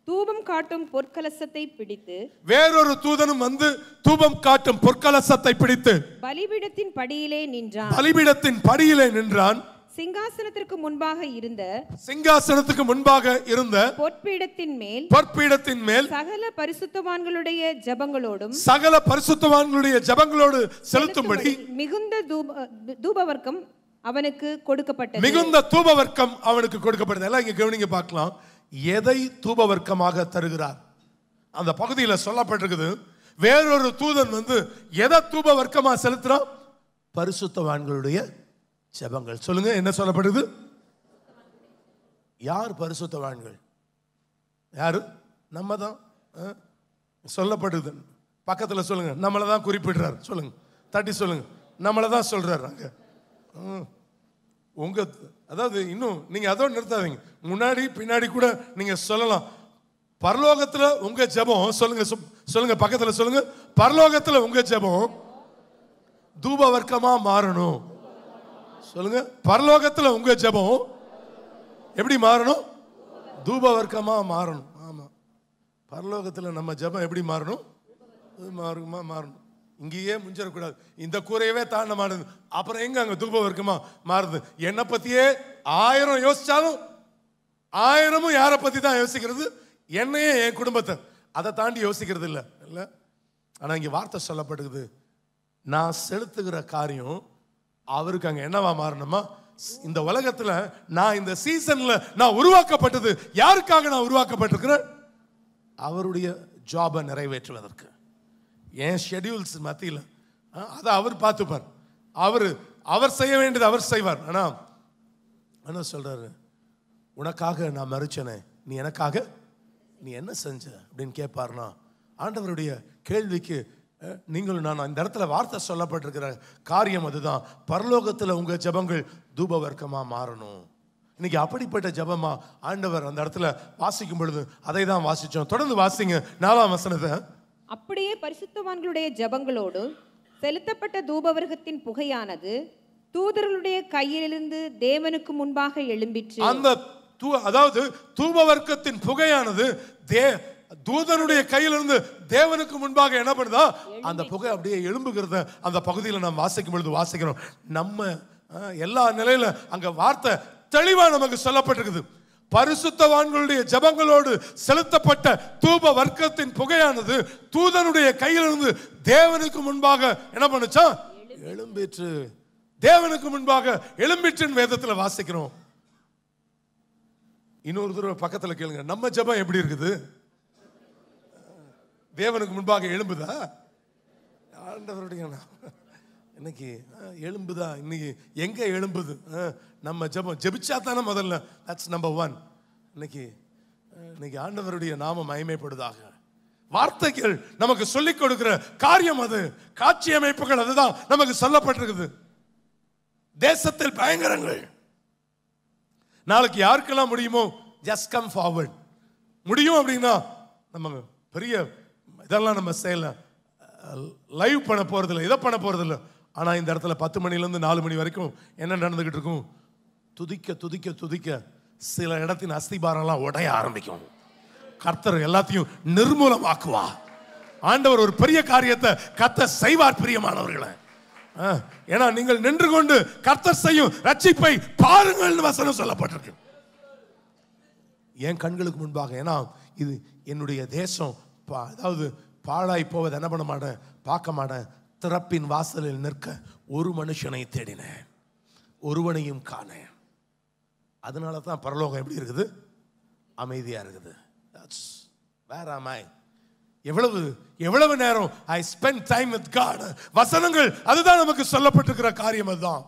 தூபம் காட்டும் பொற்கலசத்தை பிடித்து வேறொரு தூதனும் வந்து தூபம் காட்டும் பொற்கலசத்தை பிடித்து பலிபீடத்தின் படியிலே நின்றான் பலிபீடத்தின் படியிலே நின்றான் சிங்காசனத்திற்கு முன்பாக இருந்த சிங்காசனத்துக்கு முன்பாக இருந்த பொற்பீடத்தின் மேல் பொற்பீடத்தின் மேல் சகல பரிசுத்தவான்களுடைய ஜபங்களோடும் சகல பரிசுத்தவான்களுடைய ஜபங்களோடு செலுத்தும்படி மிகுந்த தூப தூபவர்க்கம் அவனுக்கு கொடுக்கப்பட்டது மிகுந்த தூப வர்க்கம் அவனுக்கு கொடுக்கப்பட்டது எல்லாம் இங்க கவனிங்க பார்க்கலாம் எதை தூப வர்க்கமாக தருகிறார் அந்த பகுதியில் சொல்லப்பட்டிருக்குது வேறொரு தூதன் வந்து எதை தூப வர்க்கமாக செலுத்துறோம் பரிசுத்தவான்களுடைய செபங்கள் சொல்லுங்க என்ன சொல்லப்படுது யார் பரிசுத்தவான்கள் யாரு நம்ம தான் சொல்லப்படுது பக்கத்தில் சொல்லுங்க நம்மளை தான் குறிப்பிடுறாரு சொல்லுங்க தட்டி சொல்லுங்க நம்மளை தான் சொல்றாரு அங்கே உங்க அதாவது இன்னும் நீங்க அதோட நிறுத்தாதீங்க முன்னாடி பின்னாடி கூட நீங்க சொல்லலாம் பரலோகத்துல உங்க ஜபம் சொல்லுங்க சொல்லுங்க பக்கத்துல சொல்லுங்க பரலோகத்துல உங்க ஜபம் தூப வர்க்கமா மாறணும் சொல்லுங்க பரலோகத்துல உங்க ஜபம் எப்படி மாறணும் தூப வர்க்கமா மாறணும் ஆமா பரலோகத்துல நம்ம ஜபம் எப்படி மாறணும் மாறுமா மாறணும் இங்கேயே முஞ்சிடக்கூடாது இந்த கூரையவே தாண்டமானது அப்புறம் எங்க அங்கே தூபம் இருக்குமா மாறுது என்னை பற்றியே ஆயிரம் யோசிச்சாலும் ஆயிரமும் யாரை பற்றி தான் யோசிக்கிறது என்னையே என் குடும்பத்தை அதை தாண்டி யோசிக்கிறது இல்லை இல்லை ஆனால் இங்கே வார்த்தை சொல்லப்படுகிறது நான் செலுத்துகிற காரியம் அவருக்கு அங்கே என்னவா மாறணுமா இந்த உலகத்தில் நான் இந்த சீசனில் நான் உருவாக்கப்பட்டது யாருக்காக நான் உருவாக்கப்பட்டிருக்கிறேன் அவருடைய ஜாபை நிறைவேற்றுவதற்கு என் ஷெடியூல்ஸ் மத்தியில் அதை அவர் பார்த்துப்பார் அவர் அவர் செய்ய வேண்டியது அவர் செய்வார் ஆனா என்ன சொல்கிறாரு உனக்காக நான் மறுச்சனே நீ எனக்காக நீ என்ன செஞ்ச அப்படின்னு கேட்பார்னா ஆண்டவருடைய கேள்விக்கு நீங்களும் நான் இந்த இடத்துல வார்த்தை சொல்லப்பட்டிருக்கிற காரியம் அதுதான் பரலோகத்தில் உங்கள் ஜபங்கள் தூப வர்க்கமாக மாறணும் இன்னைக்கு அப்படிப்பட்ட ஜபமாக ஆண்டவர் அந்த இடத்துல வாசிக்கும் பொழுது அதை தான் வாசித்தோம் தொடர்ந்து வாசிங்க நாலாம் வசனத்தை அப்படியே பரிசுத்தவான்களுடைய ஜபங்களோடு செலுத்தப்பட்ட தூபவர்க்கத்தின் புகையானது தூதர்களுடைய கையிலிருந்து தேவனுக்கு முன்பாக எழும்பிற்று அந்த அதாவது தூபவர்க்கத்தின் புகையானது தே தூதனுடைய கையிலிருந்து தேவனுக்கு முன்பாக என்ன பண்ணுதா அந்த புகை அப்படியே எழும்புகிறத அந்த பகுதியில் நாம் வாசிக்கும் பொழுது வாசிக்கிறோம் நம்ம எல்லா நிலையில அங்க வார்த்தை தெளிவா நமக்கு சொல்லப்பட்டிருக்குது பரிசுத்தவான்களுடைய ஜபங்களோடு செலுத்தப்பட்ட தூப வர்க்கத்தின் புகையானது தூதனுடைய கையிலிருந்து தேவனுக்கு முன்பாக என்ன பண்ணுச்சா எழும்பிற்று தேவனுக்கு முன்பாக எழும்பிற்றுன்னு வேதத்தில் வாசிக்கிறோம் இன்னொரு தூரம் பக்கத்தில் கேளுங்க நம்ம ஜபம் எப்படி இருக்குது தேவனுக்கு முன்பாக எழும்புதா ஆண்டவருடைய இன்னைக்கு எலும்புதா இன்னைக்கு எங்கே எலும்புது நம்ம ஜபம் ஜபிச்சா தானே முதல்ல தட்ஸ் நம்பர் ஒன் இன்னைக்கு இன்னைக்கு ஆண்டவருடைய நாம மயமைப்படுதாக வார்த்தைகள் நமக்கு சொல்லிக் கொடுக்கிற காரியம் அது காட்சி அமைப்புகள் அதுதான் நமக்கு சொல்லப்பட்டிருக்குது தேசத்தில் பயங்கரங்கள் நாளைக்கு யாருக்கெல்லாம் முடியுமோ ஜஸ்ட் கம் ஃபார்வர்ட் முடியும் அப்படின்னா நம்ம பெரிய இதெல்லாம் நம்ம செய்யலாம் லைவ் பண்ண போகிறதில்ல இதை பண்ண போகிறதில்ல ஆனால் இந்த இடத்துல பத்து மணிலேருந்து நாலு மணி வரைக்கும் என்ன நடந்துக்கிட்டு இருக்கும் துதிக்க துதிக்க துதிக்க சில இடத்தின் அஸ்திபாரம்லாம் உடைய ஆரம்பிக்கும் கர்த்தர் எல்லாத்தையும் நிர்மூலமாக்குவா ஆண்டவர் ஒரு பெரிய காரியத்தை கத்த செய்வார் பிரியமானவர்களை ஏன்னா நீங்கள் நின்று கொண்டு கர்த்தர் செய்யும் ரட்சிப்பை பாருங்கள் வசனம் சொல்லப்பட்டிருக்கு என் கண்களுக்கு முன்பாக ஏன்னா இது என்னுடைய தேசம் அதாவது பாழாய் போவதை என்ன பண்ண மாட்டேன் பார்க்க மாட்டேன் திறப்பின் வாசலில் நிற்க ஒரு மனுஷனை தேடினேன் ஒருவனையும் காண அதனால தான் பரலோகம் எப்படி இருக்குது அமைதியாக இருக்குது தட்ஸ் வேர் ஆம் எவ்வளவு எவ்வளவு நேரம் I spend time with God வசனங்கள் அதுதான் நமக்கு சொல்லப்பட்டிருக்கிற காரியம் அதுதான்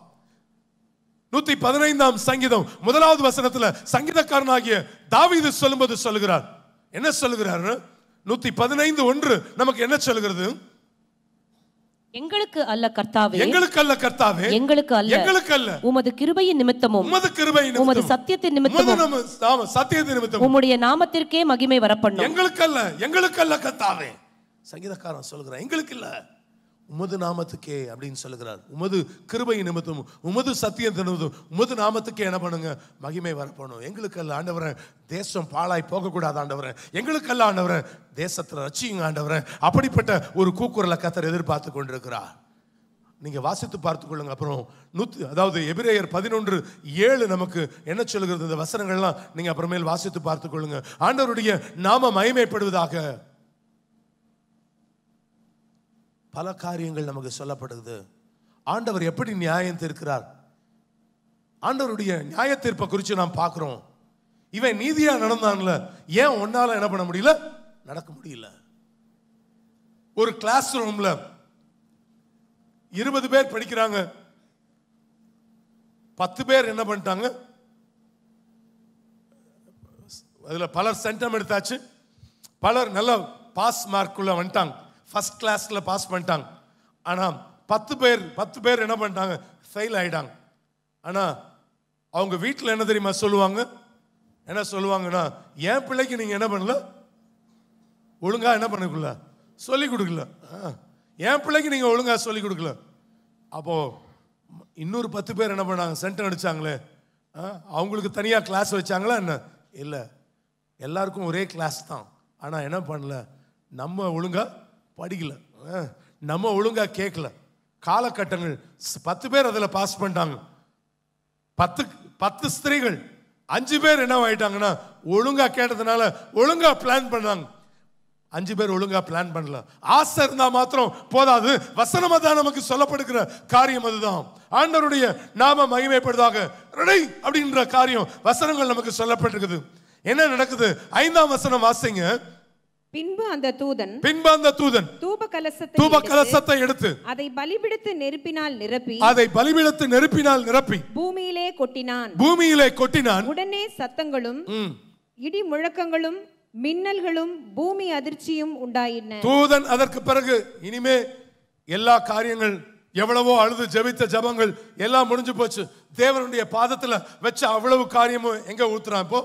நூத்தி பதினைந்தாம் சங்கீதம் முதலாவது வசனத்தில் சங்கீதக்காரனாகிய தாவிது சொல்லும்போது சொல்லுகிறார் என்ன சொல்லுகிறார் நூத்தி பதினைந்து ஒன்று நமக்கு என்ன சொல்லுகிறது எங்களுக்கு அல்ல கர்த்தாவே எங்களுக்கு அல்ல கர்த்தாவே எங்களுக்கு அல்ல எங்களுக்கு அல்ல உமது கிருபையின் நிமித்தமும் உமது கிருபையின் உமது சத்தியத்தின் நிமித்தமும் நாம சத்தியத்தின் நிமித்தமும் உம்முடைய நாமத்திற்கே மகிமை வரப்பண்ணும் எங்களுக்கு அல்ல எங்களுக்கு அல்ல கர்த்தாவே சங்கீதக்காரன் சொல்றான் எங்களுக்கு இல்லை உமது நாமத்துக்கே அப்படின்னு சொல்லுகிறார் உமது கிருபை நிமித்தம் உமது சத்தியத்தை நிமித்தம் உமது நாமத்துக்கே என்ன பண்ணுங்க மகிமை எங்களுக்கு எங்களுக்கெல்லாம் ஆண்டவரை தேசம் பாழாய் போகக்கூடாது ஆண்டவரை எங்களுக்கெல்லாம் ஆண்டவரை தேசத்தில் ரச்சிங்க ஆண்டவரை அப்படிப்பட்ட ஒரு கூக்குரலை கத்தர் எதிர்பார்த்து கொண்டிருக்கிறார் நீங்கள் வாசித்து பார்த்து கொள்ளுங்க அப்புறம் நூற்றி அதாவது எபிரேயர் பதினொன்று ஏழு நமக்கு என்ன சொல்லுகிறது இந்த வசனங்கள்லாம் நீங்கள் அப்புறமேல் வாசித்து பார்த்து கொள்ளுங்க ஆண்டவருடைய நாம மயமைப்படுவதாக பல காரியங்கள் நமக்கு சொல்லப்படுது ஆண்டவர் எப்படி நியாயம் தீர்க்கிறார் ஆண்டவருடைய நியாய தீர்ப்பை குறித்து நாம் பார்க்குறோம் இவன் நீதியாக நடந்தான்ல ஏன் ஒன்னால் என்ன பண்ண முடியல நடக்க முடியல ஒரு கிளாஸ் ரூமில் இருபது பேர் படிக்கிறாங்க பத்து பேர் என்ன பண்ணிட்டாங்க அதில் பலர் சென்டம் எடுத்தாச்சு பலர் நல்ல பாஸ் மார்க்குள்ளே வந்துட்டாங்க ஃபஸ்ட் கிளாஸில் பாஸ் பண்ணிட்டாங்க ஆனால் பத்து பேர் பத்து பேர் என்ன பண்ணிட்டாங்க ஃபெயில் ஆகிட்டாங்க ஆனால் அவங்க வீட்டில் என்ன தெரியுமா சொல்லுவாங்க என்ன சொல்லுவாங்கன்னா என் பிள்ளைக்கு நீங்கள் என்ன பண்ணல ஒழுங்காக என்ன பண்ணக்குள்ள சொல்லிக் கொடுக்கல என் பிள்ளைக்கு நீங்கள் ஒழுங்காக சொல்லிக் கொடுக்கல அப்போது இன்னொரு பத்து பேர் என்ன பண்ணாங்க சென்டர் அடித்தாங்களே அவங்களுக்கு தனியாக கிளாஸ் வச்சாங்களா என்ன இல்லை எல்லாருக்கும் ஒரே கிளாஸ் தான் ஆனால் என்ன பண்ணல நம்ம ஒழுங்காக படிக்கல நம்ம ஒழுங்காக கேட்கல காலகட்டங்கள் பத்து பேர் அதில் பாஸ் பண்ணிட்டாங்க பத்து பத்து ஸ்திரீகள் அஞ்சு பேர் என்ன ஆகிட்டாங்கன்னா ஒழுங்காக கேட்டதுனால ஒழுங்காக பிளான் பண்ணாங்க அஞ்சு பேர் ஒழுங்காக பிளான் பண்ணல ஆசை இருந்தால் மாத்திரம் போதாது வசனமாக தான் நமக்கு சொல்லப்படுகிற காரியம் அதுதான் ஆண்டவருடைய நாம மகிமைப்படுதாக ரெடை அப்படின்ற காரியம் வசனங்கள் நமக்கு சொல்லப்பட்டிருக்குது என்ன நடக்குது ஐந்தாம் வசனம் வாசிங்க பின்பு அந்த தூதன் பின்பு அந்த தூதன் தூப கலசத்தை தூப கலசத்தை எடுத்து அதை பலிபிடத்து நெருப்பினால் நிரப்பி அதை பலிபிடத்து நெருப்பினால் நிரப்பி பூமியிலே கொட்டினான் பூமியிலே கொட்டினான் உடனே சத்தங்களும் இடி முழக்கங்களும் மின்னல்களும் பூமி அதிர்ச்சியும் உண்டாயின தூதன் அதற்கு பிறகு இனிமே எல்லா காரியங்கள் எவ்வளவோ அழுது ஜெபித்த ஜபங்கள் எல்லாம் முடிஞ்சு போச்சு தேவனுடைய பாதத்துல வச்ச அவ்வளவு காரியமும் எங்க ஊத்துறான் இப்போ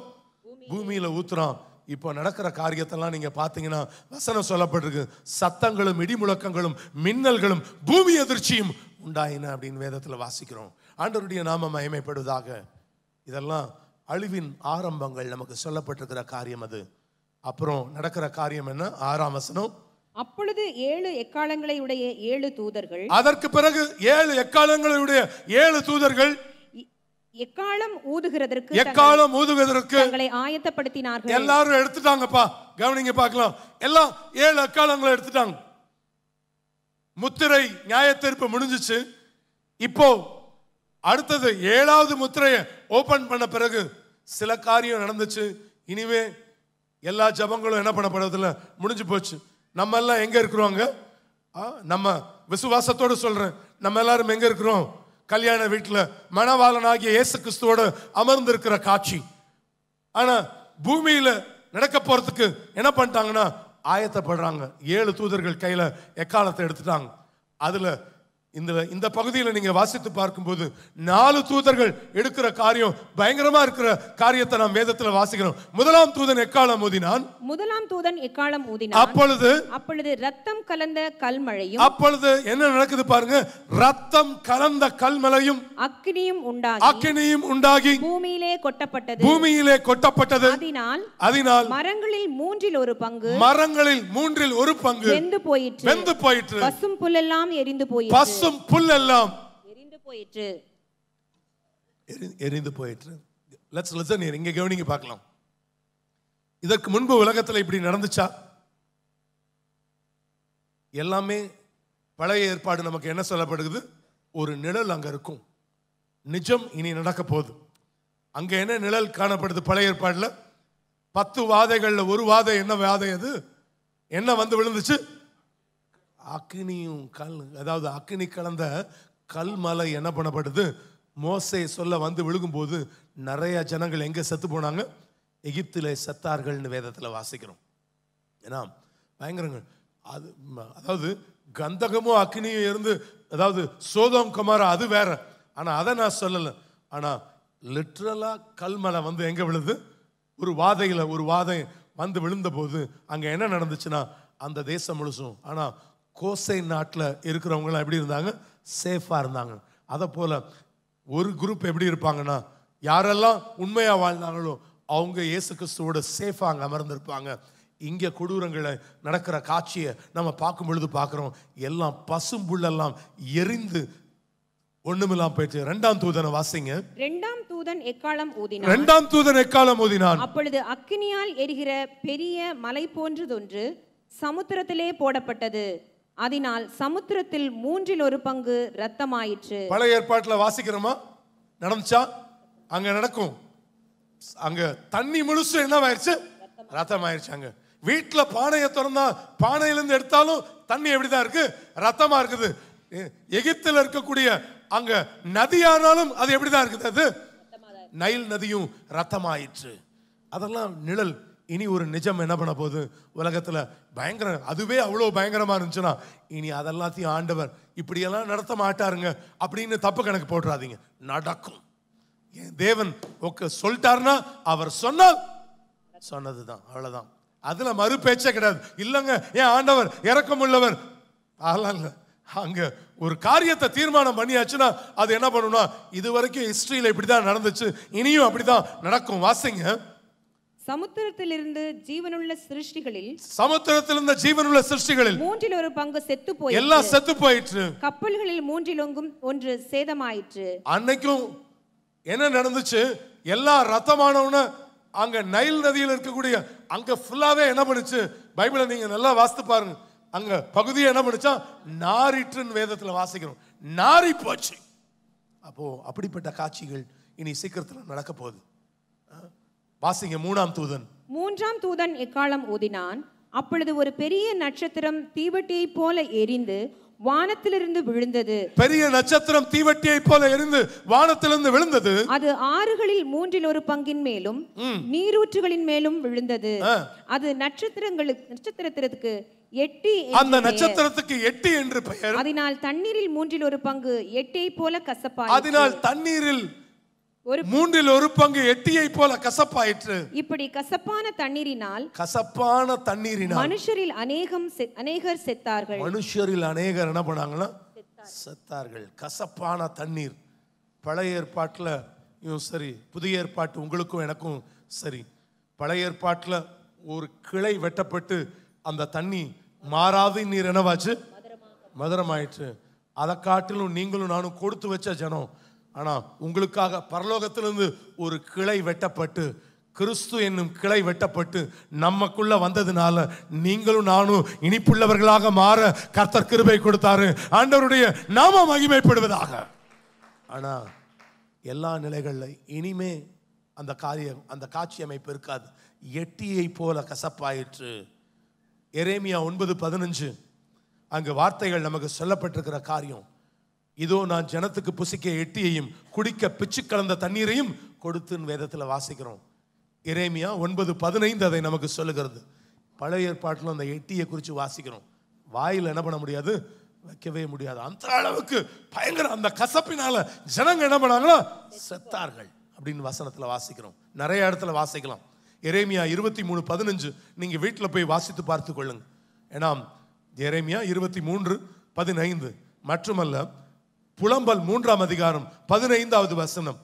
பூமியில ஊத்துறான் இப்போ நடக்கிற காரியத்தெல்லாம் நீங்கள் பார்த்தீங்கன்னா வசனம் சொல்லப்பட்டிருக்கு சத்தங்களும் இடிமுழக்கங்களும் மின்னல்களும் பூமி அதிர்ச்சியும் உண்டாயின அப்படின்னு வேதத்தில் வாசிக்கிறோம் ஆண்டவருடைய நாம மயமைப்படுவதாக இதெல்லாம் அழிவின் ஆரம்பங்கள் நமக்கு சொல்லப்பட்டிருக்கிற காரியம் அது அப்புறம் நடக்கிற காரியம் என்ன ஆறாம் வசனம் அப்பொழுது ஏழு எக்காலங்களை உடைய ஏழு தூதர்கள் அதற்கு பிறகு ஏழு எக்காலங்களை உடைய ஏழு தூதர்கள் எக்காலம் ஊதுகிறதற்கு எக்காலம் ஊதுகிறதற்கு தங்களை ஆயத்தப்படுத்தினார்கள் எல்லாரும் எடுத்துட்டாங்கப்பா கவனிங்க பார்க்கலாம் எல்லாம் ஏழு எக்காலங்களை எடுத்துட்டாங்க முத்திரை நியாய தீர்ப்பு முடிஞ்சிச்சு இப்போ அடுத்தது ஏழாவது முத்திரையை ஓபன் பண்ண பிறகு சில காரியம் நடந்துச்சு இனிமே எல்லா ஜபங்களும் என்ன பண்ணப்படுறதில்ல முடிஞ்சு போச்சு நம்ம எல்லாம் எங்க இருக்கிறோங்க நம்ம விசுவாசத்தோடு சொல்றேன் நம்ம எல்லாரும் எங்க இருக்கிறோம் கல்யாண வீட்டில் மணவாளனாகிய இயேசு கிறிஸ்துவோடு அமர்ந்திருக்கிற காட்சி ஆனால் பூமியில் நடக்க போகிறதுக்கு என்ன பண்ணிட்டாங்கன்னா ஆயத்தப்படுறாங்க ஏழு தூதர்கள் கையில் எக்காலத்தை எடுத்துட்டாங்க அதில் இந்த இந்த பகுதியில் நீங்கள் வாசித்து பார்க்கும்போது நாலு தூதர்கள் எடுக்கிற காரியம் பயங்கரமா இருக்கிற காரியத்தை நாம் வேதத்தில் வாசிக்கிறோம் முதலாம் தூதன் எக்காலம் ஊதினான் முதலாம் தூதன் எக்காலம் ஊதினான் அப்பொழுது அப்பொழுது ரத்தம் கலந்த கல்மழையும் அப்பொழுது என்ன நடக்குது பாருங்க ரத்தம் கலந்த கல்மழையும் அக்கினியும் உண்டாகி அக்கினியும் உண்டாகி பூமியிலே கொட்டப்பட்டது பூமியிலே கொட்டப்பட்டது அதனால் அதனால் மரங்களில் மூன்றில் ஒரு பங்கு மரங்களில் மூன்றில் ஒரு பங்கு வெந்து போயிற்று வெந்து போயிற்று பசும் புல்லெல்லாம் எரிந்து போயிற்று கொசும் புல்லெல்லாம் எரிந்து போயிற்று எரிந்து போயிற்று லெட்ஸ் லிசன் இங்க கவனிங்க பார்க்கலாம் இதற்கு முன்பு உலகத்தில் இப்படி நடந்துச்சா எல்லாமே பழைய ஏற்பாடு நமக்கு என்ன சொல்லப்படுது ஒரு நிழல் அங்கே இருக்கும் நிஜம் இனி நடக்க போகுது அங்கே என்ன நிழல் காணப்படுது பழைய ஏற்பாடில் பத்து வாதைகளில் ஒரு வாதை என்ன வாதை அது என்ன வந்து விழுந்துச்சு அக்னியும் கல் அதாவது அக்னி கலந்த கல் மலை என்ன பண்ணப்படுது மோசை சொல்ல வந்து விழுகும்போது நிறைய ஜனங்கள் எங்கே செத்து போனாங்க எகிப்தில் செத்தார்கள்னு வேதத்தில் வாசிக்கிறோம் ஏன்னா பயங்கரங்கள் அது அதாவது கந்தகமும் அக்னியும் இருந்து அதாவது சோதம் குமார அது வேற ஆனால் அதை நான் சொல்லலை ஆனால் லிட்ரலாக கல்மலை வந்து எங்கே விழுது ஒரு வாதையில் ஒரு வாதை வந்து விழுந்தபோது அங்கே என்ன நடந்துச்சுன்னா அந்த தேசம் முழுசும் ஆனால் கோசை நாட்டில் இருக்கிறவங்களாம் எப்படி இருந்தாங்க சேஃபாக இருந்தாங்க அதை போல் ஒரு குரூப் எப்படி இருப்பாங்கன்னா யாரெல்லாம் உண்மையாக வாழ்ந்தாங்களோ அவங்க இயேசு கிறிஸ்துவோட சேஃபாக அங்கே அமர்ந்திருப்பாங்க இங்கே கொடூரங்களை நடக்கிற காட்சியை நம்ம பார்க்கும் பொழுது பார்க்குறோம் எல்லாம் பசும்புள்ளெல்லாம் எரிந்து ஒண்ணுமில்லாம் போயிடுச்சு ரெண்டாம் தூதனை வாசிங்க ரெண்டாம் தூதன் எக்காலம் ஊதினான் ரெண்டாம் தூதன் எக்காலம் ஊதினான் அப்பொழுது அக்கினியால் எரிகிற பெரிய மலை போன்றதொன்று சமுத்திரத்திலே போடப்பட்டது அதனால் சமுத்திரத்தில் மூன்றில் ஒரு பங்கு ரத்தமாயிற்று பழைய ஏற்பாட்டில் வாசிக்கிறோமா நடந்துச்சா அங்க நடக்கும் அங்க தண்ணி முழுசு என்ன ஆயிடுச்சு ரத்தம் ஆயிடுச்சு அங்க வீட்டில் பானையை திறந்தா பானையிலேருந்து எடுத்தாலும் தண்ணி எப்படி தான் இருக்கு ரத்தமா இருக்குது எகிப்தில் இருக்கக்கூடிய அங்க நதியானாலும் அது எப்படி தான் இருக்குது அது நைல் நதியும் ரத்தமாயிற்று அதெல்லாம் நிழல் இனி ஒரு நிஜம் என்ன பண்ண போகுது உலகத்தில் பயங்கர அதுவே அவ்வளோ பயங்கரமாக இருந்துச்சுன்னா இனி அதெல்லாத்தையும் ஆண்டவர் இப்படியெல்லாம் நடத்த மாட்டாருங்க அப்படின்னு தப்பு கணக்கு போட்டுறாதீங்க நடக்கும் என் தேவன் ஓகே சொல்லிட்டாருன்னா அவர் சொன்னால் சொன்னது தான் அவ்வளோதான் அதில் மறு பேச்சே கிடையாது இல்லைங்க ஏன் ஆண்டவர் இறக்கம் உள்ளவர் அதெல்லாம் அங்கே ஒரு காரியத்தை தீர்மானம் பண்ணியாச்சுன்னா அது என்ன பண்ணணும்னா இது வரைக்கும் ஹிஸ்ட்ரியில் இப்படி தான் நடந்துச்சு இனியும் அப்படி தான் நடக்கும் வாசிங்க சமுத்திரத்திலிருந்து ஜீவனுள்ள சிருஷ்டிகளில் சமுத்திரத்திலிருந்து ஜீவனுள்ள சிருஷ்டிகளில் மூன்றில் ஒரு பங்கு செத்து போய் எல்லாம் செத்து போயிற்று கப்பல்களில் மூன்றில் ஒங்கும் ஒன்று சேதமாயிற்று அன்னைக்கும் என்ன நடந்துச்சு எல்லா ரத்தமானவன அங்க நைல் நதியில் இருக்கக்கூடிய அங்க ஃபுல்லாவே என்ன பண்ணுச்சு பைபிளை நீங்க நல்லா வாசித்து பாருங்க அங்க பகுதியை என்ன பண்ணுச்சா நாரிற்றுன்னு வேதத்தில் வாசிக்கிறோம் நாரி போச்சு அப்போ அப்படிப்பட்ட காட்சிகள் இனி சீக்கிரத்தில் நடக்க போகுது வாசிங்க மூணாம் தூதன் மூன்றாம் தூதன் எக்காலம் ஓதினான் அப்பொழுது ஒரு பெரிய நட்சத்திரம் தீவட்டியை போல எரிந்து வானத்திலிருந்து விழுந்தது பெரிய நட்சத்திரம் தீவட்டியை போல எரிந்து வானத்திலிருந்து விழுந்தது அது ஆறுகளில் மூன்றில் ஒரு பங்கின் மேலும் நீரூற்றுகளின் மேலும் விழுந்தது அது நட்சத்திரங்களுக்கு நட்சத்திரத்திற்கு எட்டி அந்த நட்சத்திரத்துக்கு எட்டி என்று பெயர் அதனால் தண்ணீரில் மூன்றில் ஒரு பங்கு எட்டியை போல கசப்பாய் அதனால் தண்ணீரில் ஒரு மூன்றில் ஒரு பங்கு எட்டியை போல கசப்பாயிற்று இப்படி கசப்பான தண்ணீரினால் கசப்பான தண்ணீரினால் மனுஷரில் அநேகம் அநேகர் செத்தார்கள் மனுஷரில் அநேகர் என்ன பண்ணாங்கன்னா செத்தார்கள் கசப்பான தண்ணீர் பழைய ஏற்பாட்டில் சரி புதிய ஏற்பாட்டு உங்களுக்கும் எனக்கும் சரி பழைய ஏற்பாட்டில் ஒரு கிளை வெட்டப்பட்டு அந்த தண்ணி மாறாது நீர் என்னவாச்சு மதுரமாயிற்று அதை காட்டிலும் நீங்களும் நானும் கொடுத்து வச்ச ஜனம் ஆனால் உங்களுக்காக பரலோகத்திலிருந்து ஒரு கிளை வெட்டப்பட்டு கிறிஸ்து என்னும் கிளை வெட்டப்பட்டு நமக்குள்ள வந்ததுனால நீங்களும் நானும் இனிப்புள்ளவர்களாக மாற கர்த்தர் கிருபை கொடுத்தாரு ஆண்டவருடைய நாம மகிமைப்படுவதாக ஆனால் எல்லா நிலைகளில் இனிமே அந்த காரியம் அந்த காட்சி அமைப்பு இருக்காது எட்டியை போல கசப்பாயிற்று எரேமியா ஒன்பது பதினஞ்சு அங்கு வார்த்தைகள் நமக்கு சொல்லப்பட்டிருக்கிற காரியம் இதோ நான் ஜனத்துக்கு புசிக்க எட்டியையும் குடிக்க பிச்சு கலந்த தண்ணீரையும் கொடுத்துன்னு வேதத்தில் வாசிக்கிறோம் இறைமையா ஒன்பது பதினைந்து அதை நமக்கு சொல்லுகிறது பழைய ஏற்பாட்டில் அந்த எட்டியை குறித்து வாசிக்கிறோம் வாயில் என்ன பண்ண முடியாது வைக்கவே முடியாது அந்த அளவுக்கு பயங்கர அந்த கசப்பினால ஜனங்க என்ன பண்ணாங்களோ செத்தார்கள் அப்படின்னு வசனத்தில் வாசிக்கிறோம் நிறைய இடத்துல வாசிக்கலாம் இறைமையா இருபத்தி மூணு பதினஞ்சு நீங்கள் வீட்டில் போய் வாசித்து பார்த்து கொள்ளுங்க ஏன்னா எரேமியா இருபத்தி மூன்று பதினைந்து மட்டுமல்ல புலம்பல் மூன்றாம் அதிகாரம் பதினைந்தாவது வசனம்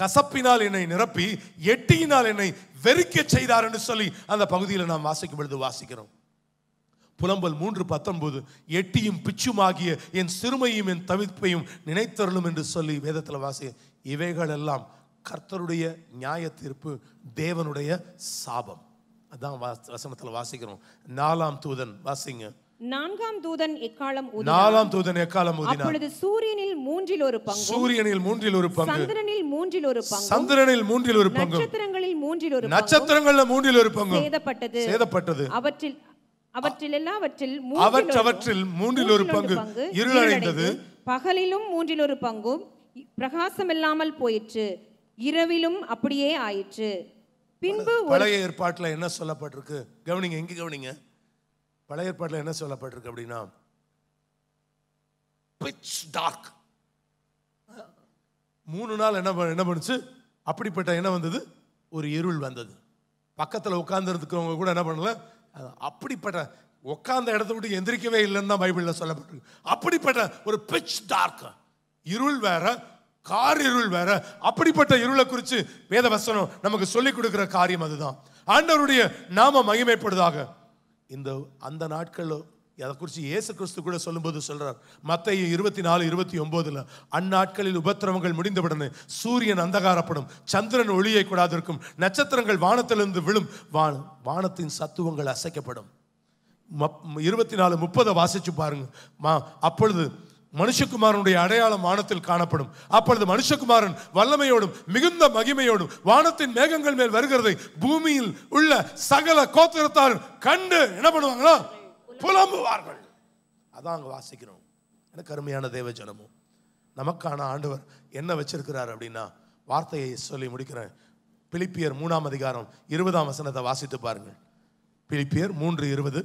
கசப்பினால் என்னை நிரப்பி எட்டியினால் என்னை வெறிக்க செய்தார் என்று சொல்லி அந்த பகுதியில் நாம் வாசிக்கும் பொழுது வாசிக்கிறோம் புலம்பல் மூன்று பத்தொன்பது எட்டியும் பிச்சுமாகிய என் சிறுமையும் என் தவிப்பையும் நினைத்தருளும் என்று சொல்லி வேதத்தில் வாசிய இவைகளெல்லாம் கர்த்தருடைய நியாய தீர்ப்பு தேவனுடைய சாபம் அதான் வசனத்தில் வாசிக்கிறோம் நாலாம் தூதன் வாசிங்க நான்காம் தூதன் எக்காலம் நாலாம் தூதன் எக்காலம் அப்பொழுது சூரியனில் மூன்றில் ஒரு பங்கு சூரியனில் மூன்றில் ஒரு பங்கு சந்திரனில் மூன்றில் ஒரு பங்கு சந்திரனில் மூன்றில் ஒரு பங்கு நட்சத்திரங்களில் மூன்றில் ஒரு நட்சத்திரங்களில் மூன்றில் ஒரு பங்கு சேதப்பட்டது சேதப்பட்டது அவற்றில் அவற்றில் எல்லாவற்றில் அவற்றவற்றில் மூன்றில் ஒரு பங்கு இருளடைந்தது பகலிலும் மூன்றில் ஒரு பங்கும் பிரகாசம் இல்லாமல் போயிற்று இரவிலும் அப்படியே ஆயிற்று பின்பு பழைய ஏற்பாட்டில் என்ன சொல்லப்பட்டிருக்கு கவனிங்க எங்க கவனிங்க பழைய ஏற்பாட்டில் என்ன சொல்லப்பட்டிருக்கு அப்படின்னா பிச் டார்க் மூணு நாள் என்ன என்ன பண்ணுச்சு அப்படிப்பட்ட என்ன வந்தது ஒரு இருள் வந்தது பக்கத்தில் உட்காந்துருக்கிறவங்க கூட என்ன பண்ணல அப்படிப்பட்ட உட்காந்த இடத்த விட்டு எந்திரிக்கவே இல்லைன்னு தான் பைபிளில் சொல்லப்பட்டிருக்கு அப்படிப்பட்ட ஒரு பிச் டார்க் இருள் வேற கார் இருள் வேற அப்படிப்பட்ட இருளை குறித்து வேதவசனம் நமக்கு சொல்லிக் கொடுக்குற காரியம் அதுதான் ஆண்டவருடைய நாம மகிமைப்படுதாக இந்த அந்த நாட்களில் அதை குறித்து இயேசு கிறிஸ்து கூட சொல்லும்போது சொல்கிறார் மற்ற இருபத்தி நாலு இருபத்தி ஒம்போதில் அந்நாட்களில் உபத்திரவங்கள் முடிந்தவுடனே சூரியன் அந்தகாரப்படும் சந்திரன் ஒளியை கூடாதிருக்கும் நட்சத்திரங்கள் வானத்திலிருந்து விழும் வான வானத்தின் சத்துவங்கள் அசைக்கப்படும் இருபத்தி நாலு முப்பதை வாசிச்சு பாருங்க மா அப்பொழுது மனுஷகுமாரனுடைய அடையாளம் வானத்தில் காணப்படும் அப்பொழுது மனுஷகுமாரன் வல்லமையோடும் மிகுந்த மகிமையோடும் வானத்தின் மேகங்கள் மேல் வருகிறதை பூமியில் உள்ள சகல கோத்திரத்தாரும் கண்டு என்ன பண்ணுவாங்களா புலம்புவார்கள் அதான் அங்கே வாசிக்கிறோம் எனக்கு அருமையான தேவ ஜனமும் நமக்கான ஆண்டவர் என்ன வச்சிருக்கிறார் அப்படின்னா வார்த்தையை சொல்லி முடிக்கிறேன் பிலிப்பியர் மூணாம் அதிகாரம் இருபதாம் வசனத்தை வாசித்து பாருங்கள் பிலிப்பியர் மூன்று இருபது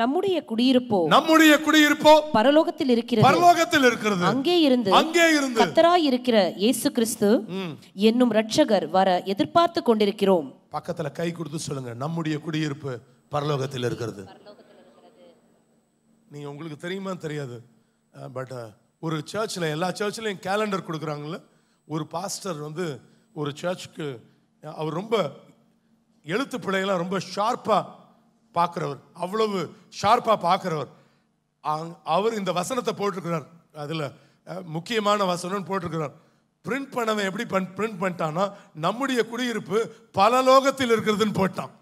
நம்முடைய குடியிருப்போ நம்முடைய குடியிருப்போ பரலோகத்தில் இருக்கிறது பரலோகத்தில் இருக்கிறது அங்கே இருந்து அங்கே இருந்து கத்தராய் இருக்கிற இயேசு கிறிஸ்து என்னும் ரட்சகர் வர எதிர்பார்த்து கொண்டிருக்கிறோம் பக்கத்துல கை கொடுத்து சொல்லுங்க நம்முடைய குடியிருப்பு பரலோகத்தில் இருக்கிறது நீங்க உங்களுக்கு தெரியுமா தெரியாது பட் ஒரு சர்ச்சில் எல்லா சர்ச்சிலையும் கேலண்டர் கொடுக்குறாங்கள ஒரு பாஸ்டர் வந்து ஒரு சர்ச்சுக்கு அவர் ரொம்ப எழுத்து பிள்ளைகள்லாம் ரொம்ப ஷார்ப்பாக பார்க்குறவர் அவ்வளவு ஷார்ப்பாக பார்க்குறவர் அவர் இந்த வசனத்தை போட்டிருக்கிறார் அதில் முக்கியமான வசனம்னு போட்டிருக்கிறார் பிரிண்ட் பண்ணவன் எப்படி பண் பிரிண்ட் பண்ணிட்டான்னா நம்முடைய குடியிருப்பு பல லோகத்தில் இருக்கிறதுன்னு போட்டான்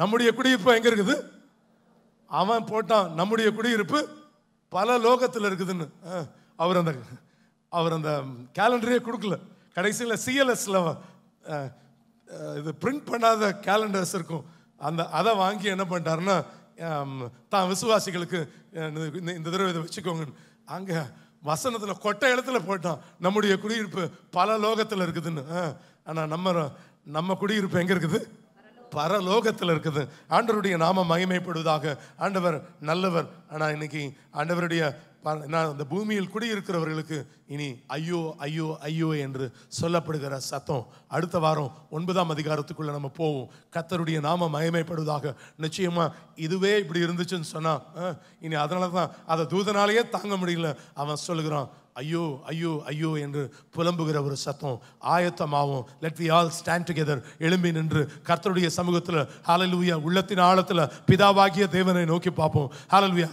நம்முடைய குடியிருப்பு எங்கே இருக்குது அவன் போட்டான் நம்முடைய குடியிருப்பு பல லோகத்தில் இருக்குதுன்னு அவர் அந்த அவர் அந்த கேலண்டரே கொடுக்கல கடைசியில் சிஎல்எஸில் இது பிரிண்ட் பண்ணாத கேலண்டர்ஸ் இருக்கும் அந்த அதை வாங்கி என்ன பண்ணிட்டாருன்னா தான் விசுவாசிகளுக்கு இந்த தடவை இதை வச்சுக்கோங்க அங்கே வசனத்தில் கொட்டை இடத்துல போயிட்டோம் நம்முடைய குடியிருப்பு பல லோகத்தில் இருக்குதுன்னு ஆனால் நம்ம நம்ம குடியிருப்பு எங்கே இருக்குது பரலோகத்தில் இருக்குது ஆண்டவருடைய நாம மகிமைப்படுவதாக ஆண்டவர் நல்லவர் ஆனால் இன்னைக்கு ஆண்டவருடைய நான் அந்த பூமியில் குடியிருக்கிறவர்களுக்கு இனி ஐயோ ஐயோ ஐயோ என்று சொல்லப்படுகிற சத்தம் அடுத்த வாரம் ஒன்பதாம் அதிகாரத்துக்குள்ளே நம்ம போவோம் கத்தருடைய நாம மயமைப்படுவதாக நிச்சயமாக இதுவே இப்படி இருந்துச்சுன்னு சொன்னால் இனி அதனால தான் அதை தூதனாலேயே தாங்க முடியல அவன் சொல்லுகிறான் ஐயோ ஐயோ ஐயோ என்று புலம்புகிற ஒரு சத்தம் ஆயத்தமாகும் let we all stand together எழும்பி நின்று கர்த்தருடைய சமூகத்தில் ஹாலலூயா உள்ளத்தின் ஆழத்தில் பிதாவாகிய தேவனை நோக்கி பார்ப்போம் ஹாலலூயா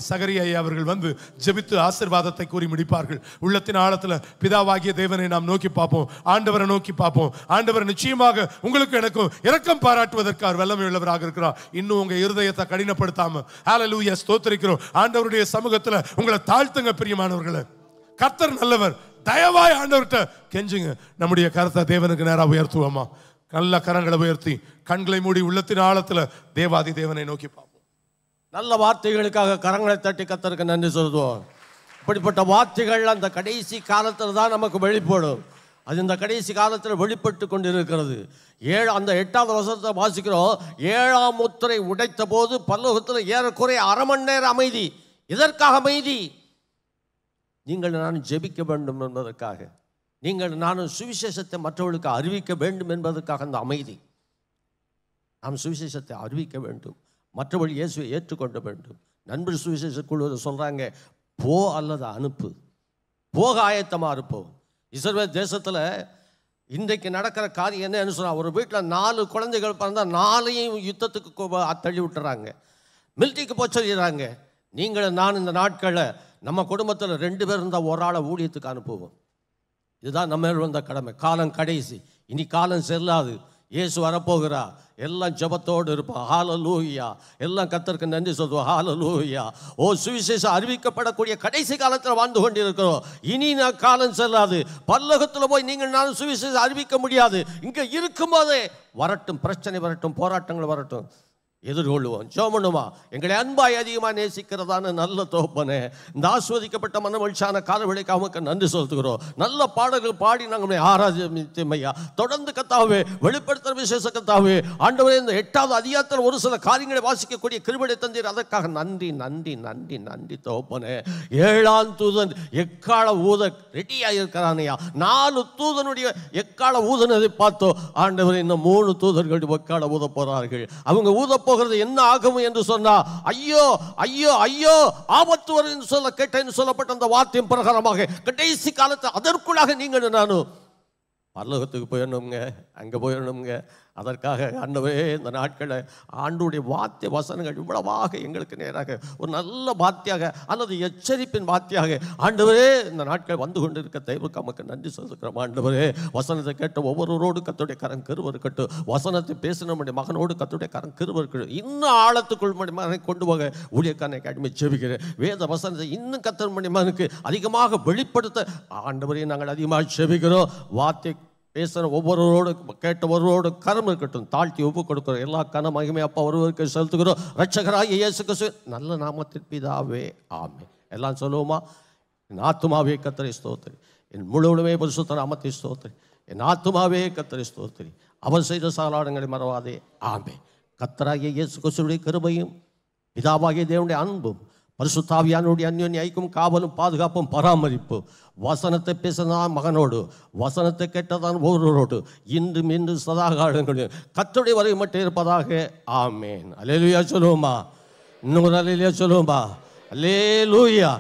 ஐயா அவர்கள் வந்து ஜெபித்து ஆசிர்வாதத்தை கூறி முடிப்பார்கள் உள்ளத்தின் ஆழத்தில் பிதாவாகிய தேவனை நாம் நோக்கி பார்ப்போம் ஆண்டவரை நோக்கி பார்ப்போம் ஆண்டவர் நிச்சயமாக உங்களுக்கு எனக்கும் இரக்கம் அவர் வல்லமை உள்ளவராக இருக்கிறார் இன்னும் உங்கள் இருதயத்தை கடினப்படுத்தாமல் ஹாலலூயா ஸ்தோத்தரிக்கிறோம் ஆண்டவருடைய சமூகத்தில் உங்களை தாழ்த்துங்க பிரியமானவர்களை கர்த்தர் நல்லவர் தயவாய் ஆண்டவர்கிட்ட கெஞ்சுங்க நம்முடைய கருத்தை தேவனுக்கு நேராக உயர்த்துவோமா நல்ல கரங்களை உயர்த்தி கண்களை மூடி உள்ளத்தின் ஆழத்தில் தேவாதி தேவனை நோக்கி பார்ப்போம் நல்ல வார்த்தைகளுக்காக கரங்களை தட்டி கத்தருக்கு நன்றி சொல்லுவோம் இப்படிப்பட்ட வார்த்தைகள் அந்த கடைசி காலத்தில் தான் நமக்கு வெளிப்படும் அது இந்த கடைசி காலத்தில் வெளிப்பட்டு கொண்டிருக்கிறது ஏழு அந்த எட்டாவது வருஷத்தை வாசிக்கிறோம் ஏழாம் முத்திரை உடைத்த போது பல்லோகத்தில் ஏறக்குறைய அரை மணி நேரம் அமைதி இதற்காக அமைதி நீங்கள் நானும் ஜெபிக்க வேண்டும் என்பதற்காக நீங்கள் நானும் சுவிசேஷத்தை மற்றவர்களுக்கு அறிவிக்க வேண்டும் என்பதற்காக அந்த அமைதி நாம் சுவிசேஷத்தை அறிவிக்க வேண்டும் மற்றவர்கள் இயேசுவை ஏற்றுக்கொள்ள வேண்டும் நண்பர் சுவிசேஷ குழுவை சொல்கிறாங்க போ அல்லது அனுப்பு போக ஆயத்தமாக இருப்போம் இஸ்ரேல் தேசத்தில் இன்றைக்கு நடக்கிற காரியம் என்னன்னு சொன்னால் ஒரு வீட்டில் நாலு குழந்தைகள் பிறந்தால் நாலையும் யுத்தத்துக்கு தள்ளி விட்டுறாங்க மில்ட்டிக்கு போச்சிடுறாங்க சொல்லிடுறாங்க நீங்களும் நான் இந்த நாட்களில் நம்ம குடும்பத்தில் ரெண்டு பேர் இருந்தால் ஒரு ஆளை ஊழியத்துக்கு அனுப்புவோம் இதுதான் நம்ம வந்த கடமை காலம் கடைசி இனி காலம் செல்லாது இயேசு வரப்போகிறா எல்லாம் ஜபத்தோடு இருப்போம் ஹால லூஹியா எல்லாம் கத்தருக்கு நன்றி சொல்லுவோம் ஹால லூஹியா ஓ சுவிசேஷம் அறிவிக்கப்படக்கூடிய கடைசி காலத்தில் வாழ்ந்து கொண்டிருக்கிறோம் இனி நான் காலம் செல்லாது பல்லகத்தில் போய் நீங்கள் நானும் சுவிசேஷம் அறிவிக்க முடியாது இங்கே இருக்கும்போதே வரட்டும் பிரச்சனை வரட்டும் போராட்டங்கள் வரட்டும் எதிர்கொள்வோம் ஜோமனுமா எங்களை அன்பாய் அதிகமாக நேசிக்கிறதான நல்ல தோப்பனே இந்த ஆஸ்வதிக்கப்பட்ட கால காலவழிக்கு அவனுக்கு நன்றி செலுத்துகிறோம் நல்ல பாடல்கள் பாடி நாங்கள் ஆராதித்தோம் ஐயா தொடர்ந்து கத்தாவே வெளிப்படுத்துகிற விசேஷ கத்தாவே ஆண்டவரே இந்த எட்டாவது அதிகாரத்தில் ஒரு சில காரியங்களை வாசிக்கக்கூடிய கிருபடை தந்தீர் அதற்காக நன்றி நன்றி நன்றி நன்றி தோப்பனே ஏழாம் தூதன் எக்கால ஊத ரெடியாக இருக்கிறானையா நாலு தூதனுடைய எக்கால ஊதனதை பார்த்தோம் ஆண்டவர் இன்னும் மூணு தூதர்கள் எக்கால ஊத போகிறார்கள் அவங்க ஊத போகிறது என்ன ஆகும் என்று சொன்னால் ஐயோ ஐயோ ஐயோ ஆபத்து வரும் என்று சொல்ல கேட்டேன் சொல்லப்பட்ட அந்த வார்த்தையின் பிரகாரமாக கடைசி காலத்தை அதற்குள்ளாக நீங்கள் நானும் பரலோகத்துக்கு போயிடணுங்க அங்கே போயிடணுங்க அதற்காக அன்னவே இந்த நாட்களை ஆண்டுடைய வாத்திய வசனங்கள் இவ்வளவாக எங்களுக்கு நேராக ஒரு நல்ல வாத்தியாக அல்லது எச்சரிப்பின் வாத்தியாக ஆண்டவரே இந்த நாட்கள் வந்து கொண்டிருக்க தெய்வ நமக்கு நன்றி சொல்லுகிறோம் ஆண்டவரே வசனத்தை கேட்ட ஒவ்வொருவரோடு கத்துடைய கரம் கருவர் இருக்கட்டும் வசனத்தை பேசின நம்முடைய மகனோடு கத்துடைய கரம் கருவர் இருக்கட்டும் இன்னும் ஆழத்துக்குள் மணி மகனை கொண்டு போக ஊழியக்காரனை அடிமை செவிக்கிறேன் வேத வசனத்தை இன்னும் கத்தர் மணி மகனுக்கு அதிகமாக வெளிப்படுத்த ஆண்டவரையும் நாங்கள் அதிகமாக செவிக்கிறோம் வார்த்தை பேசுகிற ஒவ்வொருவரோடு கேட்டவரோடு கரம் இருக்கட்டும் தாழ்த்தி ஒப்பு கொடுக்கிறோம் எல்லா கன மகிமை அப்பா ஒருவருக்கு செலுத்துகிறோம் ரட்சகராக இயேசுக்கு கிறிஸ்து நல்ல நாமத்திற்பிதாவே பிதாவே ஆமே எல்லாம் சொல்லுவோமா என் ஆத்மாவே கத்தரை ஸ்தோத்திரி என் முழுவதுமே பரிசுத்த நாமத்தை ஸ்தோத்திரி என் ஆத்மாவே கத்தரை ஸ்தோத்திரி அவர் செய்த சாலாடங்களை மறவாதே ஆமே கத்தராகிய இயேசு கிறிஸ்துடைய கருமையும் பிதாவாகிய தேவனுடைய அன்பும் பரிசுத்தாவியானுடைய அந்யோன்ய ஐக்கும் காவலும் பாதுகாப்பும் பராமரிப்பு வசனத்தை பேசினான் மகனோடு வசனத்தை கேட்டதான் ஒருவரோடு இன்றும் இன்று சதா காலங்களில் கத்துடைய வரை மட்டும் இருப்பதாக ஆமேன் அலேலுயா சொல்லுவோமா இன்னொரு அலேலியா சொல்லுவோமா அலேலூயா